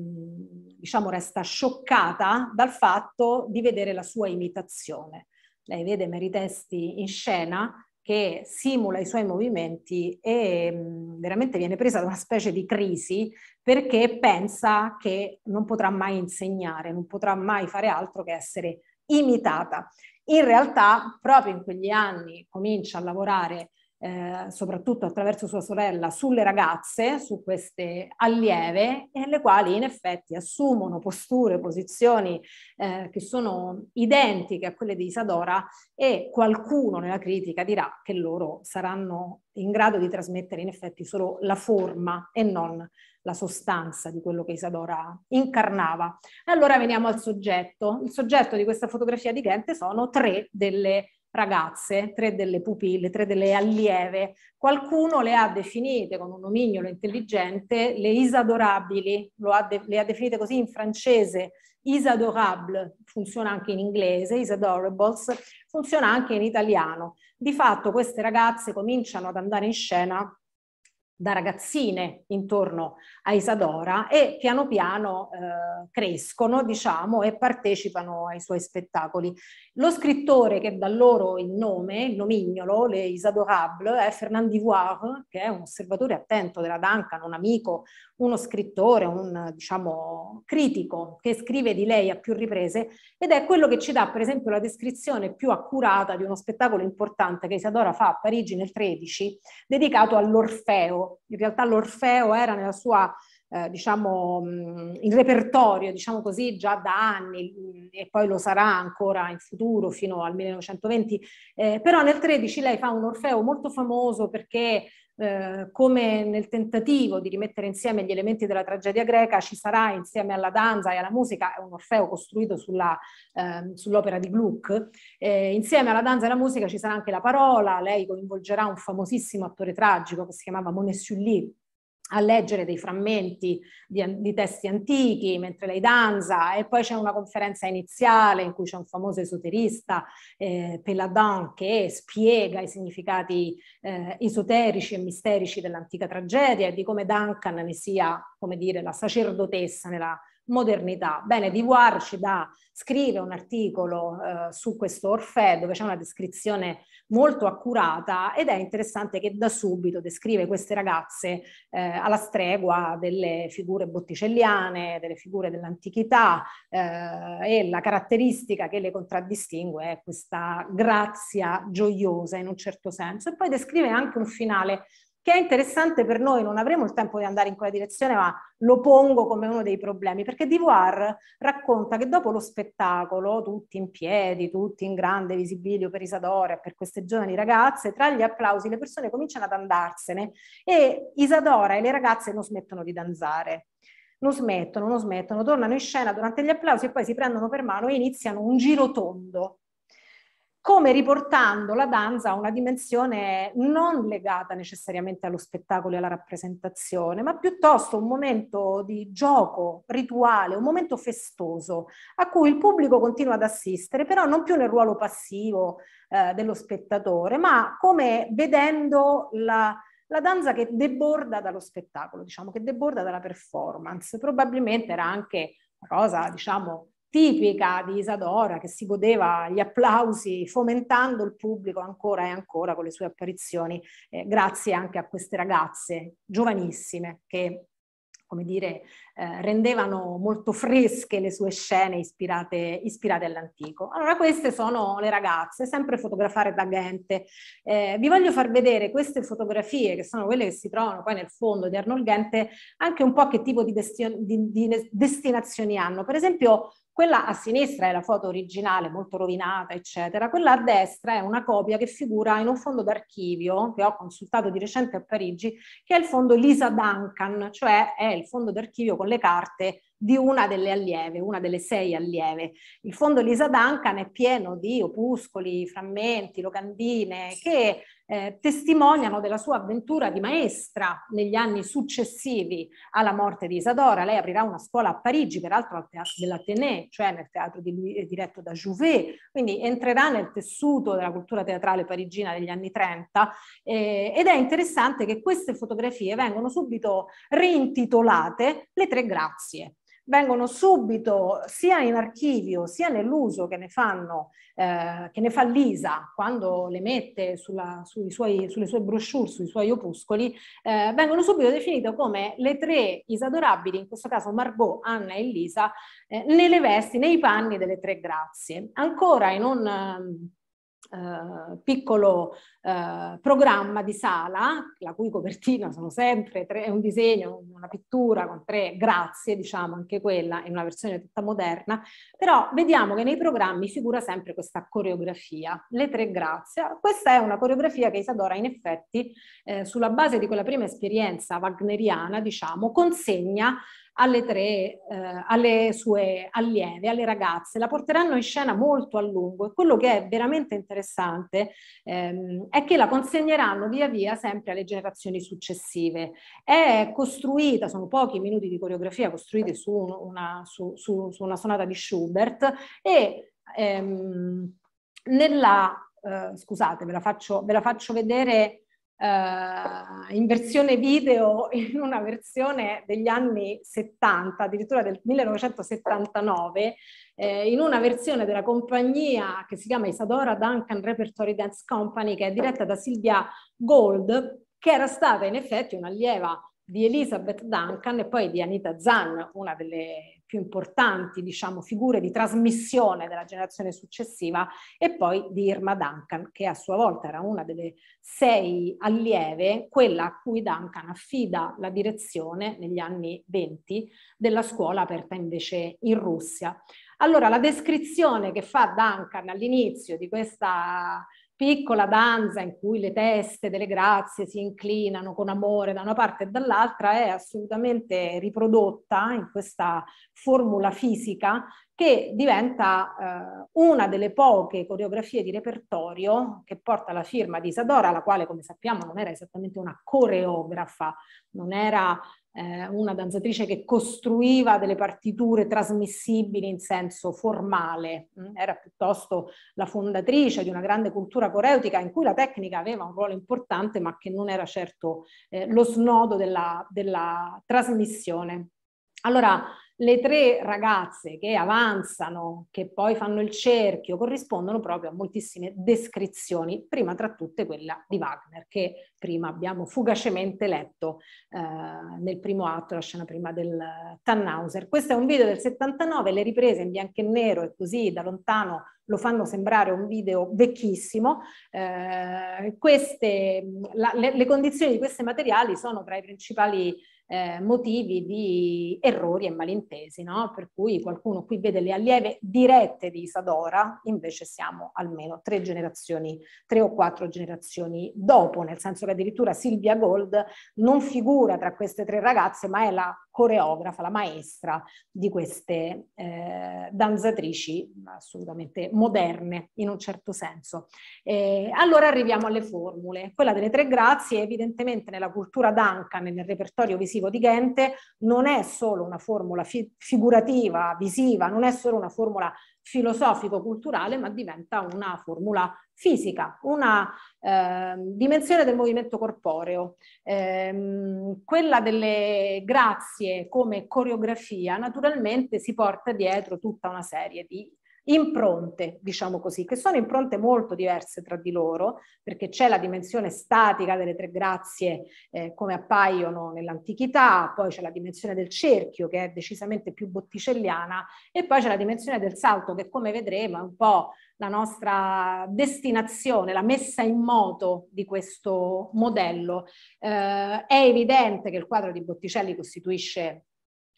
[SPEAKER 1] diciamo resta scioccata dal fatto di vedere la sua imitazione lei vede Meritesti in scena che simula i suoi movimenti e mm, veramente viene presa da una specie di crisi perché pensa che non potrà mai insegnare, non potrà mai fare altro che essere imitata. In realtà, proprio in quegli anni comincia a lavorare eh, soprattutto attraverso sua sorella, sulle ragazze, su queste allieve, e le quali in effetti assumono posture, posizioni eh, che sono identiche a quelle di Isadora e qualcuno nella critica dirà che loro saranno in grado di trasmettere in effetti solo la forma e non la sostanza di quello che Isadora incarnava. E allora veniamo al soggetto. Il soggetto di questa fotografia di Ghent sono tre delle ragazze, tre delle pupille, tre delle allieve, qualcuno le ha definite con un nomignolo intelligente le isadorabili, ha de- le ha definite così in francese, isadorable, funziona anche in inglese, isadorables, funziona anche in italiano. Di fatto queste ragazze cominciano ad andare in scena da ragazzine intorno a Isadora e piano piano eh, crescono, diciamo, e partecipano ai suoi spettacoli. Lo scrittore che dà loro il nome, il nomignolo, le Isadorable, è Fernand Divoire, che è un osservatore attento della Duncan, un amico, uno scrittore, un diciamo critico che scrive di lei a più riprese ed è quello che ci dà per esempio la descrizione più accurata di uno spettacolo importante che Isadora fa a Parigi nel 13 dedicato all'Orfeo in realtà l'Orfeo era nella sua, eh, diciamo, mm, in repertorio, diciamo così, già da anni mm, e poi lo sarà ancora in futuro fino al 1920, eh, però nel 13 lei fa un Orfeo molto famoso perché eh, come nel tentativo di rimettere insieme gli elementi della tragedia greca ci sarà insieme alla danza e alla musica, è un Orfeo costruito sulla, eh, sull'opera di Gluck, eh, insieme alla danza e alla musica ci sarà anche la parola, lei coinvolgerà un famosissimo attore tragico che si chiamava Monet Sully, a leggere dei frammenti di, di, testi antichi mentre lei danza e poi c'è una conferenza iniziale in cui c'è un famoso esoterista eh, Peladin che spiega i significati eh, esoterici e misterici dell'antica tragedia e di come Duncan ne sia, come dire, la sacerdotessa nella, modernità. Bene, Divoire ci dà, scrive un articolo eh, su questo Orfè dove c'è una descrizione molto accurata ed è interessante che da subito descrive queste ragazze eh, alla stregua delle figure botticelliane, delle figure dell'antichità eh, e la caratteristica che le contraddistingue è questa grazia gioiosa in un certo senso e poi descrive anche un finale che è interessante per noi, non avremo il tempo di andare in quella direzione, ma lo pongo come uno dei problemi, perché Divoir racconta che dopo lo spettacolo, tutti in piedi, tutti in grande visibilio per Isadora, e per queste giovani ragazze, tra gli applausi le persone cominciano ad andarsene e Isadora e le ragazze non smettono di danzare. Non smettono, non smettono, tornano in scena durante gli applausi e poi si prendono per mano e iniziano un giro tondo come riportando la danza a una dimensione non legata necessariamente allo spettacolo e alla rappresentazione, ma piuttosto un momento di gioco rituale, un momento festoso a cui il pubblico continua ad assistere, però non più nel ruolo passivo eh, dello spettatore, ma come vedendo la, la danza che deborda dallo spettacolo, diciamo, che deborda dalla performance. Probabilmente era anche una cosa, diciamo, tipica di Isadora che si godeva gli applausi fomentando il pubblico ancora e ancora con le sue apparizioni, eh, grazie anche a queste ragazze giovanissime che come dire, eh, rendevano molto fresche le sue scene ispirate, ispirate, all'antico. Allora, queste sono le ragazze, sempre fotografare da Gente. Eh, vi voglio far vedere queste fotografie, che sono quelle che si trovano poi nel fondo di Arnold Gente, anche un po' che tipo di, desti- di, di destinazioni hanno. Per esempio, quella a sinistra è la foto originale, molto rovinata, eccetera. Quella a destra è una copia che figura in un fondo d'archivio che ho consultato di recente a Parigi, che è il fondo Lisa Duncan, cioè è il fondo d'archivio con le carte di una delle allieve, una delle sei allieve. Il fondo Lisa Duncan è pieno di opuscoli, frammenti, locandine che eh, testimoniano della sua avventura di maestra negli anni successivi alla morte di Isadora. Lei aprirà una scuola a Parigi, peraltro al teatro dell'Athenée, cioè nel teatro di, eh, diretto da Jouvet, quindi entrerà nel tessuto della cultura teatrale parigina degli anni 30 eh, ed è interessante che queste fotografie vengono subito reintitolate Le tre grazie vengono subito sia in archivio sia nell'uso che ne fanno, eh, che ne fa l'ISA quando le mette sulla, suoi, sulle sue brochure, sui suoi opuscoli, eh, vengono subito definite come le tre isadorabili, in questo caso Margot, Anna e Lisa, eh, nelle vesti, nei panni delle tre grazie. Ancora in un eh, eh, piccolo eh, programma di sala, la cui copertina sono sempre tre, un disegno, una pittura con tre grazie, diciamo anche quella in una versione tutta moderna, però vediamo che nei programmi figura sempre questa coreografia, le tre grazie. Questa è una coreografia che Isadora in effetti eh, sulla base di quella prima esperienza wagneriana, diciamo, consegna alle tre, eh, alle sue allieve, alle ragazze, la porteranno in scena molto a lungo e quello che è veramente interessante ehm, è che la consegneranno via via sempre alle generazioni successive. È costruita, sono pochi minuti di coreografia costruite su una, su, su, su una sonata di Schubert e ehm, nella, eh, scusate, ve la faccio, ve la faccio vedere eh, in versione video in una versione degli anni 70, addirittura del 1979, eh, in una versione della compagnia che si chiama Isadora Duncan Repertory Dance Company, che è diretta da Silvia Gold, che era stata in effetti un'allieva di Elizabeth Duncan e poi di Anita Zan, una delle più importanti diciamo, figure di trasmissione della generazione successiva, e poi di Irma Duncan, che a sua volta era una delle sei allieve, quella a cui Duncan affida la direzione negli anni 20 della scuola aperta invece in Russia. Allora, la descrizione che fa Duncan all'inizio di questa piccola danza in cui le teste delle grazie si inclinano con amore da una parte e dall'altra è assolutamente riprodotta in questa formula fisica che diventa eh, una delle poche coreografie di repertorio che porta la firma di Isadora, la quale come sappiamo non era esattamente una coreografa, non era eh, una danzatrice che costruiva delle partiture trasmissibili in senso formale, mm, era piuttosto la fondatrice di una grande cultura coreutica in cui la tecnica aveva un ruolo importante ma che non era certo eh, lo snodo della, della trasmissione. Allora, le tre ragazze che avanzano, che poi fanno il cerchio, corrispondono proprio a moltissime descrizioni, prima tra tutte quella di Wagner, che prima abbiamo fugacemente letto eh, nel primo atto, la scena prima del Tannhauser. Questo è un video del 79, le riprese in bianco e nero e così da lontano lo fanno sembrare un video vecchissimo. Eh, queste, la, le, le, condizioni di questi materiali sono tra i principali eh, motivi di errori e malintesi, no? per cui qualcuno qui vede le allieve dirette di Isadora, invece siamo almeno tre generazioni, tre o quattro generazioni dopo, nel senso che addirittura Silvia Gold non figura tra queste tre ragazze, ma è la coreografa, la maestra di queste eh, danzatrici assolutamente moderne in un certo senso. Eh, allora arriviamo alle formule. Quella delle tre grazie evidentemente nella cultura Duncan e nel repertorio visivo di Gente non è solo una formula fi- figurativa, visiva, non è solo una formula filosofico-culturale, ma diventa una formula fisica, una eh, dimensione del movimento corporeo. Eh, quella delle grazie come coreografia naturalmente si porta dietro tutta una serie di impronte, diciamo così, che sono impronte molto diverse tra di loro, perché c'è la dimensione statica delle tre grazie eh, come appaiono nell'antichità, poi c'è la dimensione del cerchio che è decisamente più botticelliana e poi c'è la dimensione del salto che come vedremo è un po' la nostra destinazione, la messa in moto di questo modello. Eh, è evidente che il quadro di Botticelli costituisce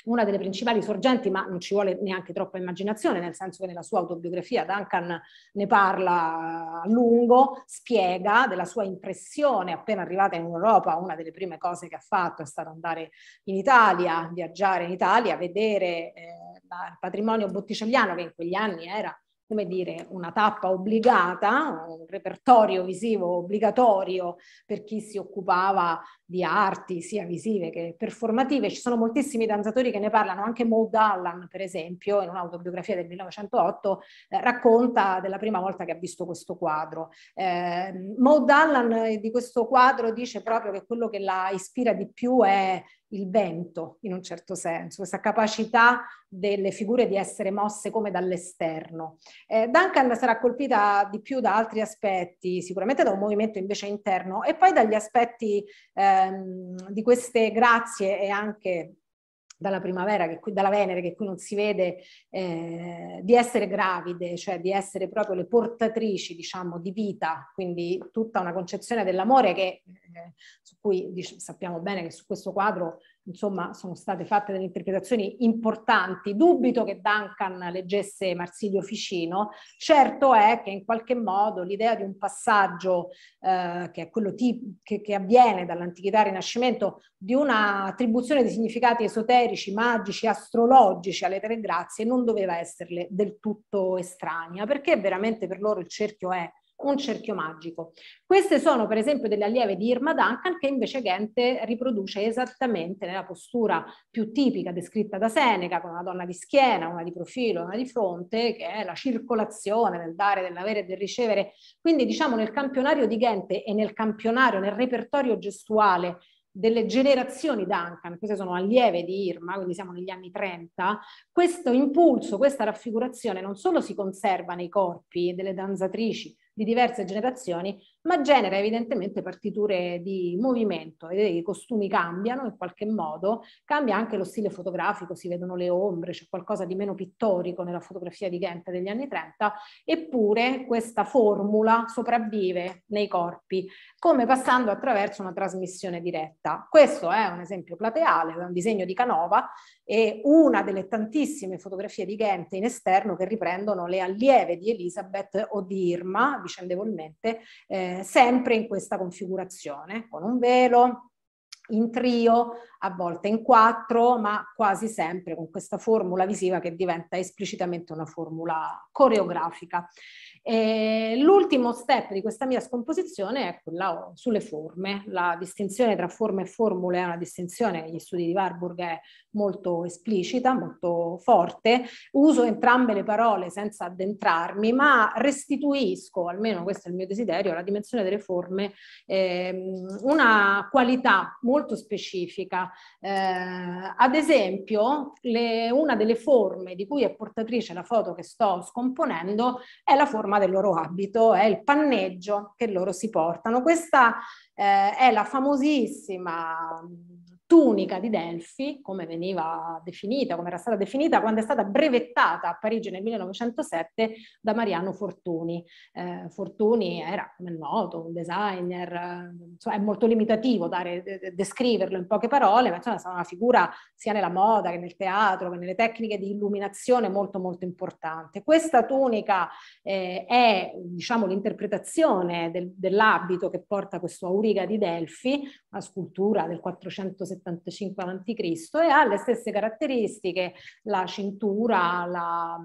[SPEAKER 1] una delle principali sorgenti, ma non ci vuole neanche troppa immaginazione, nel senso che nella sua autobiografia Duncan ne parla a lungo, spiega della sua impressione appena arrivata in Europa, una delle prime cose che ha fatto è stato andare in Italia, viaggiare in Italia, vedere eh, il patrimonio botticelliano che in quegli anni era come dire, una tappa obbligata, un repertorio visivo obbligatorio per chi si occupava di arti sia visive che performative. Ci sono moltissimi danzatori che ne parlano, anche Maud Allan, per esempio, in un'autobiografia del 1908, eh, racconta della prima volta che ha visto questo quadro. Eh, Maud Allan eh, di questo quadro dice proprio che quello che la ispira di più è il vento, in un certo senso, questa capacità delle figure di essere mosse come dall'esterno. Eh, Duncan sarà colpita di più da altri aspetti, sicuramente da un movimento invece interno e poi dagli aspetti eh, Ehm, di queste grazie e anche dalla primavera, che qui, dalla Venere, che qui non si vede, eh, di essere gravide, cioè di essere proprio le portatrici, diciamo, di vita, quindi tutta una concezione dell'amore che, eh, su cui dic- sappiamo bene che su questo quadro insomma sono state fatte delle interpretazioni importanti. Dubito che Duncan leggesse Marsilio Ficino, certo è che in qualche modo l'idea di un passaggio eh, che è quello ti- che, che avviene dall'antichità al Rinascimento, di una attribuzione di significati esoterici, magici, astrologici alle tre grazie, non doveva esserle del tutto estranea, perché veramente per loro il cerchio è un cerchio magico. Queste sono per esempio delle allieve di Irma Duncan che invece Gente riproduce esattamente nella postura più tipica descritta da Seneca, con una donna di schiena, una di profilo, una di fronte, che è la circolazione del dare, dell'avere e del ricevere. Quindi diciamo nel campionario di Gente e nel campionario, nel repertorio gestuale delle generazioni Duncan, queste sono allieve di Irma, quindi siamo negli anni 30, questo impulso, questa raffigurazione non solo si conserva nei corpi delle danzatrici, di diverse generazioni ma genera evidentemente partiture di movimento, e i costumi cambiano in qualche modo, cambia anche lo stile fotografico, si vedono le ombre, c'è qualcosa di meno pittorico nella fotografia di Ghent degli anni 30, eppure questa formula sopravvive nei corpi, come passando attraverso una trasmissione diretta. Questo è un esempio plateale, è un disegno di Canova e una delle tantissime fotografie di Ghent in esterno che riprendono le allieve di Elisabeth o di Irma, vicendevolmente, eh, sempre in questa configurazione, con un velo, in trio, a volte in quattro, ma quasi sempre con questa formula visiva che diventa esplicitamente una formula coreografica. E l'ultimo step di questa mia scomposizione è quella sulle forme. La distinzione tra forme e formule è una distinzione che negli studi di Warburg è molto esplicita, molto forte. Uso entrambe le parole senza addentrarmi, ma restituisco, almeno questo è il mio desiderio, alla dimensione delle forme eh, una qualità molto specifica eh, ad esempio, le, una delle forme di cui è portatrice la foto che sto scomponendo è la forma del loro abito, è il panneggio che loro si portano. Questa eh, è la famosissima tunica di Delfi, come veniva definita, come era stata definita quando è stata brevettata a Parigi nel 1907 da Mariano Fortuni. Eh, Fortuni era, come è noto, un designer, eh, insomma, è molto limitativo dare, descriverlo in poche parole, ma insomma è stata una figura sia nella moda che nel teatro, che nelle tecniche di illuminazione molto molto importante. Questa tunica eh, è diciamo, l'interpretazione del, dell'abito che porta questo auriga di Delfi, una scultura del 470 175 a.C. e ha le stesse caratteristiche, la cintura, la,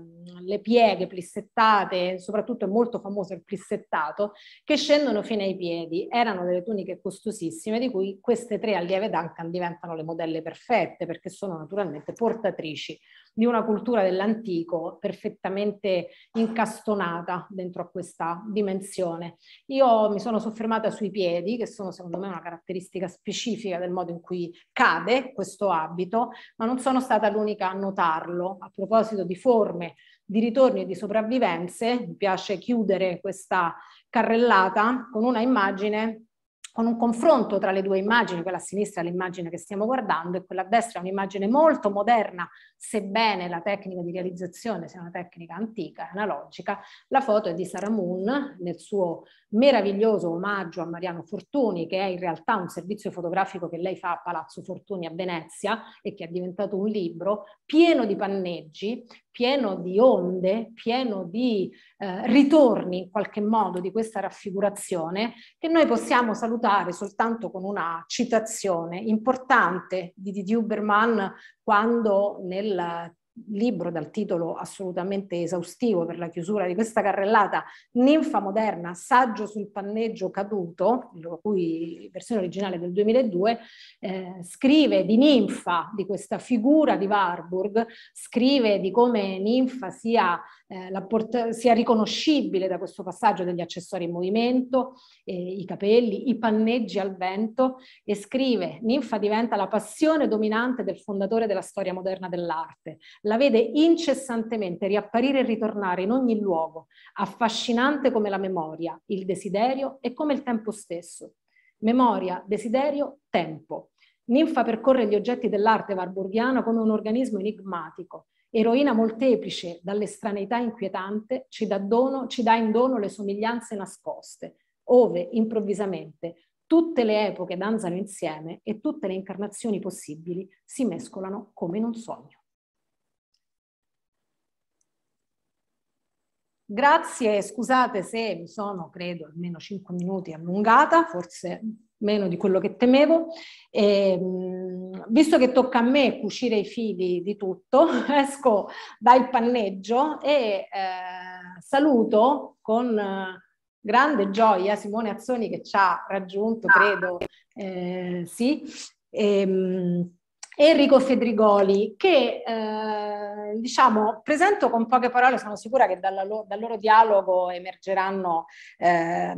[SPEAKER 1] le pieghe plissettate, soprattutto è molto famoso il plissettato, che scendono fino ai piedi. Erano delle tuniche costosissime di cui queste tre allieve Duncan diventano le modelle perfette perché sono naturalmente portatrici di una cultura dell'antico perfettamente incastonata dentro a questa dimensione. Io mi sono soffermata sui piedi, che sono secondo me una caratteristica specifica del modo in cui cade questo abito, ma non sono stata l'unica a notarlo. A proposito di forme di ritorni e di sopravvivenze, mi piace chiudere questa carrellata con una immagine con un confronto tra le due immagini, quella a sinistra è l'immagine che stiamo guardando e quella a destra è un'immagine molto moderna, sebbene la tecnica di realizzazione sia una tecnica antica, analogica, la foto è di Sarah Moon nel suo meraviglioso omaggio a Mariano Fortuni, che è in realtà un servizio fotografico che lei fa a Palazzo Fortuni a Venezia e che è diventato un libro pieno di panneggi pieno di onde, pieno di eh, ritorni in qualche modo di questa raffigurazione che noi possiamo salutare soltanto con una citazione importante di Didi Uberman quando nel libro dal titolo assolutamente esaustivo per la chiusura di questa carrellata, Ninfa moderna, saggio sul panneggio caduto, la cui versione originale del 2002, eh, scrive di ninfa, di questa figura di Warburg, scrive di come ninfa sia eh, sia riconoscibile da questo passaggio degli accessori in movimento, eh, i capelli, i panneggi al vento e scrive Ninfa diventa la passione dominante del fondatore della storia moderna dell'arte. La vede incessantemente riapparire e ritornare in ogni luogo, affascinante come la memoria, il desiderio e come il tempo stesso. Memoria, desiderio, tempo. Ninfa percorre gli oggetti dell'arte warburghiana come un organismo enigmatico, eroina molteplice dall'estraneità inquietante, ci dà, dono, ci dà in dono le somiglianze nascoste, ove improvvisamente tutte le epoche danzano insieme e tutte le incarnazioni possibili si mescolano come in un sogno. Grazie, scusate se mi sono, credo, almeno 5 minuti allungata, forse meno di quello che temevo. E, ehm, visto che tocca a me cucire i fili di tutto, esco dal panneggio e eh, saluto con eh, grande gioia Simone Azzoni che ci ha raggiunto, ah. credo, eh, sì. E, ehm, Enrico Fedrigoli, che eh, diciamo, presento con poche parole, sono sicura che lo- dal loro dialogo emergeranno eh,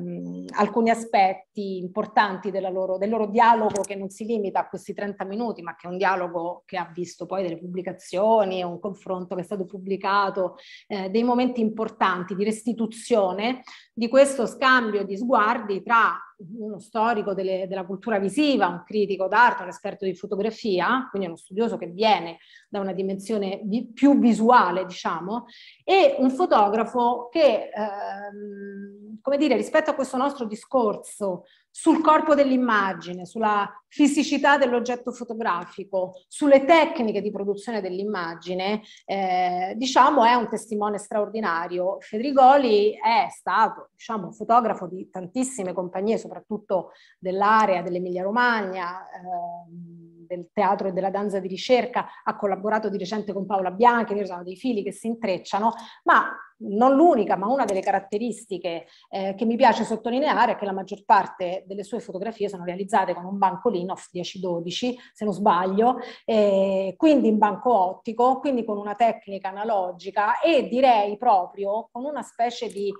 [SPEAKER 1] alcuni aspetti importanti della loro, del loro dialogo che non si limita a questi 30 minuti, ma che è un dialogo che ha visto poi delle pubblicazioni, un confronto che è stato pubblicato, eh, dei momenti importanti di restituzione di questo scambio di sguardi tra uno storico delle, della cultura visiva, un critico d'arte, un esperto di fotografia, quindi uno studioso che viene da una dimensione vi, più visuale, diciamo, e un fotografo che, ehm, come dire, rispetto a questo nostro discorso sul corpo dell'immagine, sulla fisicità dell'oggetto fotografico, sulle tecniche di produzione dell'immagine, eh, diciamo è un testimone straordinario. Fedrigoli è stato diciamo, fotografo di tantissime compagnie, soprattutto dell'area dell'Emilia Romagna. Eh, del teatro e della danza di ricerca, ha collaborato di recente con Paola Bianchi, quindi sono dei fili che si intrecciano, ma non l'unica, ma una delle caratteristiche eh, che mi piace sottolineare è che la maggior parte delle sue fotografie sono realizzate con un banco Linux 1012, se non sbaglio, eh, quindi in banco ottico, quindi con una tecnica analogica e direi proprio con una specie di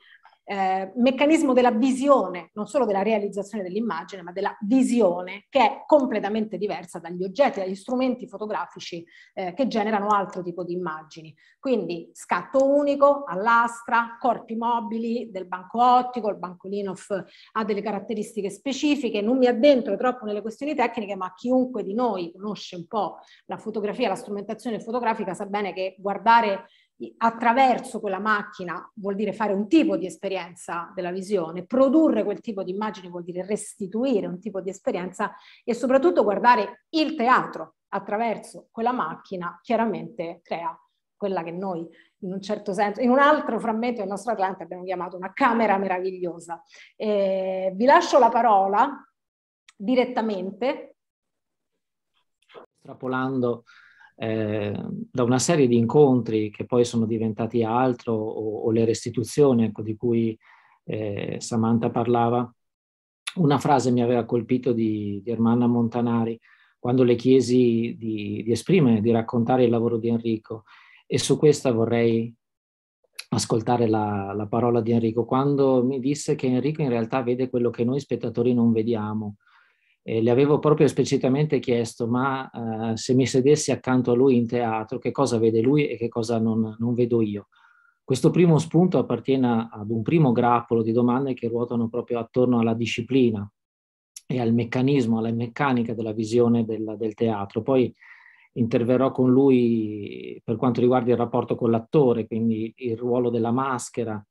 [SPEAKER 1] eh, meccanismo della visione, non solo della realizzazione dell'immagine, ma della visione, che è completamente diversa dagli oggetti, dagli strumenti fotografici eh, che generano altro tipo di immagini. Quindi scatto unico, all'astra, corpi mobili del banco ottico, il banco Linov ha delle caratteristiche specifiche, non mi addentro troppo nelle questioni tecniche, ma chiunque di noi conosce un po' la fotografia, la strumentazione fotografica, sa bene che guardare attraverso quella macchina vuol dire fare un tipo di esperienza della visione, produrre quel tipo di immagini vuol dire restituire un tipo di esperienza e soprattutto guardare il teatro attraverso quella macchina chiaramente crea quella che noi in un certo senso, in un altro frammento del nostro Atlante abbiamo chiamato una camera meravigliosa. Eh, vi lascio la parola direttamente.
[SPEAKER 6] Strapolando Ehm, da una serie di incontri che poi sono diventati altro o, o le restituzioni ecco, di cui eh, Samantha parlava,
[SPEAKER 2] una frase mi
[SPEAKER 6] aveva colpito di, di Ermanna Montanari quando le chiesi di, di esprimere, di raccontare il lavoro di Enrico e su questa vorrei ascoltare la, la parola di Enrico quando mi disse che Enrico in realtà vede quello che noi spettatori non vediamo e le avevo proprio esplicitamente chiesto, ma eh, se mi sedessi accanto a lui in teatro, che cosa vede lui e che cosa non, non vedo io? Questo primo spunto appartiene ad un primo grappolo di domande che ruotano proprio attorno alla disciplina e al meccanismo, alla meccanica della visione del, del teatro. Poi interverrò con lui per quanto riguarda il rapporto con l'attore, quindi il ruolo della maschera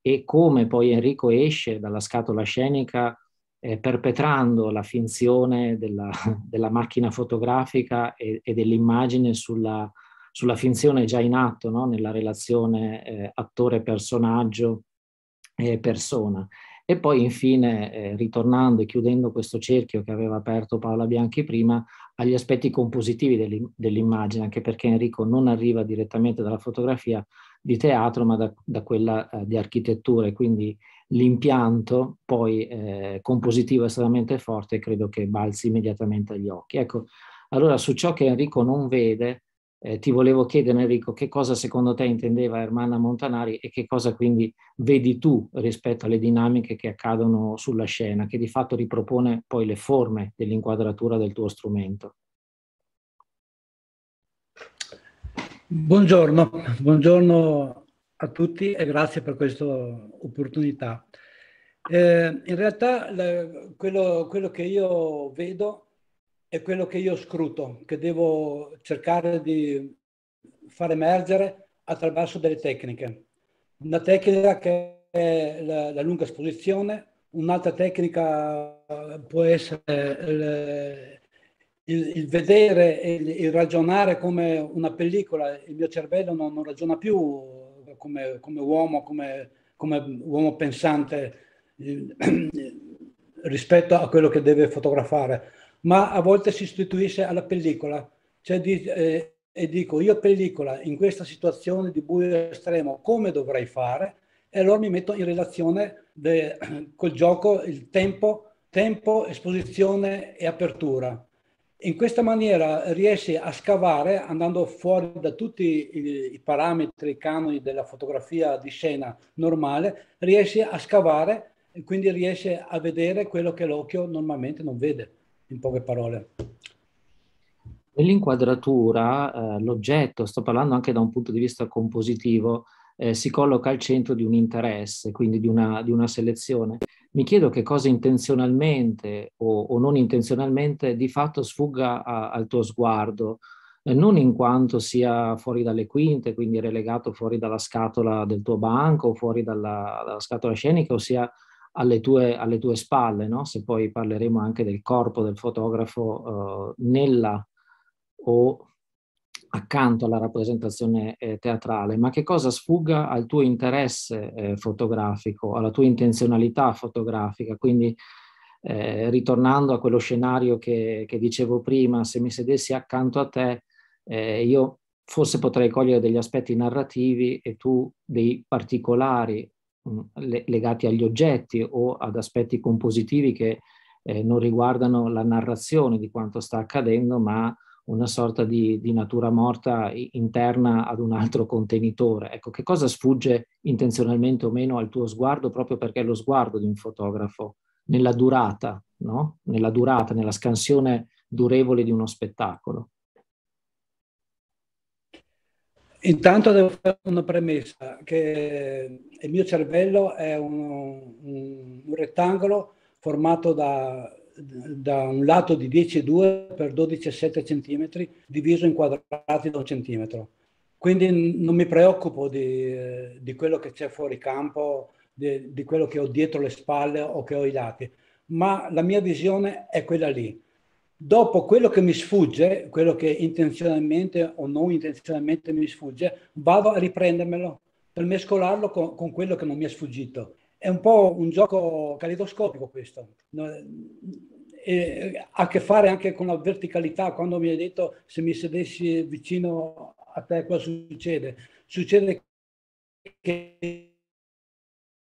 [SPEAKER 6] e come poi Enrico esce dalla scatola scenica eh, perpetrando la finzione della, della macchina fotografica e, e dell'immagine sulla, sulla, finzione già in atto, no? nella relazione eh, attore-personaggio e eh, persona. E poi infine, eh, ritornando e chiudendo questo cerchio che aveva aperto Paola Bianchi prima, agli aspetti compositivi dell'immagine, anche perché Enrico non arriva direttamente dalla fotografia di teatro, ma da, da quella eh, di architettura, e quindi l'impianto poi eh, compositivo estremamente forte credo che balzi immediatamente agli occhi. Ecco, allora su ciò che Enrico non vede, eh, ti volevo chiedere Enrico che cosa secondo te intendeva Ermanna Montanari e che cosa quindi vedi tu rispetto alle dinamiche che accadono sulla scena, che di fatto ripropone poi le forme dell'inquadratura del tuo strumento.
[SPEAKER 7] Buongiorno, buongiorno a tutti e grazie per questa opportunità. Eh, in realtà la, quello, quello, che io vedo è quello che io scruto, che devo cercare di far emergere attraverso delle tecniche. Una tecnica che è la, la lunga esposizione, un'altra tecnica può essere il, il vedere e il, il, ragionare come una pellicola, il mio cervello non, non ragiona più come, come uomo, come, come, uomo pensante eh, rispetto a quello che deve fotografare, ma a volte si istituisce alla pellicola. Cioè di, eh, e dico io pellicola in questa situazione di buio estremo come dovrei fare e allora mi metto in relazione de, eh, col gioco il tempo, tempo, esposizione e apertura. In questa maniera riesce a scavare andando fuori da tutti i, i parametri, i canoni della fotografia di scena normale, riesce a scavare e quindi riesce a vedere quello che l'occhio normalmente non vede, in poche parole.
[SPEAKER 6] Nell'inquadratura eh, l'oggetto, sto parlando anche da un punto di vista compositivo, eh, si colloca al centro di un interesse, quindi di una, di una selezione mi chiedo che cosa intenzionalmente o, o non intenzionalmente di fatto sfugga a, al tuo sguardo, eh, non in quanto sia fuori dalle quinte, quindi relegato fuori dalla scatola del tuo banco, fuori dalla, dalla scatola scenica, ossia alle tue, alle tue spalle, no? se poi parleremo anche del corpo del fotografo eh, nella o accanto alla rappresentazione eh, teatrale, ma che cosa sfugga al tuo interesse eh, fotografico, alla tua intenzionalità fotografica. Quindi, eh, ritornando a quello scenario che, che, dicevo prima, se mi sedessi accanto a te, eh, io forse potrei cogliere degli aspetti narrativi e tu dei particolari mh, mm, legati agli oggetti o ad aspetti compositivi che eh, non riguardano la narrazione di quanto sta accadendo, ma una sorta di, di, natura morta interna ad un altro contenitore. Ecco, che cosa sfugge intenzionalmente o meno al tuo sguardo proprio perché è lo sguardo di un fotografo nella durata, no? nella durata, nella scansione durevole di uno spettacolo?
[SPEAKER 7] Intanto devo fare una premessa, che il mio cervello è un, un, un rettangolo formato da da un lato di 10,2 per 12,7 cm diviso in quadrati da un centimetro. Quindi non mi preoccupo di, eh, di quello che c'è fuori campo, di, di, quello che ho dietro le spalle o che ho i lati, ma la mia visione è quella lì. Dopo quello che mi sfugge, quello che intenzionalmente o non intenzionalmente mi sfugge, vado a riprendermelo per mescolarlo con, con quello che non mi è sfuggito è un po' un gioco calidoscopico questo. E eh, ha a che fare anche con la verticalità, quando mi hai detto se mi sedessi vicino a te cosa succede. Succede che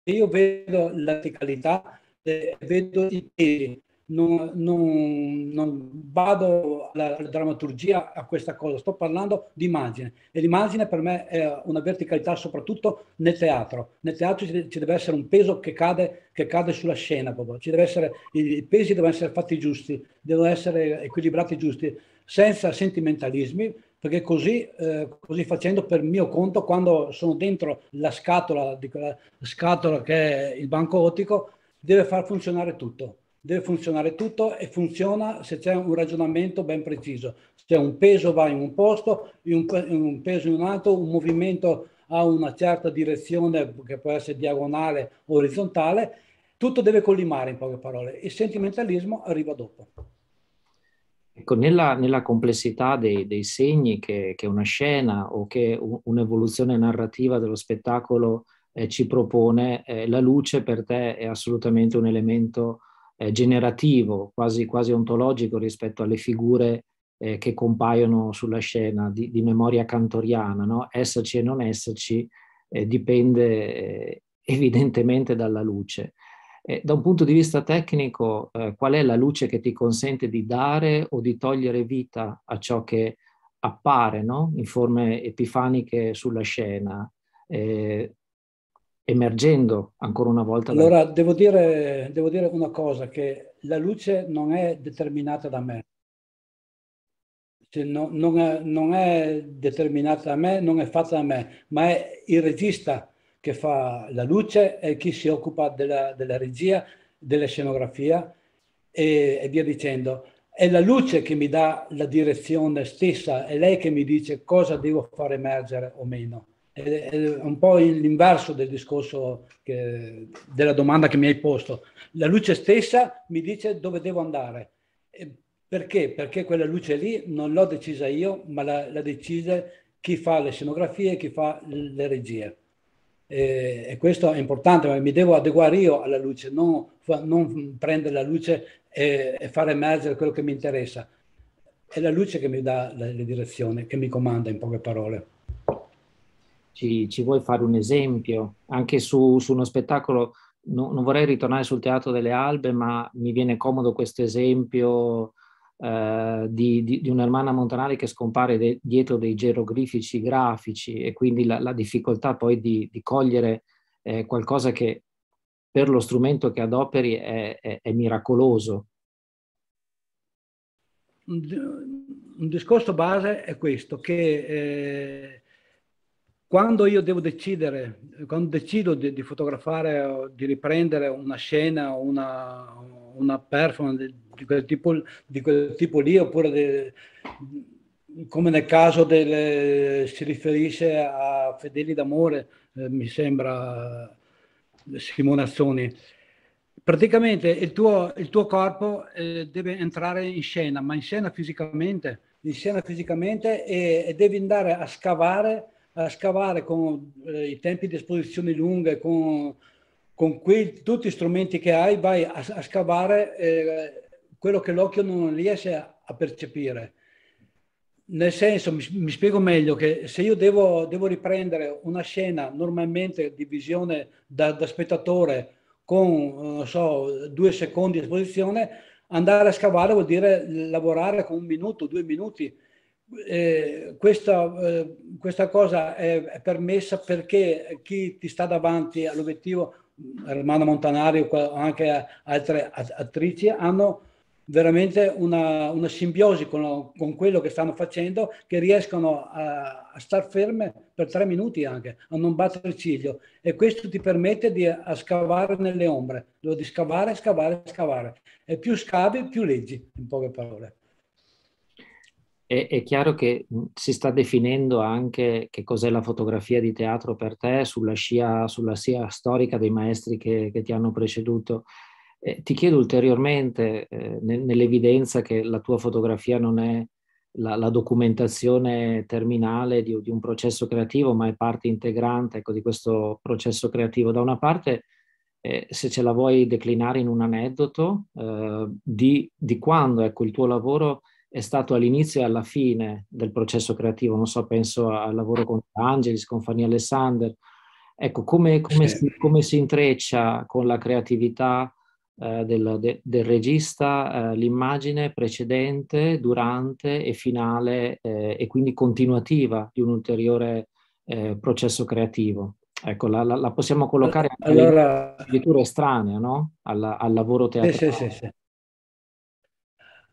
[SPEAKER 7] io vedo la verticalità, eh, vedo i piedi, non, non, non, vado alla drammaturgia a questa cosa, sto parlando di immagine e l'immagine per me è una verticalità soprattutto nel teatro. Nel teatro ci, ci deve essere un peso che cade, che cade sulla scena, proprio. Ci deve essere, i, i pesi devono essere fatti giusti, devono essere equilibrati giusti, senza sentimentalismi, perché così, eh, così, facendo per mio conto, quando sono dentro la scatola, di quella scatola che è il banco ottico, deve far funzionare tutto deve funzionare tutto e funziona se c'è un ragionamento ben preciso. Cioè un peso va in un posto, un, peso in un altro, un movimento ha una certa direzione che può essere diagonale o orizzontale, tutto deve collimare in poche parole. Il sentimentalismo arriva dopo.
[SPEAKER 6] Ecco, nella, nella complessità dei, dei segni che, che, una scena o che un'evoluzione narrativa dello spettacolo eh, ci propone, eh, la luce per te è assolutamente un elemento eh, generativo, quasi, quasi, ontologico rispetto alle figure eh, che compaiono sulla scena di, di memoria cantoriana, no? esserci e non esserci eh, dipende eh, evidentemente dalla luce. da un punto di vista tecnico, eh, qual è la luce che ti consente di dare o di togliere vita a ciò che appare no? in forme epifaniche sulla scena? Eh, emergendo ancora una volta. Allora, da...
[SPEAKER 7] devo, dire, devo dire una cosa, che la luce non è determinata da me. Cioè, no, non, è, non, è, determinata da me, non è fatta da me, ma è il regista che fa la luce è chi si occupa della, della regia, della scenografia e, e via dicendo. È la luce che mi dà la direzione stessa, è lei che mi dice cosa devo far emergere o meno è un po' l'inverso del discorso che, della domanda che mi hai posto. La luce stessa mi dice dove devo andare. Perché? Perché quella luce lì non l'ho decisa io, ma la, la decide chi fa le scenografie, chi fa le regie. E, e, questo è importante, ma mi devo adeguare io alla luce, non, non prendere la luce e, e, far emergere quello che mi interessa. È la luce che mi dà le, le direzioni, che mi comanda in poche parole
[SPEAKER 6] ci, ci vuoi fare un esempio? Anche su, su uno spettacolo, no, non vorrei ritornare sul Teatro delle Albe, ma mi viene comodo questo esempio eh, di, di, di un'ermana Montanari che scompare de, dietro dei geroglifici grafici e quindi la, la difficoltà poi di, di cogliere eh, qualcosa che per lo strumento che adoperi è, è, è miracoloso.
[SPEAKER 7] Un, discorso base è questo, che eh, quando io devo decidere, quando decido di, di fotografare o di riprendere una scena, una, una performance di quel tipo, di quel tipo lì, oppure de, come nel caso del, si riferisce a Fedeli d'amore, eh, mi sembra eh, Simone Azzoni, praticamente il tuo, il tuo corpo eh, deve entrare in scena, ma in scena fisicamente, in scena fisicamente e, e devi andare a scavare a scavare con eh, i tempi di esposizione lunghe, con, con quei, tutti gli strumenti che hai, vai a, a scavare eh, quello che l'occhio non riesce a, a percepire. Nel senso, mi, mi, spiego meglio, che se io devo, devo riprendere una scena normalmente di visione da, da spettatore con, eh, so, due secondi di esposizione, andare a scavare vuol dire lavorare con un minuto, due minuti eh, questa, eh, questa, cosa è, permessa perché chi ti sta davanti all'obiettivo, Romano Montanari o anche altre attrici, hanno veramente una, una simbiosi con, con, quello che stanno facendo che riescono a, a star ferme per tre minuti anche, a non battere il ciglio e questo ti permette di scavare nelle ombre, di scavare, scavare, scavare e più scavi più leggi, in poche parole
[SPEAKER 6] è, è, chiaro che si sta definendo anche che cos'è la fotografia di teatro per te sulla scia, sulla scia storica dei maestri che, che ti hanno preceduto. Eh, ti chiedo ulteriormente, eh, nell'evidenza che la tua fotografia non è la, la documentazione terminale di, di, un processo creativo, ma è parte integrante ecco, di questo processo creativo, da una parte eh, se ce la vuoi declinare in un aneddoto eh, di, di quando ecco, il tuo lavoro è stato all'inizio e alla fine del processo creativo, non so, penso al lavoro con Angelis, con Fanny Alessander, ecco come, come, si, come si, intreccia con la creatività eh, del, de, del, regista eh, l'immagine precedente, durante e finale eh, e quindi continuativa di un ulteriore eh, processo creativo. Ecco, la, la, la possiamo collocare allora, addirittura estranea no? Alla, al lavoro teatrale. Sì, sì,
[SPEAKER 7] sì.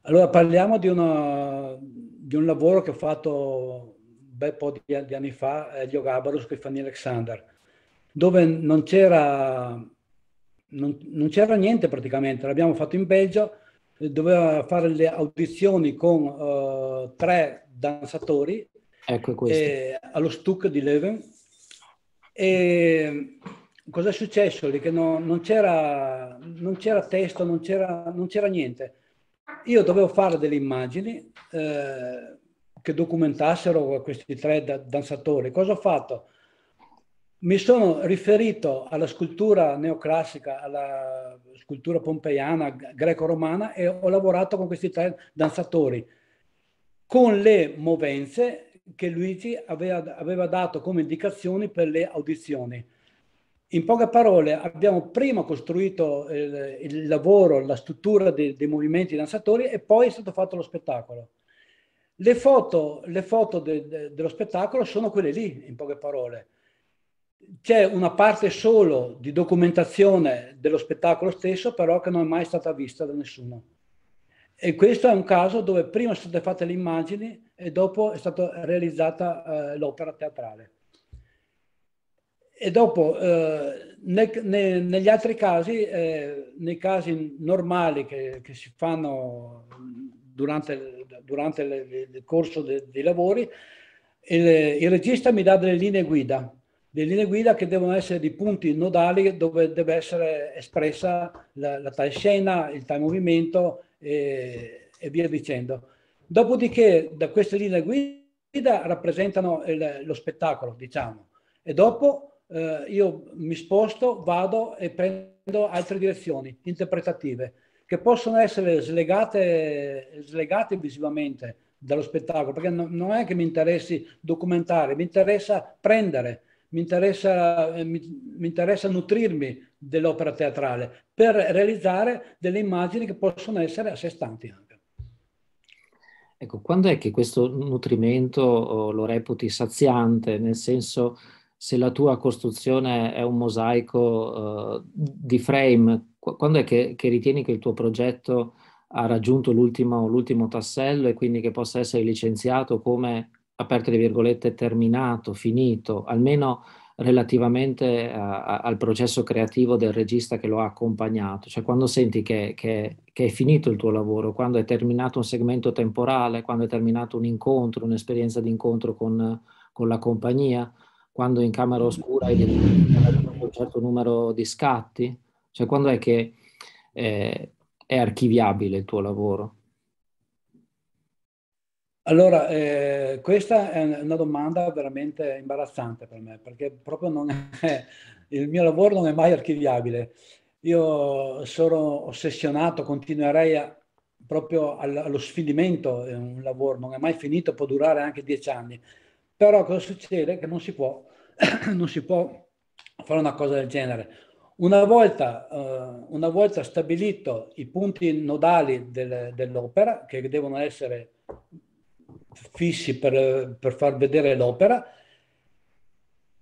[SPEAKER 7] Allora parliamo di, una, di, un lavoro che ho fatto un bel po' di, di anni fa, eh, Yoga Abarus con Fanny Alexander, dove non c'era, non, non c'era niente praticamente, l'abbiamo fatto in Belgio, eh, doveva fare le audizioni con uh, tre danzatori ecco eh, allo Stuck di Leuven. E cosa è successo lì? Che no, non, c'era, non, c'era, testo, non c'era, non c'era niente io dovevo fare delle immagini eh, che documentassero questi tre da- danzatori. Cosa ho fatto? Mi sono riferito alla scultura neoclassica, alla scultura pompeiana, greco-romana e ho lavorato con questi tre danzatori, con le movenze che Luigi aveva, aveva dato come indicazioni per le audizioni. In poche parole, abbiamo prima costruito il, il lavoro, la struttura dei, dei movimenti danzatori e poi è stato fatto lo spettacolo. Le foto, le foto de, de, dello spettacolo sono quelle lì, in poche parole. C'è una parte solo di documentazione dello spettacolo stesso, però che non è mai stata vista da nessuno. E questo è un caso dove prima sono state fatte le immagini e dopo è stata realizzata eh, l'opera teatrale. E dopo, eh, ne, ne, negli altri casi, eh, nei casi normali che, che si fanno durante, durante il corso dei lavori, il, il, regista mi dà delle linee guida, delle linee guida che devono essere di punti nodali dove deve essere espressa la, la tal scena, il tal movimento e, e via dicendo. Dopodiché da queste linee guida rappresentano il, lo spettacolo, diciamo, e dopo eh, io mi sposto, vado e prendo altre direzioni interpretative che possono essere slegate, slegate visivamente dallo spettacolo, perché no, non è che mi interessi documentare, mi interessa prendere, mi interessa, eh, mi, mi interessa nutrirmi dell'opera teatrale per realizzare delle immagini che possono essere a sé stanti
[SPEAKER 6] Ecco, quando è che questo nutrimento oh, lo reputi saziante? Nel senso, se la tua costruzione è un mosaico uh, di frame, quando è che, che, ritieni che il tuo progetto ha raggiunto l'ultimo, tassello e quindi che possa essere licenziato come, aperte le virgolette, terminato, finito, almeno relativamente a, eh, a, al processo creativo del regista che lo ha accompagnato, cioè quando senti che, che, che è finito il tuo lavoro, quando è terminato un segmento temporale, quando è terminato un incontro, un'esperienza di incontro con, con la compagnia, quando in camera oscura hai un certo numero di scatti? Cioè quando è che eh, è archiviabile il tuo lavoro?
[SPEAKER 7] Allora, eh, questa è una domanda veramente imbarazzante per me, perché proprio non è, il mio lavoro non è mai archiviabile. Io sono ossessionato, continuerei a, proprio allo sfinimento, un lavoro non è mai finito, può durare anche dieci anni. Però cosa succede? Che non si può, non si può fare una cosa del genere. Una volta, eh, una volta stabilito i punti nodali del, dell'opera, che devono essere fissi per, per, far vedere l'opera,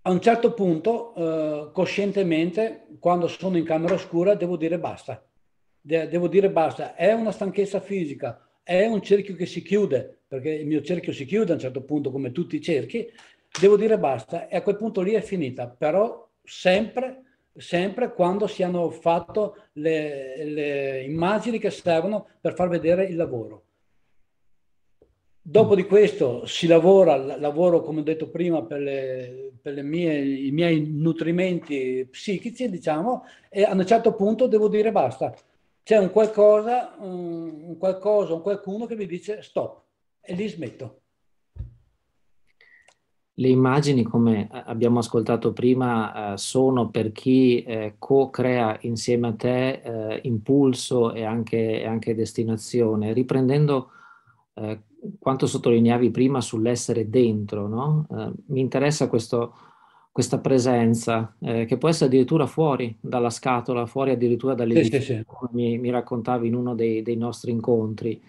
[SPEAKER 7] a un certo punto, eh, coscientemente, quando sono in camera oscura, devo dire basta. De- devo dire basta. È una stanchezza fisica, è un cerchio che si chiude, perché il mio cerchio si chiude a un certo punto come tutti i cerchi, devo dire basta e a quel punto lì è finita, però sempre, sempre quando si hanno fatto le, le immagini che servono per far vedere il lavoro. Dopo di questo si lavora, lavoro come ho detto prima per, le, per le mie, i miei nutrimenti psichici, diciamo, e a un certo punto devo dire basta, c'è un qualcosa, un qualcosa, un qualcuno che mi dice stop e lì smetto.
[SPEAKER 6] Le immagini, come abbiamo ascoltato prima, eh, sono per chi eh, co-crea insieme a te eh, impulso e anche, anche destinazione. Riprendendo quanto sottolineavi prima sull'essere dentro, no? mi interessa questo, questa presenza eh, che può essere addirittura fuori dalla scatola, fuori addirittura dalle sì, sì, sì. Mi, mi, raccontavi in uno dei, dei nostri incontri.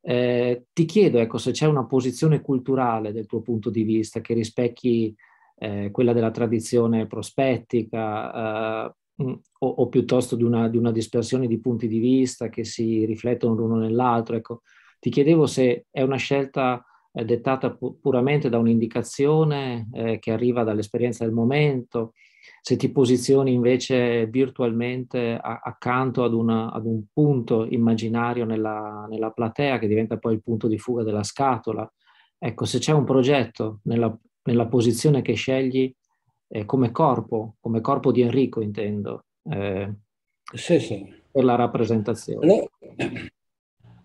[SPEAKER 6] Eh, ti chiedo ecco, se c'è una posizione culturale del tuo punto di vista che rispecchi eh, quella della tradizione prospettica eh, mm, o, o, piuttosto di una, di una, dispersione di punti di vista che si riflettono l'uno nell'altro. Ecco, ti chiedevo se è una scelta eh, dettata pu- puramente da un'indicazione eh, che arriva dall'esperienza del momento, se ti posizioni invece virtualmente a- accanto ad, una, ad, un punto immaginario nella, nella, platea che diventa poi il punto di fuga della scatola. Ecco, se c'è un progetto nella, nella posizione che scegli eh, come corpo, come corpo di Enrico intendo, eh, sì, sì. per la rappresentazione. No.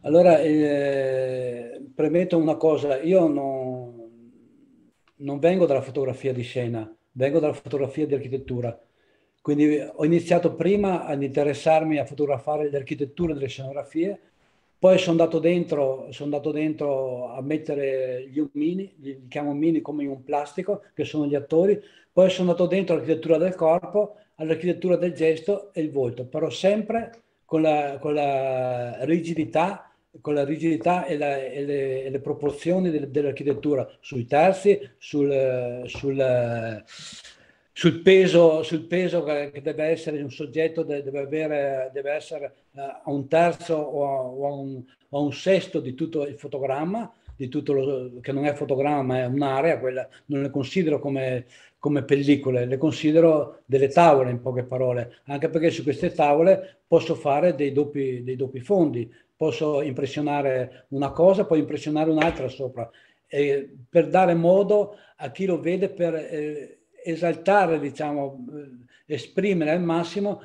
[SPEAKER 7] Allora, eh, premetto una cosa, io non, non, vengo dalla fotografia di scena, vengo dalla fotografia di architettura. Quindi ho iniziato prima ad interessarmi a fotografare l'architettura delle scenografie, poi sono andato dentro, sono dentro a mettere gli omini, li chiamo omini come in un plastico, che sono gli attori, poi sono andato dentro all'architettura del corpo, all'architettura del gesto e il volto, però sempre con la, con la rigidità con la rigidità e, la, e, le, e le, proporzioni del, dell'architettura sui terzi, sul, sul, sul, peso, sul, peso, che deve essere un soggetto, deve, avere, deve essere eh, a un terzo o, a, o a, un, a, un, sesto di tutto il fotogramma, di tutto lo, che non è fotogramma ma è un'area, quella, non le considero come, come pellicole, le considero delle tavole in poche parole, anche perché su queste tavole posso fare dei doppi, dei doppi fondi, posso impressionare una cosa, poi impressionare un'altra sopra, eh, per dare modo a chi lo vede per eh, esaltare, diciamo, eh, esprimere al massimo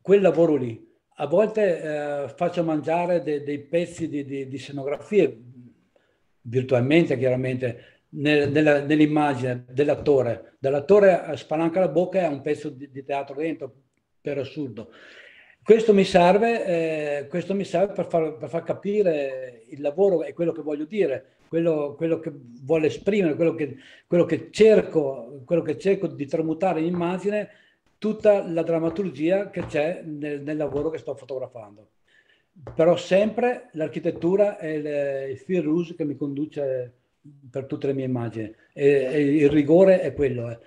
[SPEAKER 7] quel lavoro lì. A volte eh, faccio mangiare de, dei pezzi di, di, di scenografie, virtualmente chiaramente, nella, nell'immagine dell'attore. Dall'attore eh, spalanca la bocca e ha un pezzo di, di, teatro dentro, per assurdo. Questo mi serve, eh, questo mi serve per, far, per, far, capire il lavoro e quello che voglio dire, quello, quello che vuole esprimere, quello che, quello che, cerco, quello che cerco di tramutare in immagine tutta la drammaturgia che c'è nel, nel lavoro che sto fotografando. Però sempre l'architettura è le, il fil rouge che mi conduce per tutte le mie immagini e, e il rigore è quello. Eh.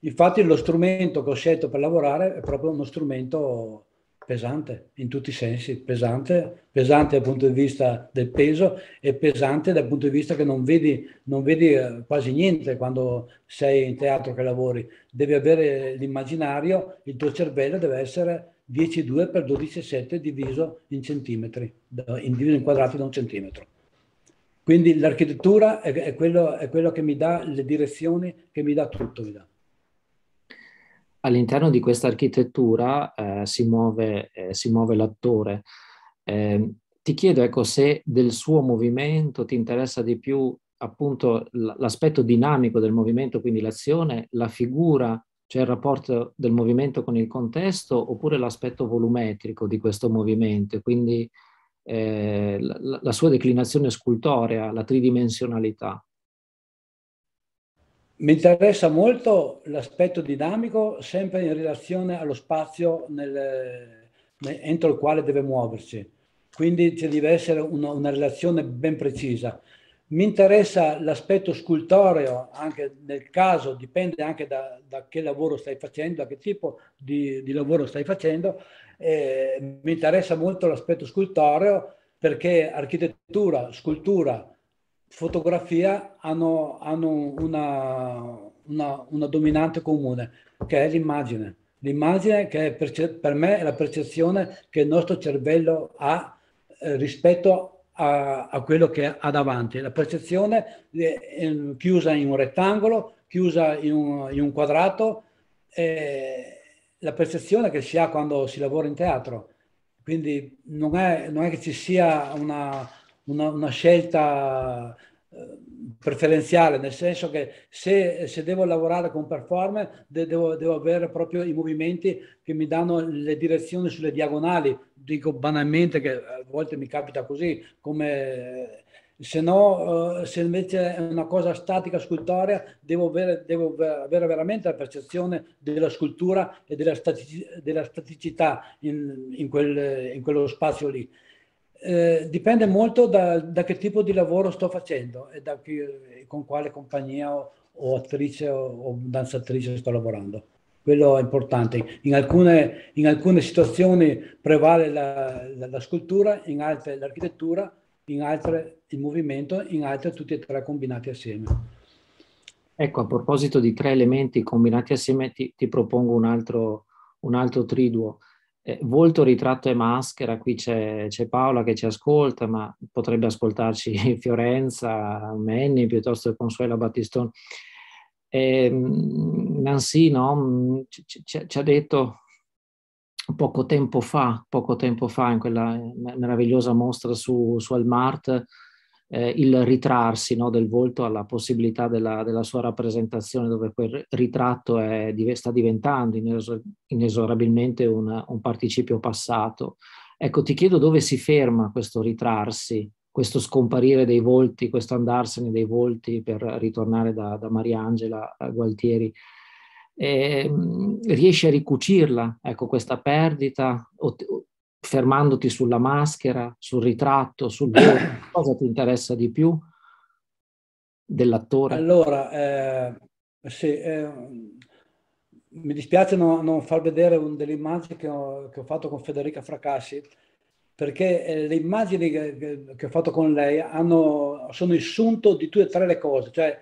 [SPEAKER 7] Infatti lo strumento che ho scelto per lavorare è proprio uno strumento pesante in tutti i sensi, pesante, pesante dal punto di vista del peso e pesante dal punto di vista che non vedi, non vedi eh, quasi niente quando sei in teatro che lavori. Devi avere l'immaginario, il tuo cervello deve essere 10,2 per 12,7 diviso in centimetri, in diviso in quadrati da un centimetro. Quindi l'architettura è, è, quello, è quello che mi dà le direzioni, che mi dà tutto. Mi dà
[SPEAKER 6] all'interno di questa architettura eh, si, muove, eh, si, muove, l'attore. Eh, ti chiedo ecco, se del suo movimento ti interessa di più appunto l'aspetto dinamico del movimento, quindi l'azione, la figura, cioè il rapporto del movimento con il contesto, oppure l'aspetto volumetrico di questo movimento, quindi eh, la, la sua
[SPEAKER 7] declinazione scultorea, la tridimensionalità. Mi interessa molto l'aspetto dinamico sempre in relazione allo spazio nel, nel, entro il quale deve muoversi, quindi ci deve essere una, una relazione ben precisa. Mi interessa l'aspetto scultoreo, anche nel caso, dipende anche da, da, che lavoro stai facendo, a che tipo di, di lavoro stai facendo. Eh, mi interessa molto l'aspetto scultoreo perché architettura, scultura, fotografia hanno, hanno una, una, una, dominante comune, che è l'immagine. L'immagine che perce- per me è la percezione che il nostro cervello ha eh, rispetto a, a, quello che ha davanti. La percezione eh, chiusa in un rettangolo, chiusa in un, in un quadrato, eh, la percezione che si ha quando si lavora in teatro. Quindi non è, non è che ci sia una, una, una scelta eh, preferenziale, nel senso che se, se devo lavorare con performer de, devo, devo, avere proprio i movimenti che mi danno le direzioni sulle diagonali, dico banalmente che a volte mi capita così, come se no, eh, se invece è una cosa statica, scultorea, devo avere, devo avere veramente la percezione della scultura e della, staticità in, in, quel, in quello spazio lì. Eh, dipende molto da, da, che tipo di lavoro sto facendo e da chi, con quale compagnia o, o attrice o, o, danzatrice sto lavorando. Quello è importante. In alcune, in alcune situazioni prevale la, la, la scultura, in altre l'architettura, in altre il movimento, in altre tutti e tre combinati assieme.
[SPEAKER 6] Ecco, a proposito di tre elementi combinati assieme, ti, ti propongo un altro, un altro triduo eh, volto, ritratto e maschera, qui c'è, c'è, Paola che ci ascolta, ma potrebbe ascoltarci Fiorenza, Menni piuttosto che Consuelo Battistone. Eh, Nancy no? ci, mm, ci, ci, ha detto poco tempo fa, poco tempo fa in quella meravigliosa mostra su, su Almart, eh, il ritrarsi no, del volto alla possibilità della, della, sua rappresentazione, dove quel ritratto è, sta diventando inesorabilmente un, un participio passato. Ecco, ti chiedo dove si ferma questo ritrarsi, questo scomparire dei volti, questo andarsene dei volti per ritornare da, da Mariangela eh, Gualtieri. E, ehm, riesce a ricucirla, ecco, questa perdita, o, fermandoti sulla maschera, sul ritratto, sul volto, cosa ti interessa di più dell'attore?
[SPEAKER 7] Allora, eh, sì, eh, mi dispiace no, non far vedere delle immagini che ho, che ho, fatto con Federica Fracassi, perché eh, le immagini che, che, ho fatto con lei hanno, sono il sunto di due o tre le cose, cioè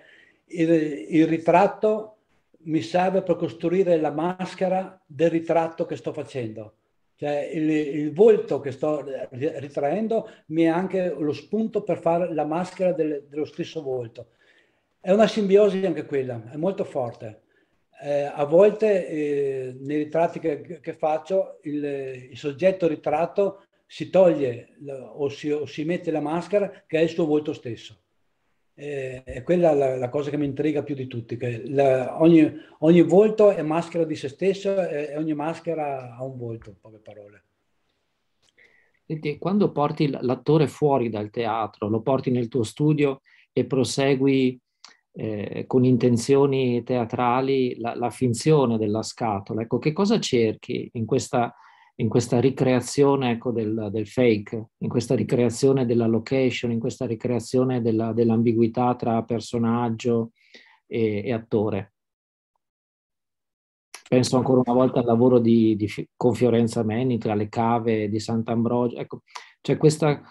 [SPEAKER 7] il, il ritratto mi serve per costruire la maschera del ritratto che sto facendo cioè il, il, volto che sto ritraendo mi è anche lo spunto per fare la maschera del, dello stesso volto. È una simbiosi anche quella, è molto forte. Eh, a volte eh, nei ritratti che, che faccio il, il, soggetto ritratto si toglie o si, o si mette la maschera che è il suo volto stesso eh, è quella la, la, cosa che mi intriga più di tutti, che la, ogni, ogni, volto è maschera di se stesso e, ogni maschera ha un volto, in poche parole.
[SPEAKER 6] Senti, quando porti l'attore fuori dal teatro, lo porti nel tuo studio e prosegui eh, con intenzioni teatrali la, la, finzione della scatola, ecco, che cosa cerchi in questa in questa ricreazione ecco, del, del, fake, in questa ricreazione della location, in questa ricreazione della, dell'ambiguità tra personaggio e, e, attore. Penso ancora una volta al lavoro di, di, con Fiorenza Menit, alle cave di Sant'Ambrogio. Ecco, c'è cioè questa,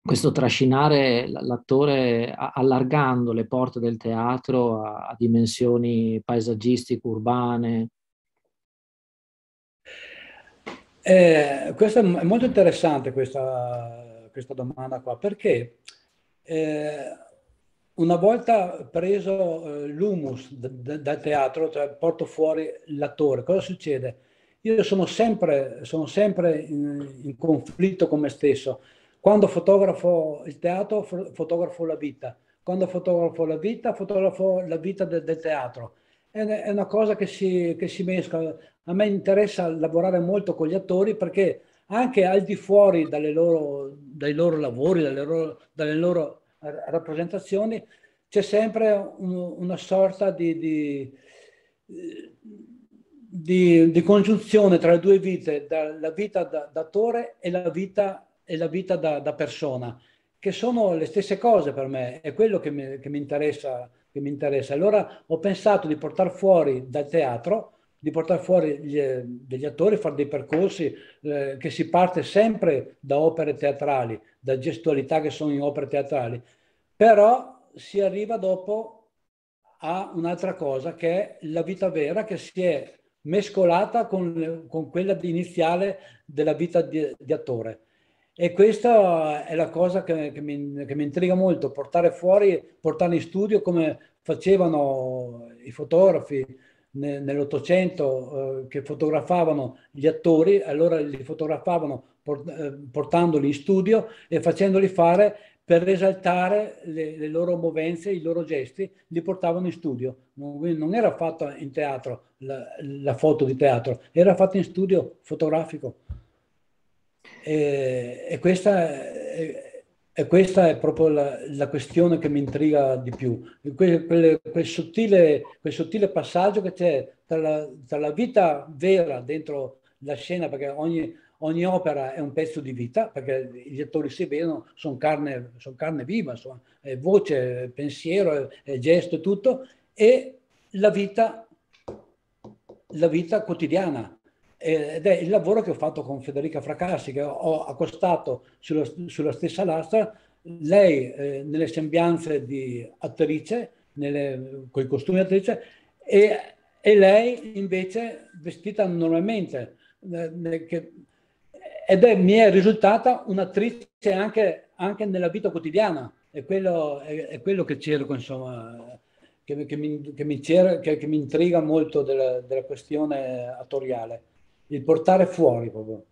[SPEAKER 6] questo trascinare l'attore allargando le porte del teatro a, a
[SPEAKER 7] dimensioni paesaggistiche, urbane, Eh, questa è molto interessante questa, questa domanda qua, perché eh, una volta preso eh, l'humus d- d- dal teatro, cioè porto fuori l'attore, cosa succede? Io sono sempre, sono sempre in, in, conflitto con me stesso. Quando fotografo il teatro, fotografo la vita. Quando fotografo la vita, fotografo la vita de- del teatro è una cosa che si, che si mescola. A me interessa lavorare molto con gli attori perché anche al di fuori loro, dai loro lavori, dalle loro, dalle loro rappresentazioni, c'è sempre un, una sorta di, di, di, di, congiunzione tra le due vite, da, la vita da, d'attore e la vita, e la vita da, da, persona, che sono le stesse cose per me, è quello che mi, che mi interessa che mi interessa. Allora ho pensato di portare fuori dal teatro, di portare fuori gli, eh, degli attori, fare dei percorsi eh, che si parte sempre da opere teatrali, da gestualità che sono in opere teatrali, però si arriva dopo a un'altra cosa che è la vita vera che si è mescolata con, con quella iniziale della vita di, di attore e questa è la cosa che, che, mi, che mi intriga molto, portare fuori, portare in studio come facevano i fotografi, nell'Ottocento eh, che fotografavano gli attori, allora li fotografavano eh, portandoli in studio e facendoli fare per esaltare le, le, loro movenze, i loro gesti, li portavano in studio. Non, non era fatta in teatro la, la foto di teatro, era fatta in studio fotografico. E, questa, è, e questa, è proprio la, la, questione che mi intriga di più, quel, quel, quel, sottile, quel sottile, passaggio che c'è tra la, tra la, vita vera dentro la scena, perché ogni, ogni, opera è un pezzo di vita, perché gli attori si vedono, sono carne, son carne, viva, son, è eh, voce, è pensiero, è, eh, è gesto e tutto, e la vita, la vita quotidiana, eh, ed è il lavoro che ho fatto con Federica Fracassi, che ho accostato sulla, sulla stessa lastra, lei eh, nelle sembianze di attrice, con i costumi attrice, e, e, lei invece vestita normalmente, eh, che, ed è, mi è risultata un'attrice anche, anche nella vita quotidiana, è quello, è, è quello che cerco, insomma, che, che, mi, che, mi, che, mi, intriga molto della, della questione attoriale il portare fuori proprio.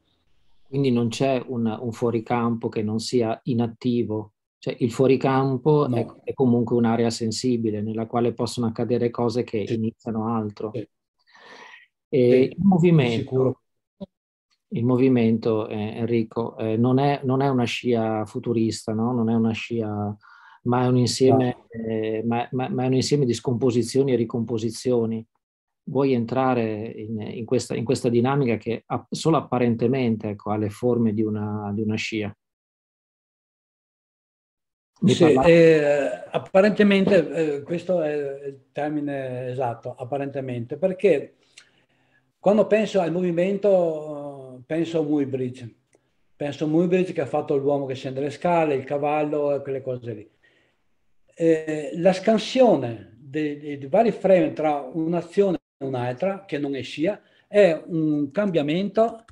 [SPEAKER 6] Quindi non c'è un, un fuoricampo che non sia inattivo, cioè, il fuoricampo no. è, è, comunque un'area sensibile nella quale possono accadere cose che sì. iniziano altro. Sì. E sì. Il movimento, il movimento eh, Enrico, eh, non, è, non, è, una scia futurista, no? non è una scia, ma è un insieme, no. eh, ma, ma, ma è un insieme di scomposizioni e ricomposizioni vuoi entrare in, in, questa, in questa, dinamica che app, solo apparentemente ecco, ha le forme di una, di una scia.
[SPEAKER 7] Sì, eh, apparentemente, eh, questo è il termine esatto, apparentemente, perché quando penso al movimento penso a Muybridge, penso a Muybridge che ha fatto l'uomo che scende le scale, il cavallo e quelle cose lì. Eh, la scansione dei, dei vari frame tra un'azione un'altra che non è scia, è un cambiamento,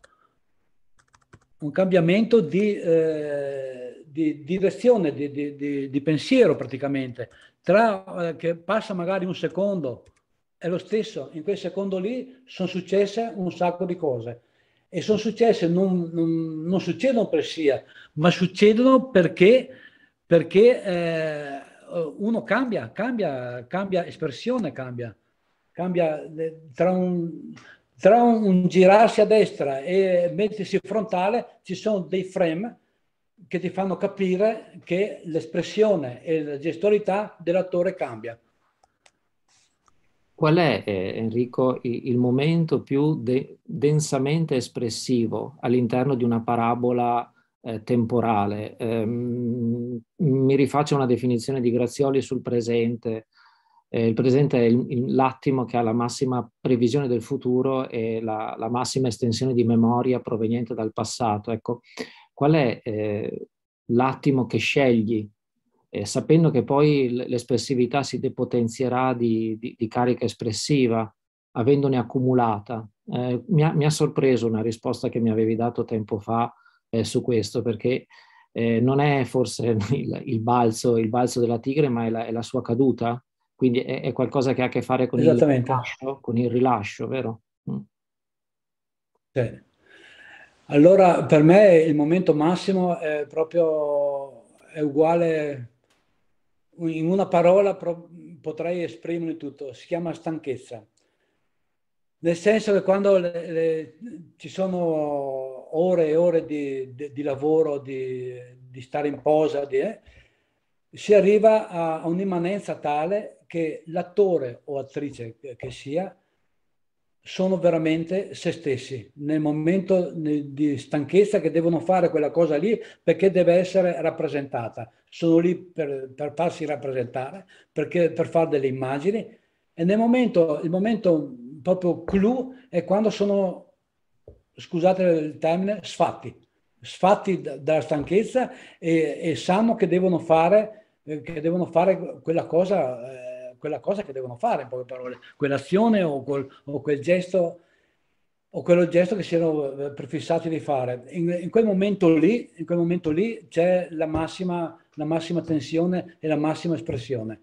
[SPEAKER 7] un cambiamento di, eh, di, di direzione, di, di, pensiero praticamente, tra, eh, che passa magari un secondo, è lo stesso, in quel secondo lì sono successe un sacco di cose e sono successe, non, non, non succedono per sia, ma succedono perché, perché eh, uno cambia, cambia, cambia espressione, cambia cambia eh, tra un, tra un girarsi a destra e mettersi frontale ci sono dei frame che ti fanno capire che l'espressione e la gestualità dell'attore cambia.
[SPEAKER 6] Qual è, eh, Enrico, il momento più de- densamente espressivo all'interno di una parabola eh, temporale? Eh, mi rifaccio una definizione di Grazioli sul presente, eh, il presente è il, il, l'attimo che ha la massima previsione del futuro e la, la, massima estensione di memoria proveniente dal passato. Ecco, qual è eh, l'attimo che scegli, eh, sapendo che poi l'espressività si depotenzierà di, di, di carica espressiva, avendone accumulata? Eh, mi ha, mi, ha, sorpreso una risposta che mi avevi dato tempo fa eh, su questo, perché eh, non è forse il, il, balzo, il balzo della tigre, ma è la, è la sua caduta quindi è, è, qualcosa che ha a che
[SPEAKER 7] fare con, il rilascio, con il rilascio, vero? Mm. Bene. Allora, per me il momento massimo è proprio è uguale, in una parola pro, potrei esprimere tutto, si chiama stanchezza. Nel senso che quando le, le, ci sono ore e ore di, di, di lavoro, di, di, stare in posa, eh, si arriva a, a un'immanenza tale che l'attore o attrice che sia sono veramente se stessi nel momento di stanchezza che devono fare quella cosa lì perché deve essere rappresentata. Sono lì per, per farsi rappresentare, perché, per fare delle immagini e nel momento, il momento proprio clou è quando sono, scusate il termine, sfatti, sfatti dalla stanchezza e, e, sanno che devono fare, eh, che devono fare quella cosa. Eh, quella cosa che devono fare, in poche parole, quell'azione o, quel, o quel gesto o quello gesto che si erano eh, prefissati di fare. In, in, quel, momento lì, in quel momento lì, c'è la massima, la massima, tensione e la massima espressione.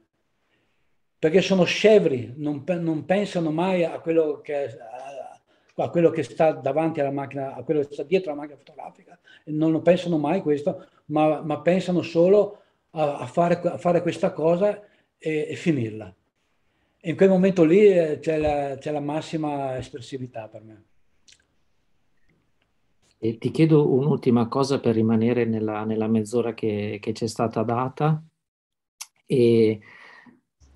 [SPEAKER 7] Perché sono scevri, non, non pensano mai a quello, che, a, a quello, che, sta davanti alla macchina, a quello che sta dietro la macchina fotografica, non lo pensano mai questo, ma, ma pensano solo a, a, fare, a fare questa cosa e, e finirla. E in quel momento lì eh, c'è, la, c'è la, massima espressività per me.
[SPEAKER 6] E ti chiedo un'ultima cosa per rimanere nella, nella mezz'ora che, che è stata data. E,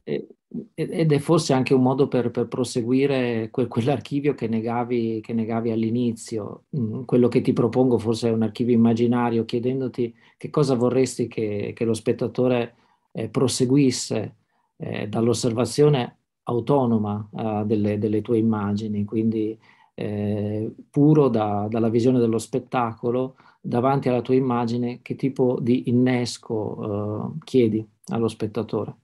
[SPEAKER 6] e, ed è forse anche un modo per, per proseguire quel, quell'archivio che negavi, che negavi, all'inizio. Mm, quello che ti propongo forse è un archivio immaginario, chiedendoti che cosa vorresti che, che lo spettatore eh, proseguisse eh, dall'osservazione autonoma eh, delle, delle, tue immagini, quindi eh, puro da, dalla visione dello spettacolo davanti alla tua immagine, che tipo di innesco eh, chiedi allo spettatore?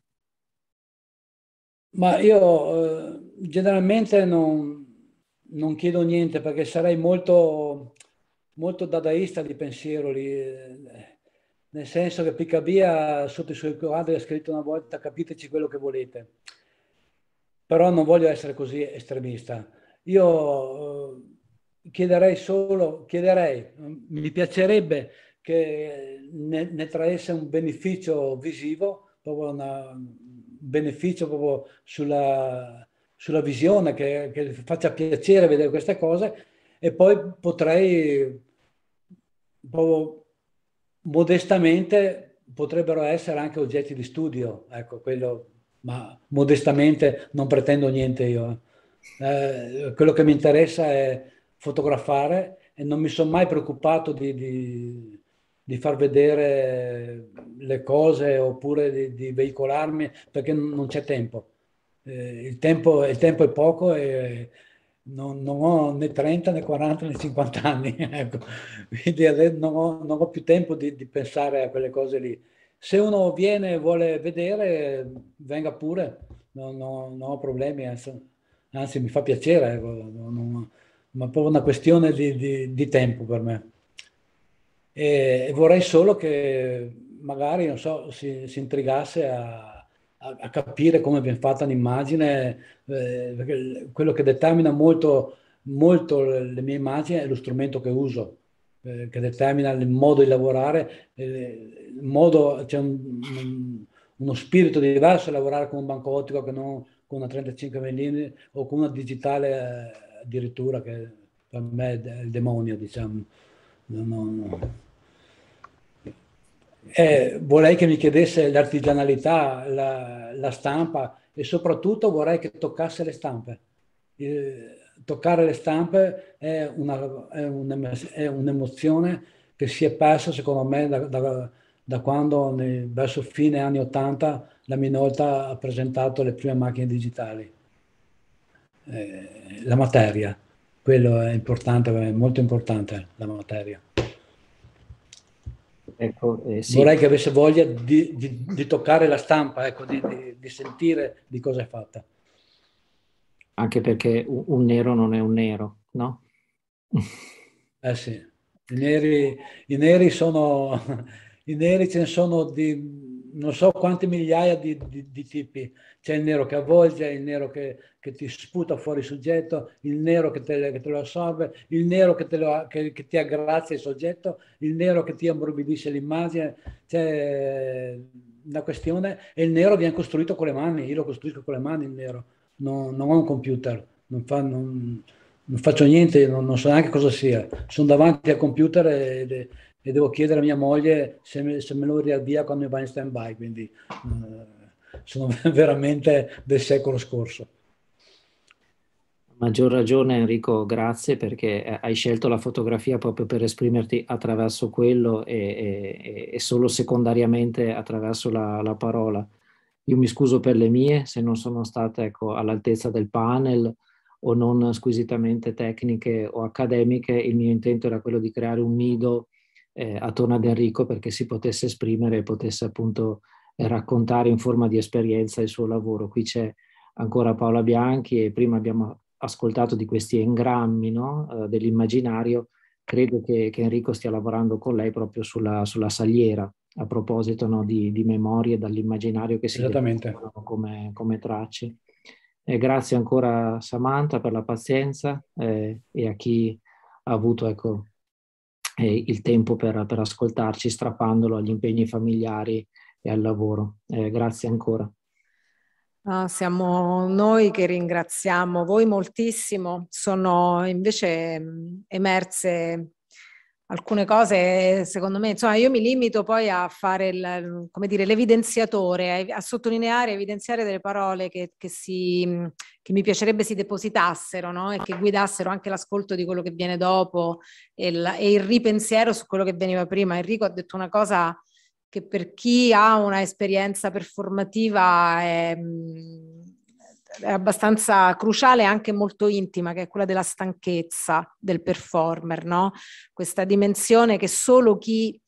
[SPEAKER 7] Ma io eh, generalmente non, non, chiedo niente perché sarei molto, molto dadaista di pensiero. Lì nel senso che Picabia ha sotto i suoi quadri ha scritto una volta capiteci quello che volete, però non voglio essere così estremista. Io eh, chiederei solo, chiederei, mm, mi piacerebbe che ne, ne traesse un beneficio visivo, proprio una, un beneficio proprio sulla, sulla visione, che, che faccia piacere vedere queste cose e poi potrei proprio modestamente potrebbero essere anche oggetti di studio, ecco, quello, ma modestamente non pretendo niente io. Eh, eh quello che mi interessa è fotografare e non mi sono mai preoccupato di, di, di, far vedere le cose oppure di, di veicolarmi perché non c'è tempo. Eh, il tempo. il tempo. è poco e, non, non, ho né 30 né 40 né 50 anni, ecco. quindi non ho, non ho più tempo di, di, pensare a quelle cose lì. Se uno viene e vuole vedere, venga pure, non, non, non ho problemi, anzi mi fa piacere, ecco. ma è proprio una questione di, di, di tempo per me. E, e, vorrei solo che magari, non so, si, si intrigasse a a, a capire come viene fatta un'immagine, eh, perché quello che determina molto, molto le mie immagini è lo strumento che uso, eh, che determina il modo di lavorare, eh, il modo, c'è un, un, uno spirito diverso a lavorare con un banco ottico che non con una 35 mm o con una digitale eh, addirittura che per me è il demonio, diciamo. No, no, no. Eh, vorrei che mi chiedesse l'artigianalità, la, la, stampa e soprattutto vorrei che toccasse le stampe. Eh, toccare le stampe è, una, è, un, è, un'emozione che si è persa secondo me da, da, da quando nel, verso fine anni 80 la Minolta ha presentato le prime macchine digitali. Eh, la materia, quello è importante, è molto importante la materia. Ecco, eh, sì. Vorrei che avesse voglia di, di, di toccare la stampa, ecco, di, di, sentire di cosa è fatta.
[SPEAKER 6] Anche perché un, un nero non è un nero,
[SPEAKER 7] no? Eh sì, i neri, i neri sono, i neri ce ne sono di non so quante migliaia di, di, di tipi. C'è il nero che avvolge, il nero che, che, ti sputa fuori il soggetto, il nero che te, che te lo assorbe, il nero che, lo, che, ti aggrazia il soggetto, il nero che ti ammorbidisce l'immagine. C'è una questione e il nero viene costruito con le mani, io lo costruisco con le mani il nero, non, non ho un computer, non, fa, non, non faccio niente, non, so neanche cosa sia. Sono davanti al computer e, e devo chiedere a mia moglie se me, se me lo riavvia quando mi va in stand-by, quindi eh, sono veramente del secolo scorso.
[SPEAKER 6] Maggior ragione Enrico, grazie perché eh, hai scelto la fotografia proprio per esprimerti attraverso quello e, e, e solo secondariamente attraverso la, la, parola. Io mi scuso per le mie se non sono state ecco, all'altezza del panel o non squisitamente tecniche o accademiche, il mio intento era quello di creare un nido eh, attorno ad Enrico perché si potesse esprimere e potesse appunto eh, raccontare in forma di esperienza il suo lavoro. Qui c'è ancora Paola Bianchi e prima abbiamo ascoltato di questi engrammi no? eh, dell'immaginario. Credo che, che, Enrico stia lavorando con lei proprio sulla, sulla saliera a proposito no? di, di, memorie dall'immaginario che si vedono come, come tracce. Eh, grazie ancora Samantha per la pazienza eh, e a chi ha avuto ecco, eh, il tempo per, per, ascoltarci, strappandolo agli impegni familiari e al lavoro. Eh, grazie ancora.
[SPEAKER 1] No, ah, siamo noi che ringraziamo voi moltissimo, sono invece mm, emerse alcune cose, secondo me, insomma, io mi limito poi a fare il, dire, l'evidenziatore, a, a, sottolineare, evidenziare delle parole che, che, si, che mi piacerebbe si depositassero no? e che guidassero anche l'ascolto di quello che viene dopo e il, e il ripensiero su quello che veniva prima. Enrico ha detto una cosa che per chi ha una esperienza performativa è mm, abbastanza cruciale e anche molto intima, che è quella della stanchezza del performer, no? questa dimensione che solo chi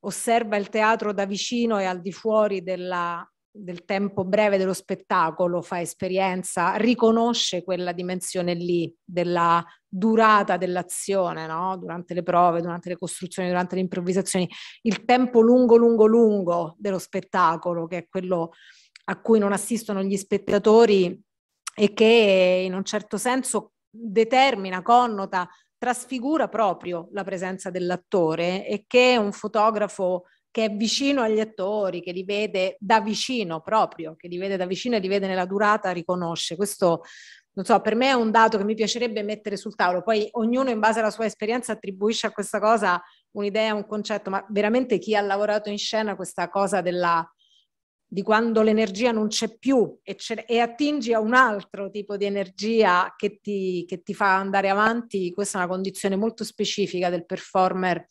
[SPEAKER 1] osserva il teatro da vicino e al di fuori della, del tempo breve dello spettacolo, fa esperienza, riconosce quella dimensione lì della durata dell'azione, no? durante le prove, durante le costruzioni, durante le improvvisazioni, il tempo lungo, lungo, lungo dello spettacolo, che è quello a cui non assistono gli spettatori e che in un certo senso determina, connota, trasfigura proprio la presenza dell'attore e che un fotografo che è vicino agli attori, che li vede da vicino proprio, che li vede da vicino e li vede nella durata, riconosce. Questo, non so, per me è un dato che mi piacerebbe mettere sul tavolo. Poi ognuno in base alla sua esperienza attribuisce a questa cosa un'idea, un concetto, ma veramente chi ha lavorato in scena questa cosa della di quando l'energia non c'è più e, e, attingi a un altro tipo di energia che ti, che ti fa andare avanti, questa è una condizione molto specifica del performer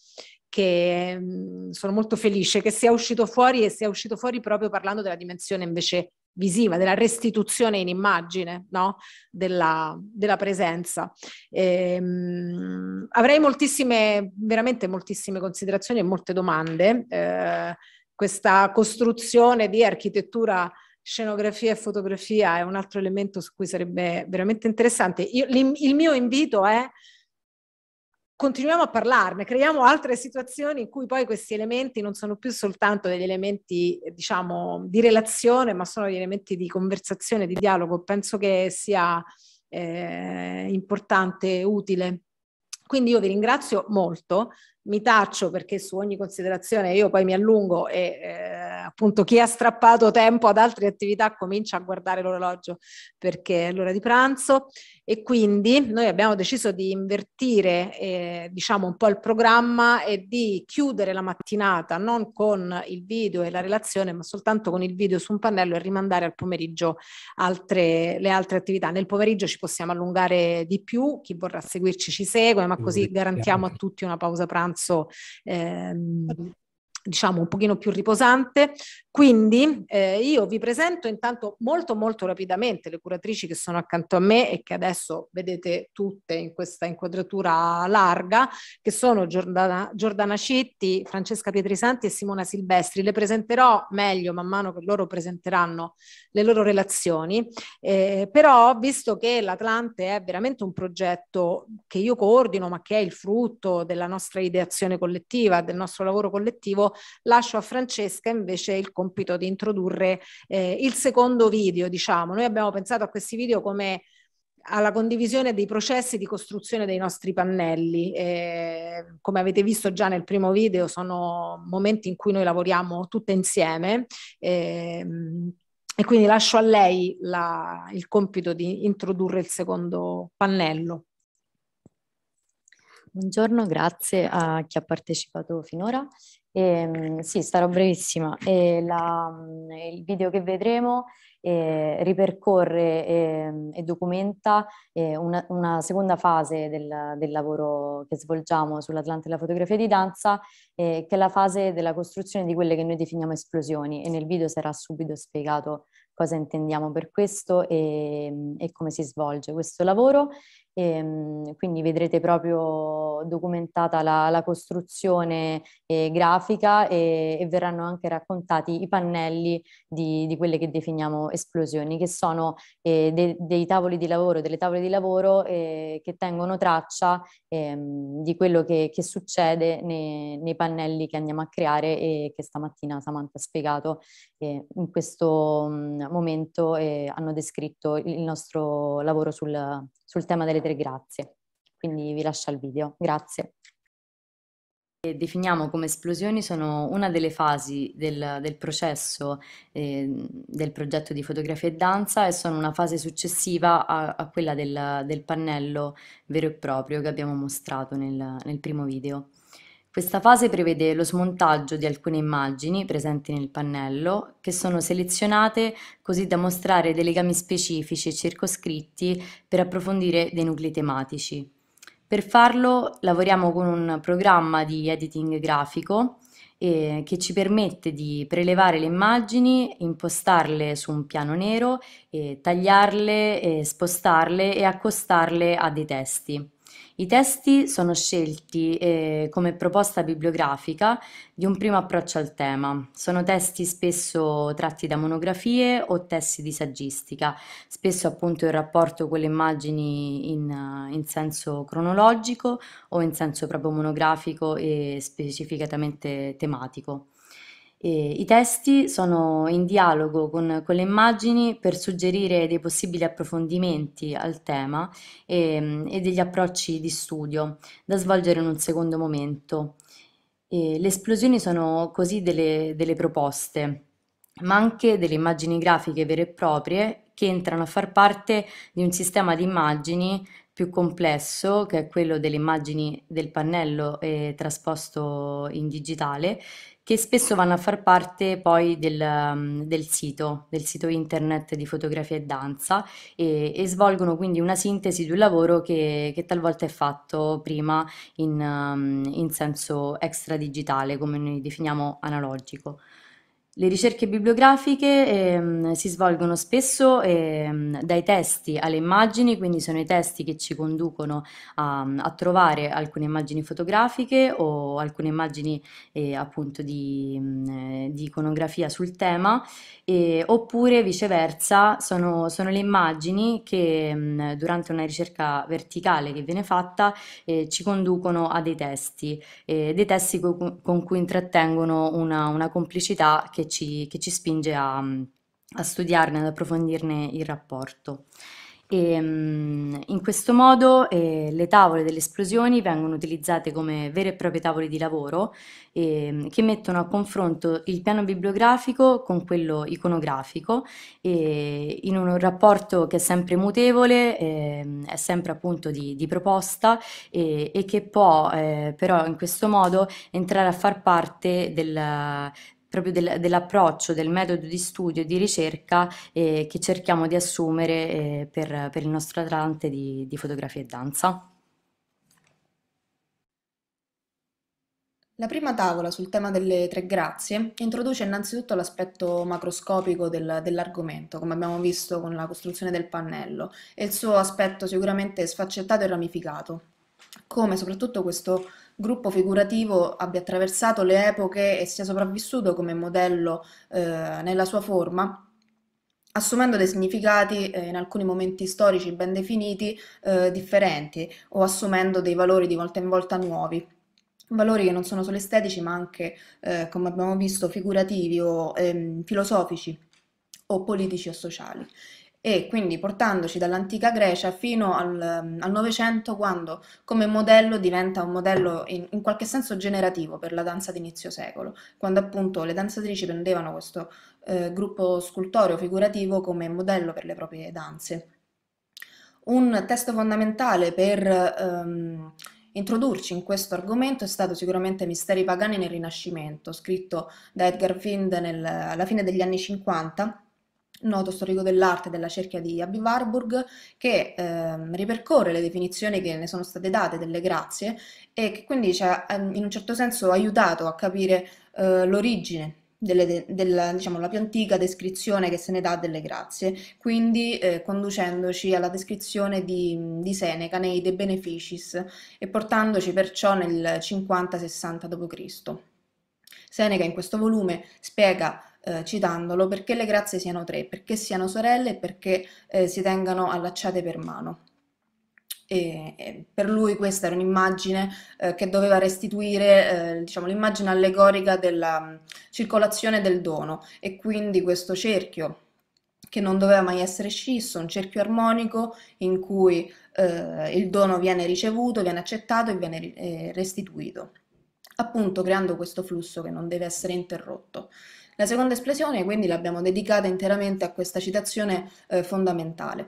[SPEAKER 1] che mh, mm, sono molto felice che sia uscito fuori e sia uscito fuori proprio parlando della dimensione invece visiva, della restituzione in immagine no? della, della, presenza. E, ehm, mh, avrei moltissime, veramente moltissime considerazioni e molte domande. Eh, questa costruzione di architettura, scenografia e fotografia è un altro elemento su cui sarebbe veramente interessante. Io, il mio invito è continuiamo a parlarne, creiamo altre situazioni in cui poi questi elementi non sono più soltanto degli elementi, diciamo, di relazione, ma sono degli elementi di conversazione, di dialogo. Penso che sia eh, importante e utile. Quindi io vi ringrazio molto mi taccio perché su ogni considerazione io poi mi allungo e eh, appunto chi ha strappato tempo ad altre attività comincia a guardare l'orologio perché è l'ora di pranzo e quindi noi abbiamo deciso di invertire eh, diciamo un po' il programma e di chiudere la mattinata non con il video e la relazione ma soltanto con il video su un pannello e rimandare al pomeriggio altre, le altre attività. Nel pomeriggio ci possiamo allungare di più, chi vorrà seguirci ci segue ma così garantiamo a tutti una pausa pranzo pranzo. Ehm, diciamo un pochino più riposante. Quindi eh, io vi presento intanto molto molto rapidamente le curatrici che sono accanto a me e che adesso vedete tutte in questa inquadratura larga, che sono Giordana, Giordana Citti, Francesca Pietrisanti e Simona Silvestri. Le presenterò meglio man mano che loro presenteranno le loro relazioni, eh, però visto che l'Atlante è veramente un progetto che io coordino ma che è il frutto della nostra ideazione collettiva, del nostro lavoro collettivo, lascio a Francesca invece il compito di introdurre eh, il secondo video, diciamo. Noi abbiamo pensato a questi video come alla condivisione dei processi di costruzione dei nostri pannelli. Eh, come avete visto già nel primo video, sono momenti in cui noi lavoriamo tutte insieme. Eh, e quindi lascio a lei la, il compito
[SPEAKER 5] di introdurre il secondo pannello. Buongiorno, grazie a chi ha partecipato finora. Ehm, e, sì, sarò brevissima. La, mm, il video che vedremo eh, ripercorre eh, e documenta eh, una, una, seconda fase del, del, lavoro che svolgiamo sull'Atlante della fotografia di danza, eh, che è la fase della costruzione di quelle che noi definiamo esplosioni e nel video sarà subito spiegato cosa intendiamo per questo e, mm, e come si svolge questo lavoro e, ehm, quindi vedrete proprio documentata la, la costruzione eh, grafica e, e, verranno anche raccontati i pannelli di, di quelle che definiamo esplosioni, che sono eh, de, dei tavoli di lavoro, delle tavole di lavoro eh, che tengono traccia ehm, di quello che, che succede nei, nei, pannelli che andiamo a creare e che stamattina Samantha ha spiegato. Eh, in questo mh, mm, momento eh, hanno descritto il nostro lavoro sul sul tema delle tre grazie. Quindi vi lascio al video. Grazie. Definiamo come esplosioni sono una delle fasi del, del processo eh, del progetto di fotografia e danza e sono una fase successiva a, a quella del, del, pannello vero e proprio che abbiamo mostrato nel, nel primo video. Questa fase prevede lo smontaggio di alcune immagini presenti nel pannello che sono selezionate così da mostrare dei legami specifici e circoscritti per approfondire dei nuclei tematici. Per farlo lavoriamo con un programma di editing grafico eh, che ci permette di prelevare le immagini, impostarle su un piano nero, eh, tagliarle, eh, spostarle e accostarle a dei testi. I testi sono scelti eh, come proposta bibliografica di un primo approccio al tema. Sono testi spesso tratti da monografie o testi di saggistica, spesso appunto in rapporto con le immagini in, in senso cronologico o in senso proprio monografico e specificatamente tematico. E I testi sono in dialogo con, con le immagini per suggerire dei possibili approfondimenti al tema e, ehm, e degli approcci di studio da svolgere in un secondo momento. E le esplosioni sono così delle, delle proposte, ma anche delle immagini grafiche vere e proprie che entrano a far parte di un sistema di immagini più complesso, che è quello delle immagini del pannello eh, trasposto in digitale, che spesso vanno a far parte poi del, mm, del sito, del sito internet di fotografia e danza e, e svolgono quindi una sintesi di un lavoro che, che talvolta è fatto prima in, um, in senso extradigitale, come noi definiamo analogico. Le ricerche bibliografiche ehm, si svolgono spesso ehm, dai testi alle immagini, quindi sono i testi che ci conducono a, a trovare alcune immagini fotografiche o alcune immagini eh, appunto di, mm, di, iconografia sul tema, e, oppure viceversa sono, sono, le immagini che mh, mm, durante una ricerca verticale che viene fatta eh, ci conducono a dei testi, eh, dei testi co con cui intrattengono una, una complicità che ci, che ci spinge a, mm, a studiarne, ad approfondirne il rapporto. E, ehm, in questo modo eh, le tavole delle esplosioni vengono utilizzate come vere e proprie tavole di lavoro eh, che mettono a confronto il piano bibliografico con quello iconografico eh, in un rapporto che è sempre mutevole, ehm, è sempre appunto di, di proposta e che può eh, però in questo modo entrare a far parte del, proprio del, dell'approccio, del metodo di studio e di ricerca eh, che cerchiamo di assumere eh, per, per, il nostro Atlante di, di fotografia e danza.
[SPEAKER 8] La prima tavola sul tema delle tre grazie introduce innanzitutto l'aspetto macroscopico del, dell'argomento, come abbiamo visto con la costruzione del pannello, e il suo aspetto sicuramente sfaccettato e ramificato, come soprattutto questo gruppo figurativo abbia attraversato le epoche e sia sopravvissuto come modello eh, nella sua forma, assumendo dei significati eh, in alcuni momenti storici ben definiti eh, differenti o assumendo dei valori di volta in volta nuovi. Valori che non sono solo estetici, ma anche, eh, come abbiamo visto, figurativi o ehm, filosofici o politici o sociali e quindi portandoci dall'antica Grecia fino ehm, al Novecento quando come modello diventa un modello in, in, qualche senso generativo per la danza d'inizio secolo, quando appunto le danzatrici prendevano questo eh, gruppo scultoreo figurativo come modello per le proprie danze. Un testo fondamentale per ehm, introdurci in questo argomento è stato sicuramente Misteri pagani nel Rinascimento, scritto da Edgar Find nel, alla fine degli anni 50 noto storico dell'arte della cerchia di Abby Warburg, che ehm, ripercorre le definizioni che ne sono state date delle grazie e che quindi ci cioè, ha ehm, in un certo senso aiutato a capire eh, l'origine. Delle, della, diciamo, la più antica descrizione che se ne dà delle grazie, quindi eh, conducendoci alla descrizione di, di, Seneca nei De Beneficis e portandoci perciò nel 50-60 d.C. Seneca in questo volume spiega eh, citandolo, perché le grazie siano tre, perché siano sorelle e perché eh, si tengano allacciate per mano. E, e per lui questa era un'immagine eh, che doveva restituire eh, diciamo, l'immagine allegorica della mm, circolazione del dono e quindi questo cerchio che non doveva mai essere scisso, un cerchio armonico in cui eh, il dono viene ricevuto, viene accettato e viene eh, restituito, appunto creando questo flusso che non deve essere interrotto. La seconda esplosione quindi l'abbiamo dedicata interamente a questa citazione eh, fondamentale.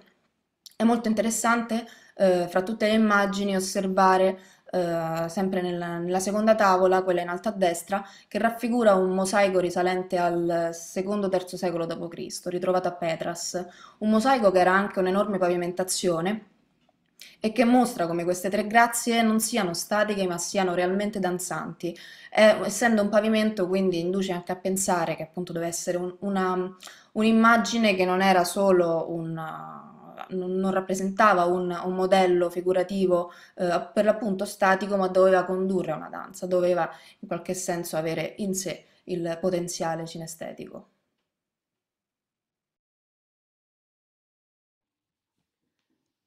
[SPEAKER 8] È molto interessante eh, fra tutte le immagini osservare Uh, sempre nella, nella, seconda tavola, quella in alto a destra, che raffigura un mosaico risalente al secondo-terzo secolo d.C., ritrovato a Petras, un mosaico che era anche un'enorme pavimentazione e che mostra come queste tre grazie non siano statiche ma siano realmente danzanti. Eh, essendo un pavimento quindi induce anche a pensare che appunto deve essere un, un'immagine che non era solo un non rappresentava un, un modello figurativo eh, per l'appunto statico, ma doveva condurre a una danza, doveva in qualche senso avere in sé il potenziale cinestetico.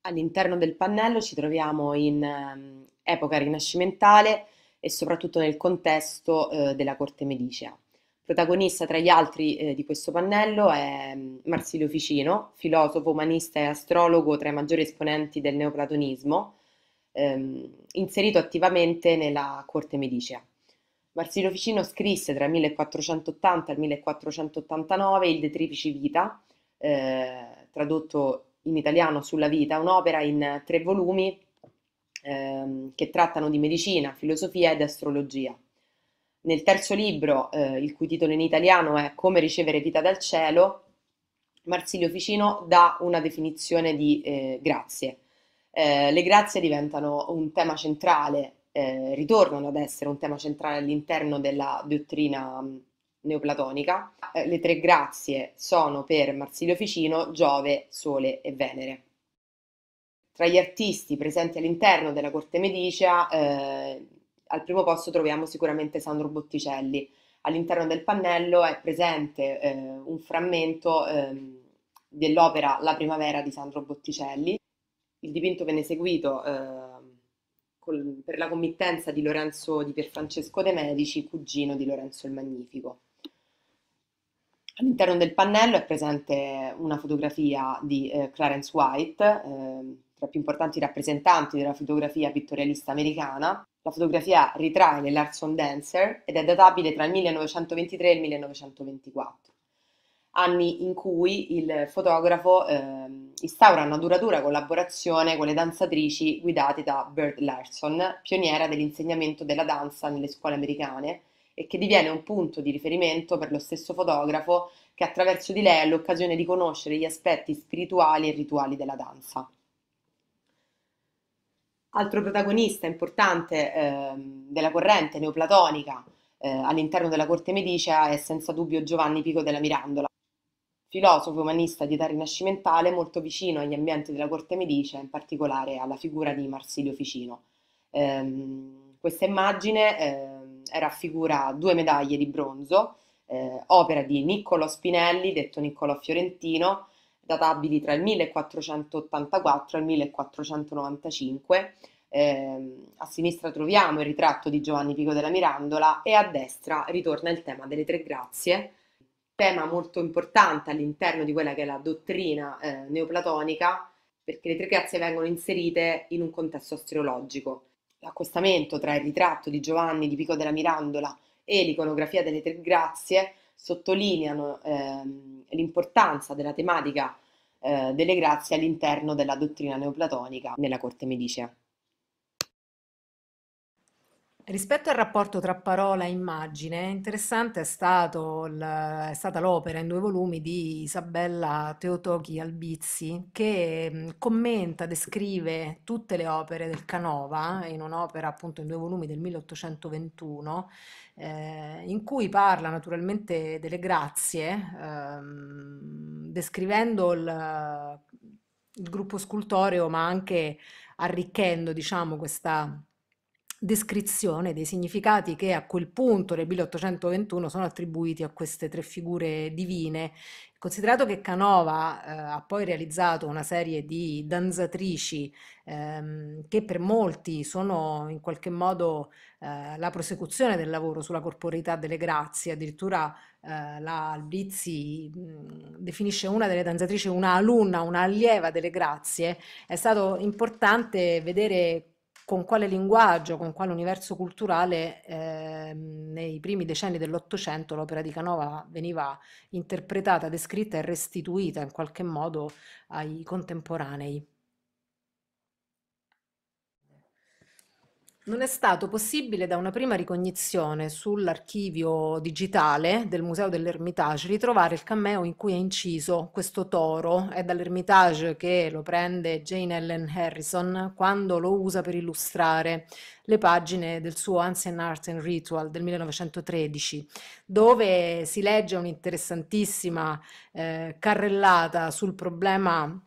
[SPEAKER 9] All'interno del pannello ci troviamo in ehm, epoca rinascimentale e soprattutto nel contesto eh, della corte medicea. Protagonista tra gli altri eh, di questo pannello è mm, Marsilio Ficino, filosofo, umanista e astrologo tra i maggiori esponenti del neoplatonismo, ehm, inserito attivamente nella corte medicea. Marsilio Ficino scrisse tra il 1480 e il 1489 il De Triplici Vita, eh, tradotto in italiano sulla vita, un'opera in tre volumi ehm, che trattano di medicina, filosofia ed astrologia. Nel terzo libro, eh, il cui titolo in italiano è Come ricevere vita dal cielo, Marsilio Ficino dà una definizione di eh, grazie. Eh, le grazie diventano un tema centrale, eh, ritornano ad essere un tema centrale all'interno della dottrina neoplatonica. Eh, le tre grazie sono per Marsilio Ficino, Giove, Sole e Venere. Tra gli artisti presenti all'interno della corte medicea, eh, al primo posto troviamo sicuramente Sandro Botticelli. All'interno del pannello è presente eh, un frammento ehm, dell'opera La primavera di Sandro Botticelli. Il dipinto venne seguito ehm, per la committenza di Lorenzo di Pierfrancesco de Medici, cugino di Lorenzo il Magnifico. All'interno del pannello è presente una fotografia di eh, Clarence White, eh, tra i più importanti rappresentanti della fotografia pittorialista americana. La fotografia ritrae le Larson Dancer ed è databile tra il 1923 e il 1924, anni in cui il fotografo eh, instaura una duratura collaborazione con le danzatrici guidate da Bert Larson, pioniera dell'insegnamento della danza nelle scuole americane e che diviene un punto di riferimento per lo stesso fotografo che attraverso di lei ha l'occasione di conoscere gli aspetti spirituali e rituali della danza. Altro protagonista importante eh, della corrente neoplatonica eh, all'interno della corte medicea è senza dubbio Giovanni Pico della Mirandola, filosofo umanista di età rinascimentale molto vicino agli ambienti della corte medicea, in particolare alla figura di Marsilio Ficino. Eh, questa immagine eh, raffigura due medaglie di bronzo, eh, opera di Niccolò Spinelli, detto Niccolò Fiorentino, databili tra il 1484 e il 1495. Eh, a sinistra troviamo il ritratto di Giovanni Pico della Mirandola e a destra ritorna il tema delle tre grazie, tema molto importante all'interno di quella che è la dottrina eh, neoplatonica, perché le tre grazie vengono inserite in un contesto astrologico l'accostamento tra il ritratto di Giovanni di Pico della Mirandola e l'iconografia delle Tre Grazie sottolineano ehm, l'importanza della tematica eh, delle grazie all'interno della dottrina neoplatonica nella corte medicea.
[SPEAKER 1] Rispetto al rapporto tra parola e immagine, interessante è, stato il- è stata l'opera in due volumi di Isabella Teotochi Albizzi, che mm, commenta, descrive tutte le opere del Canova, eh, in un'opera appunto in due volumi del 1821, eh, in cui parla naturalmente delle grazie, ehm, descrivendo il il gruppo scultoreo, ma anche arricchendo, diciamo, questa descrizione dei significati che a quel punto nel 1821 sono attribuiti a queste tre figure divine. Considerato che Canova eh, ha poi realizzato una serie di danzatrici ehm, che per molti sono in qualche modo eh, la prosecuzione del lavoro sulla corporeità delle grazie, addirittura eh, la Albizzi mh, definisce una delle danzatrici una alunna, una allieva delle grazie, è stato importante vedere con quale linguaggio, con quale universo culturale eh, nei primi decenni dell'Ottocento l'opera di Canova veniva interpretata, descritta e restituita in qualche modo ai contemporanei. Non è stato possibile da una prima ricognizione sull'archivio digitale del Museo dell'Ermitage ritrovare il cameo in cui è inciso questo toro. È dall'Ermitage che lo prende Jane Ellen Harrison quando lo usa per illustrare le pagine del suo Ancient Art and Ritual del 1913, dove si legge un'interessantissima eh, carrellata sul problema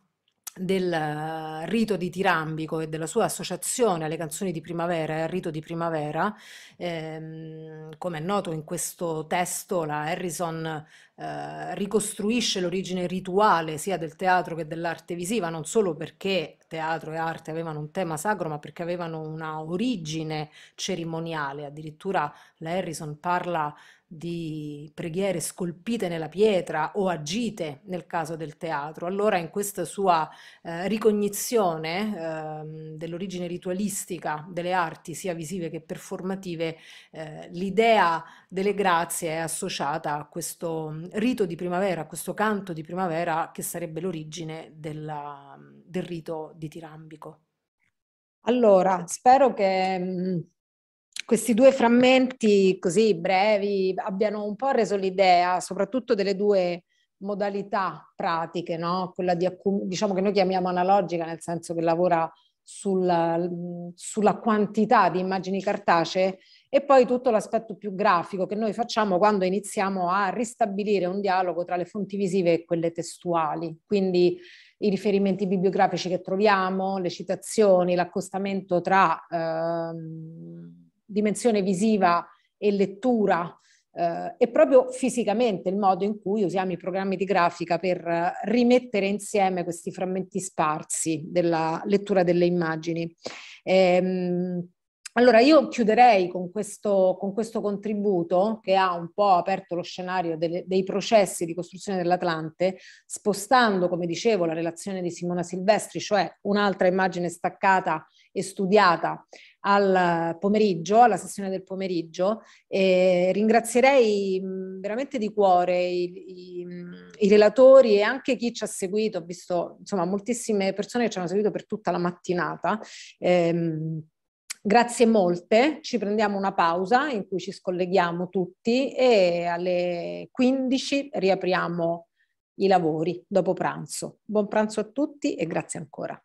[SPEAKER 1] del eh, rito di Tirambico e della sua associazione alle canzoni di primavera e al rito di primavera. Ehm, come è noto in questo testo, la Harrison eh, ricostruisce l'origine rituale sia del teatro che dell'arte visiva, non solo perché teatro e arte avevano un tema sacro, ma perché avevano una origine cerimoniale. Addirittura la Harrison parla di preghiere scolpite nella pietra o agite nel caso del teatro. Allora in questa sua eh, ricognizione eh, dell'origine ritualistica delle arti sia visive che performative, eh, l'idea delle grazie è associata a questo mm, rito di primavera, a questo canto di primavera che sarebbe l'origine della, mm, del rito di Tirambico. Allora, spero che mm, questi due frammenti così brevi abbiano un po' reso l'idea, soprattutto delle due modalità pratiche, no? quella di, diciamo che noi chiamiamo analogica, nel senso che lavora sulla, sulla quantità di immagini cartacee e poi tutto l'aspetto più grafico che noi facciamo quando iniziamo a ristabilire un dialogo tra le fonti visive e quelle testuali. Quindi i riferimenti bibliografici che troviamo, le citazioni, l'accostamento tra ehm, dimensione visiva e lettura eh, e proprio fisicamente il modo in cui usiamo i programmi di grafica per eh, rimettere insieme questi frammenti sparsi della lettura delle immagini. Ehm, allora io chiuderei con questo, con questo, contributo che ha un po' aperto lo scenario delle, dei processi di costruzione dell'Atlante, spostando, come dicevo, la relazione di Simona Silvestri, cioè un'altra immagine staccata e studiata al pomeriggio, alla sessione del pomeriggio. E ringrazierei veramente di cuore i, i, i, relatori e anche chi ci ha seguito. Ho visto insomma moltissime persone che ci hanno seguito per tutta la mattinata. Ehm, Grazie molte, ci prendiamo una pausa in cui ci scolleghiamo tutti e alle 15 riapriamo i lavori dopo pranzo. Buon pranzo a tutti e grazie ancora.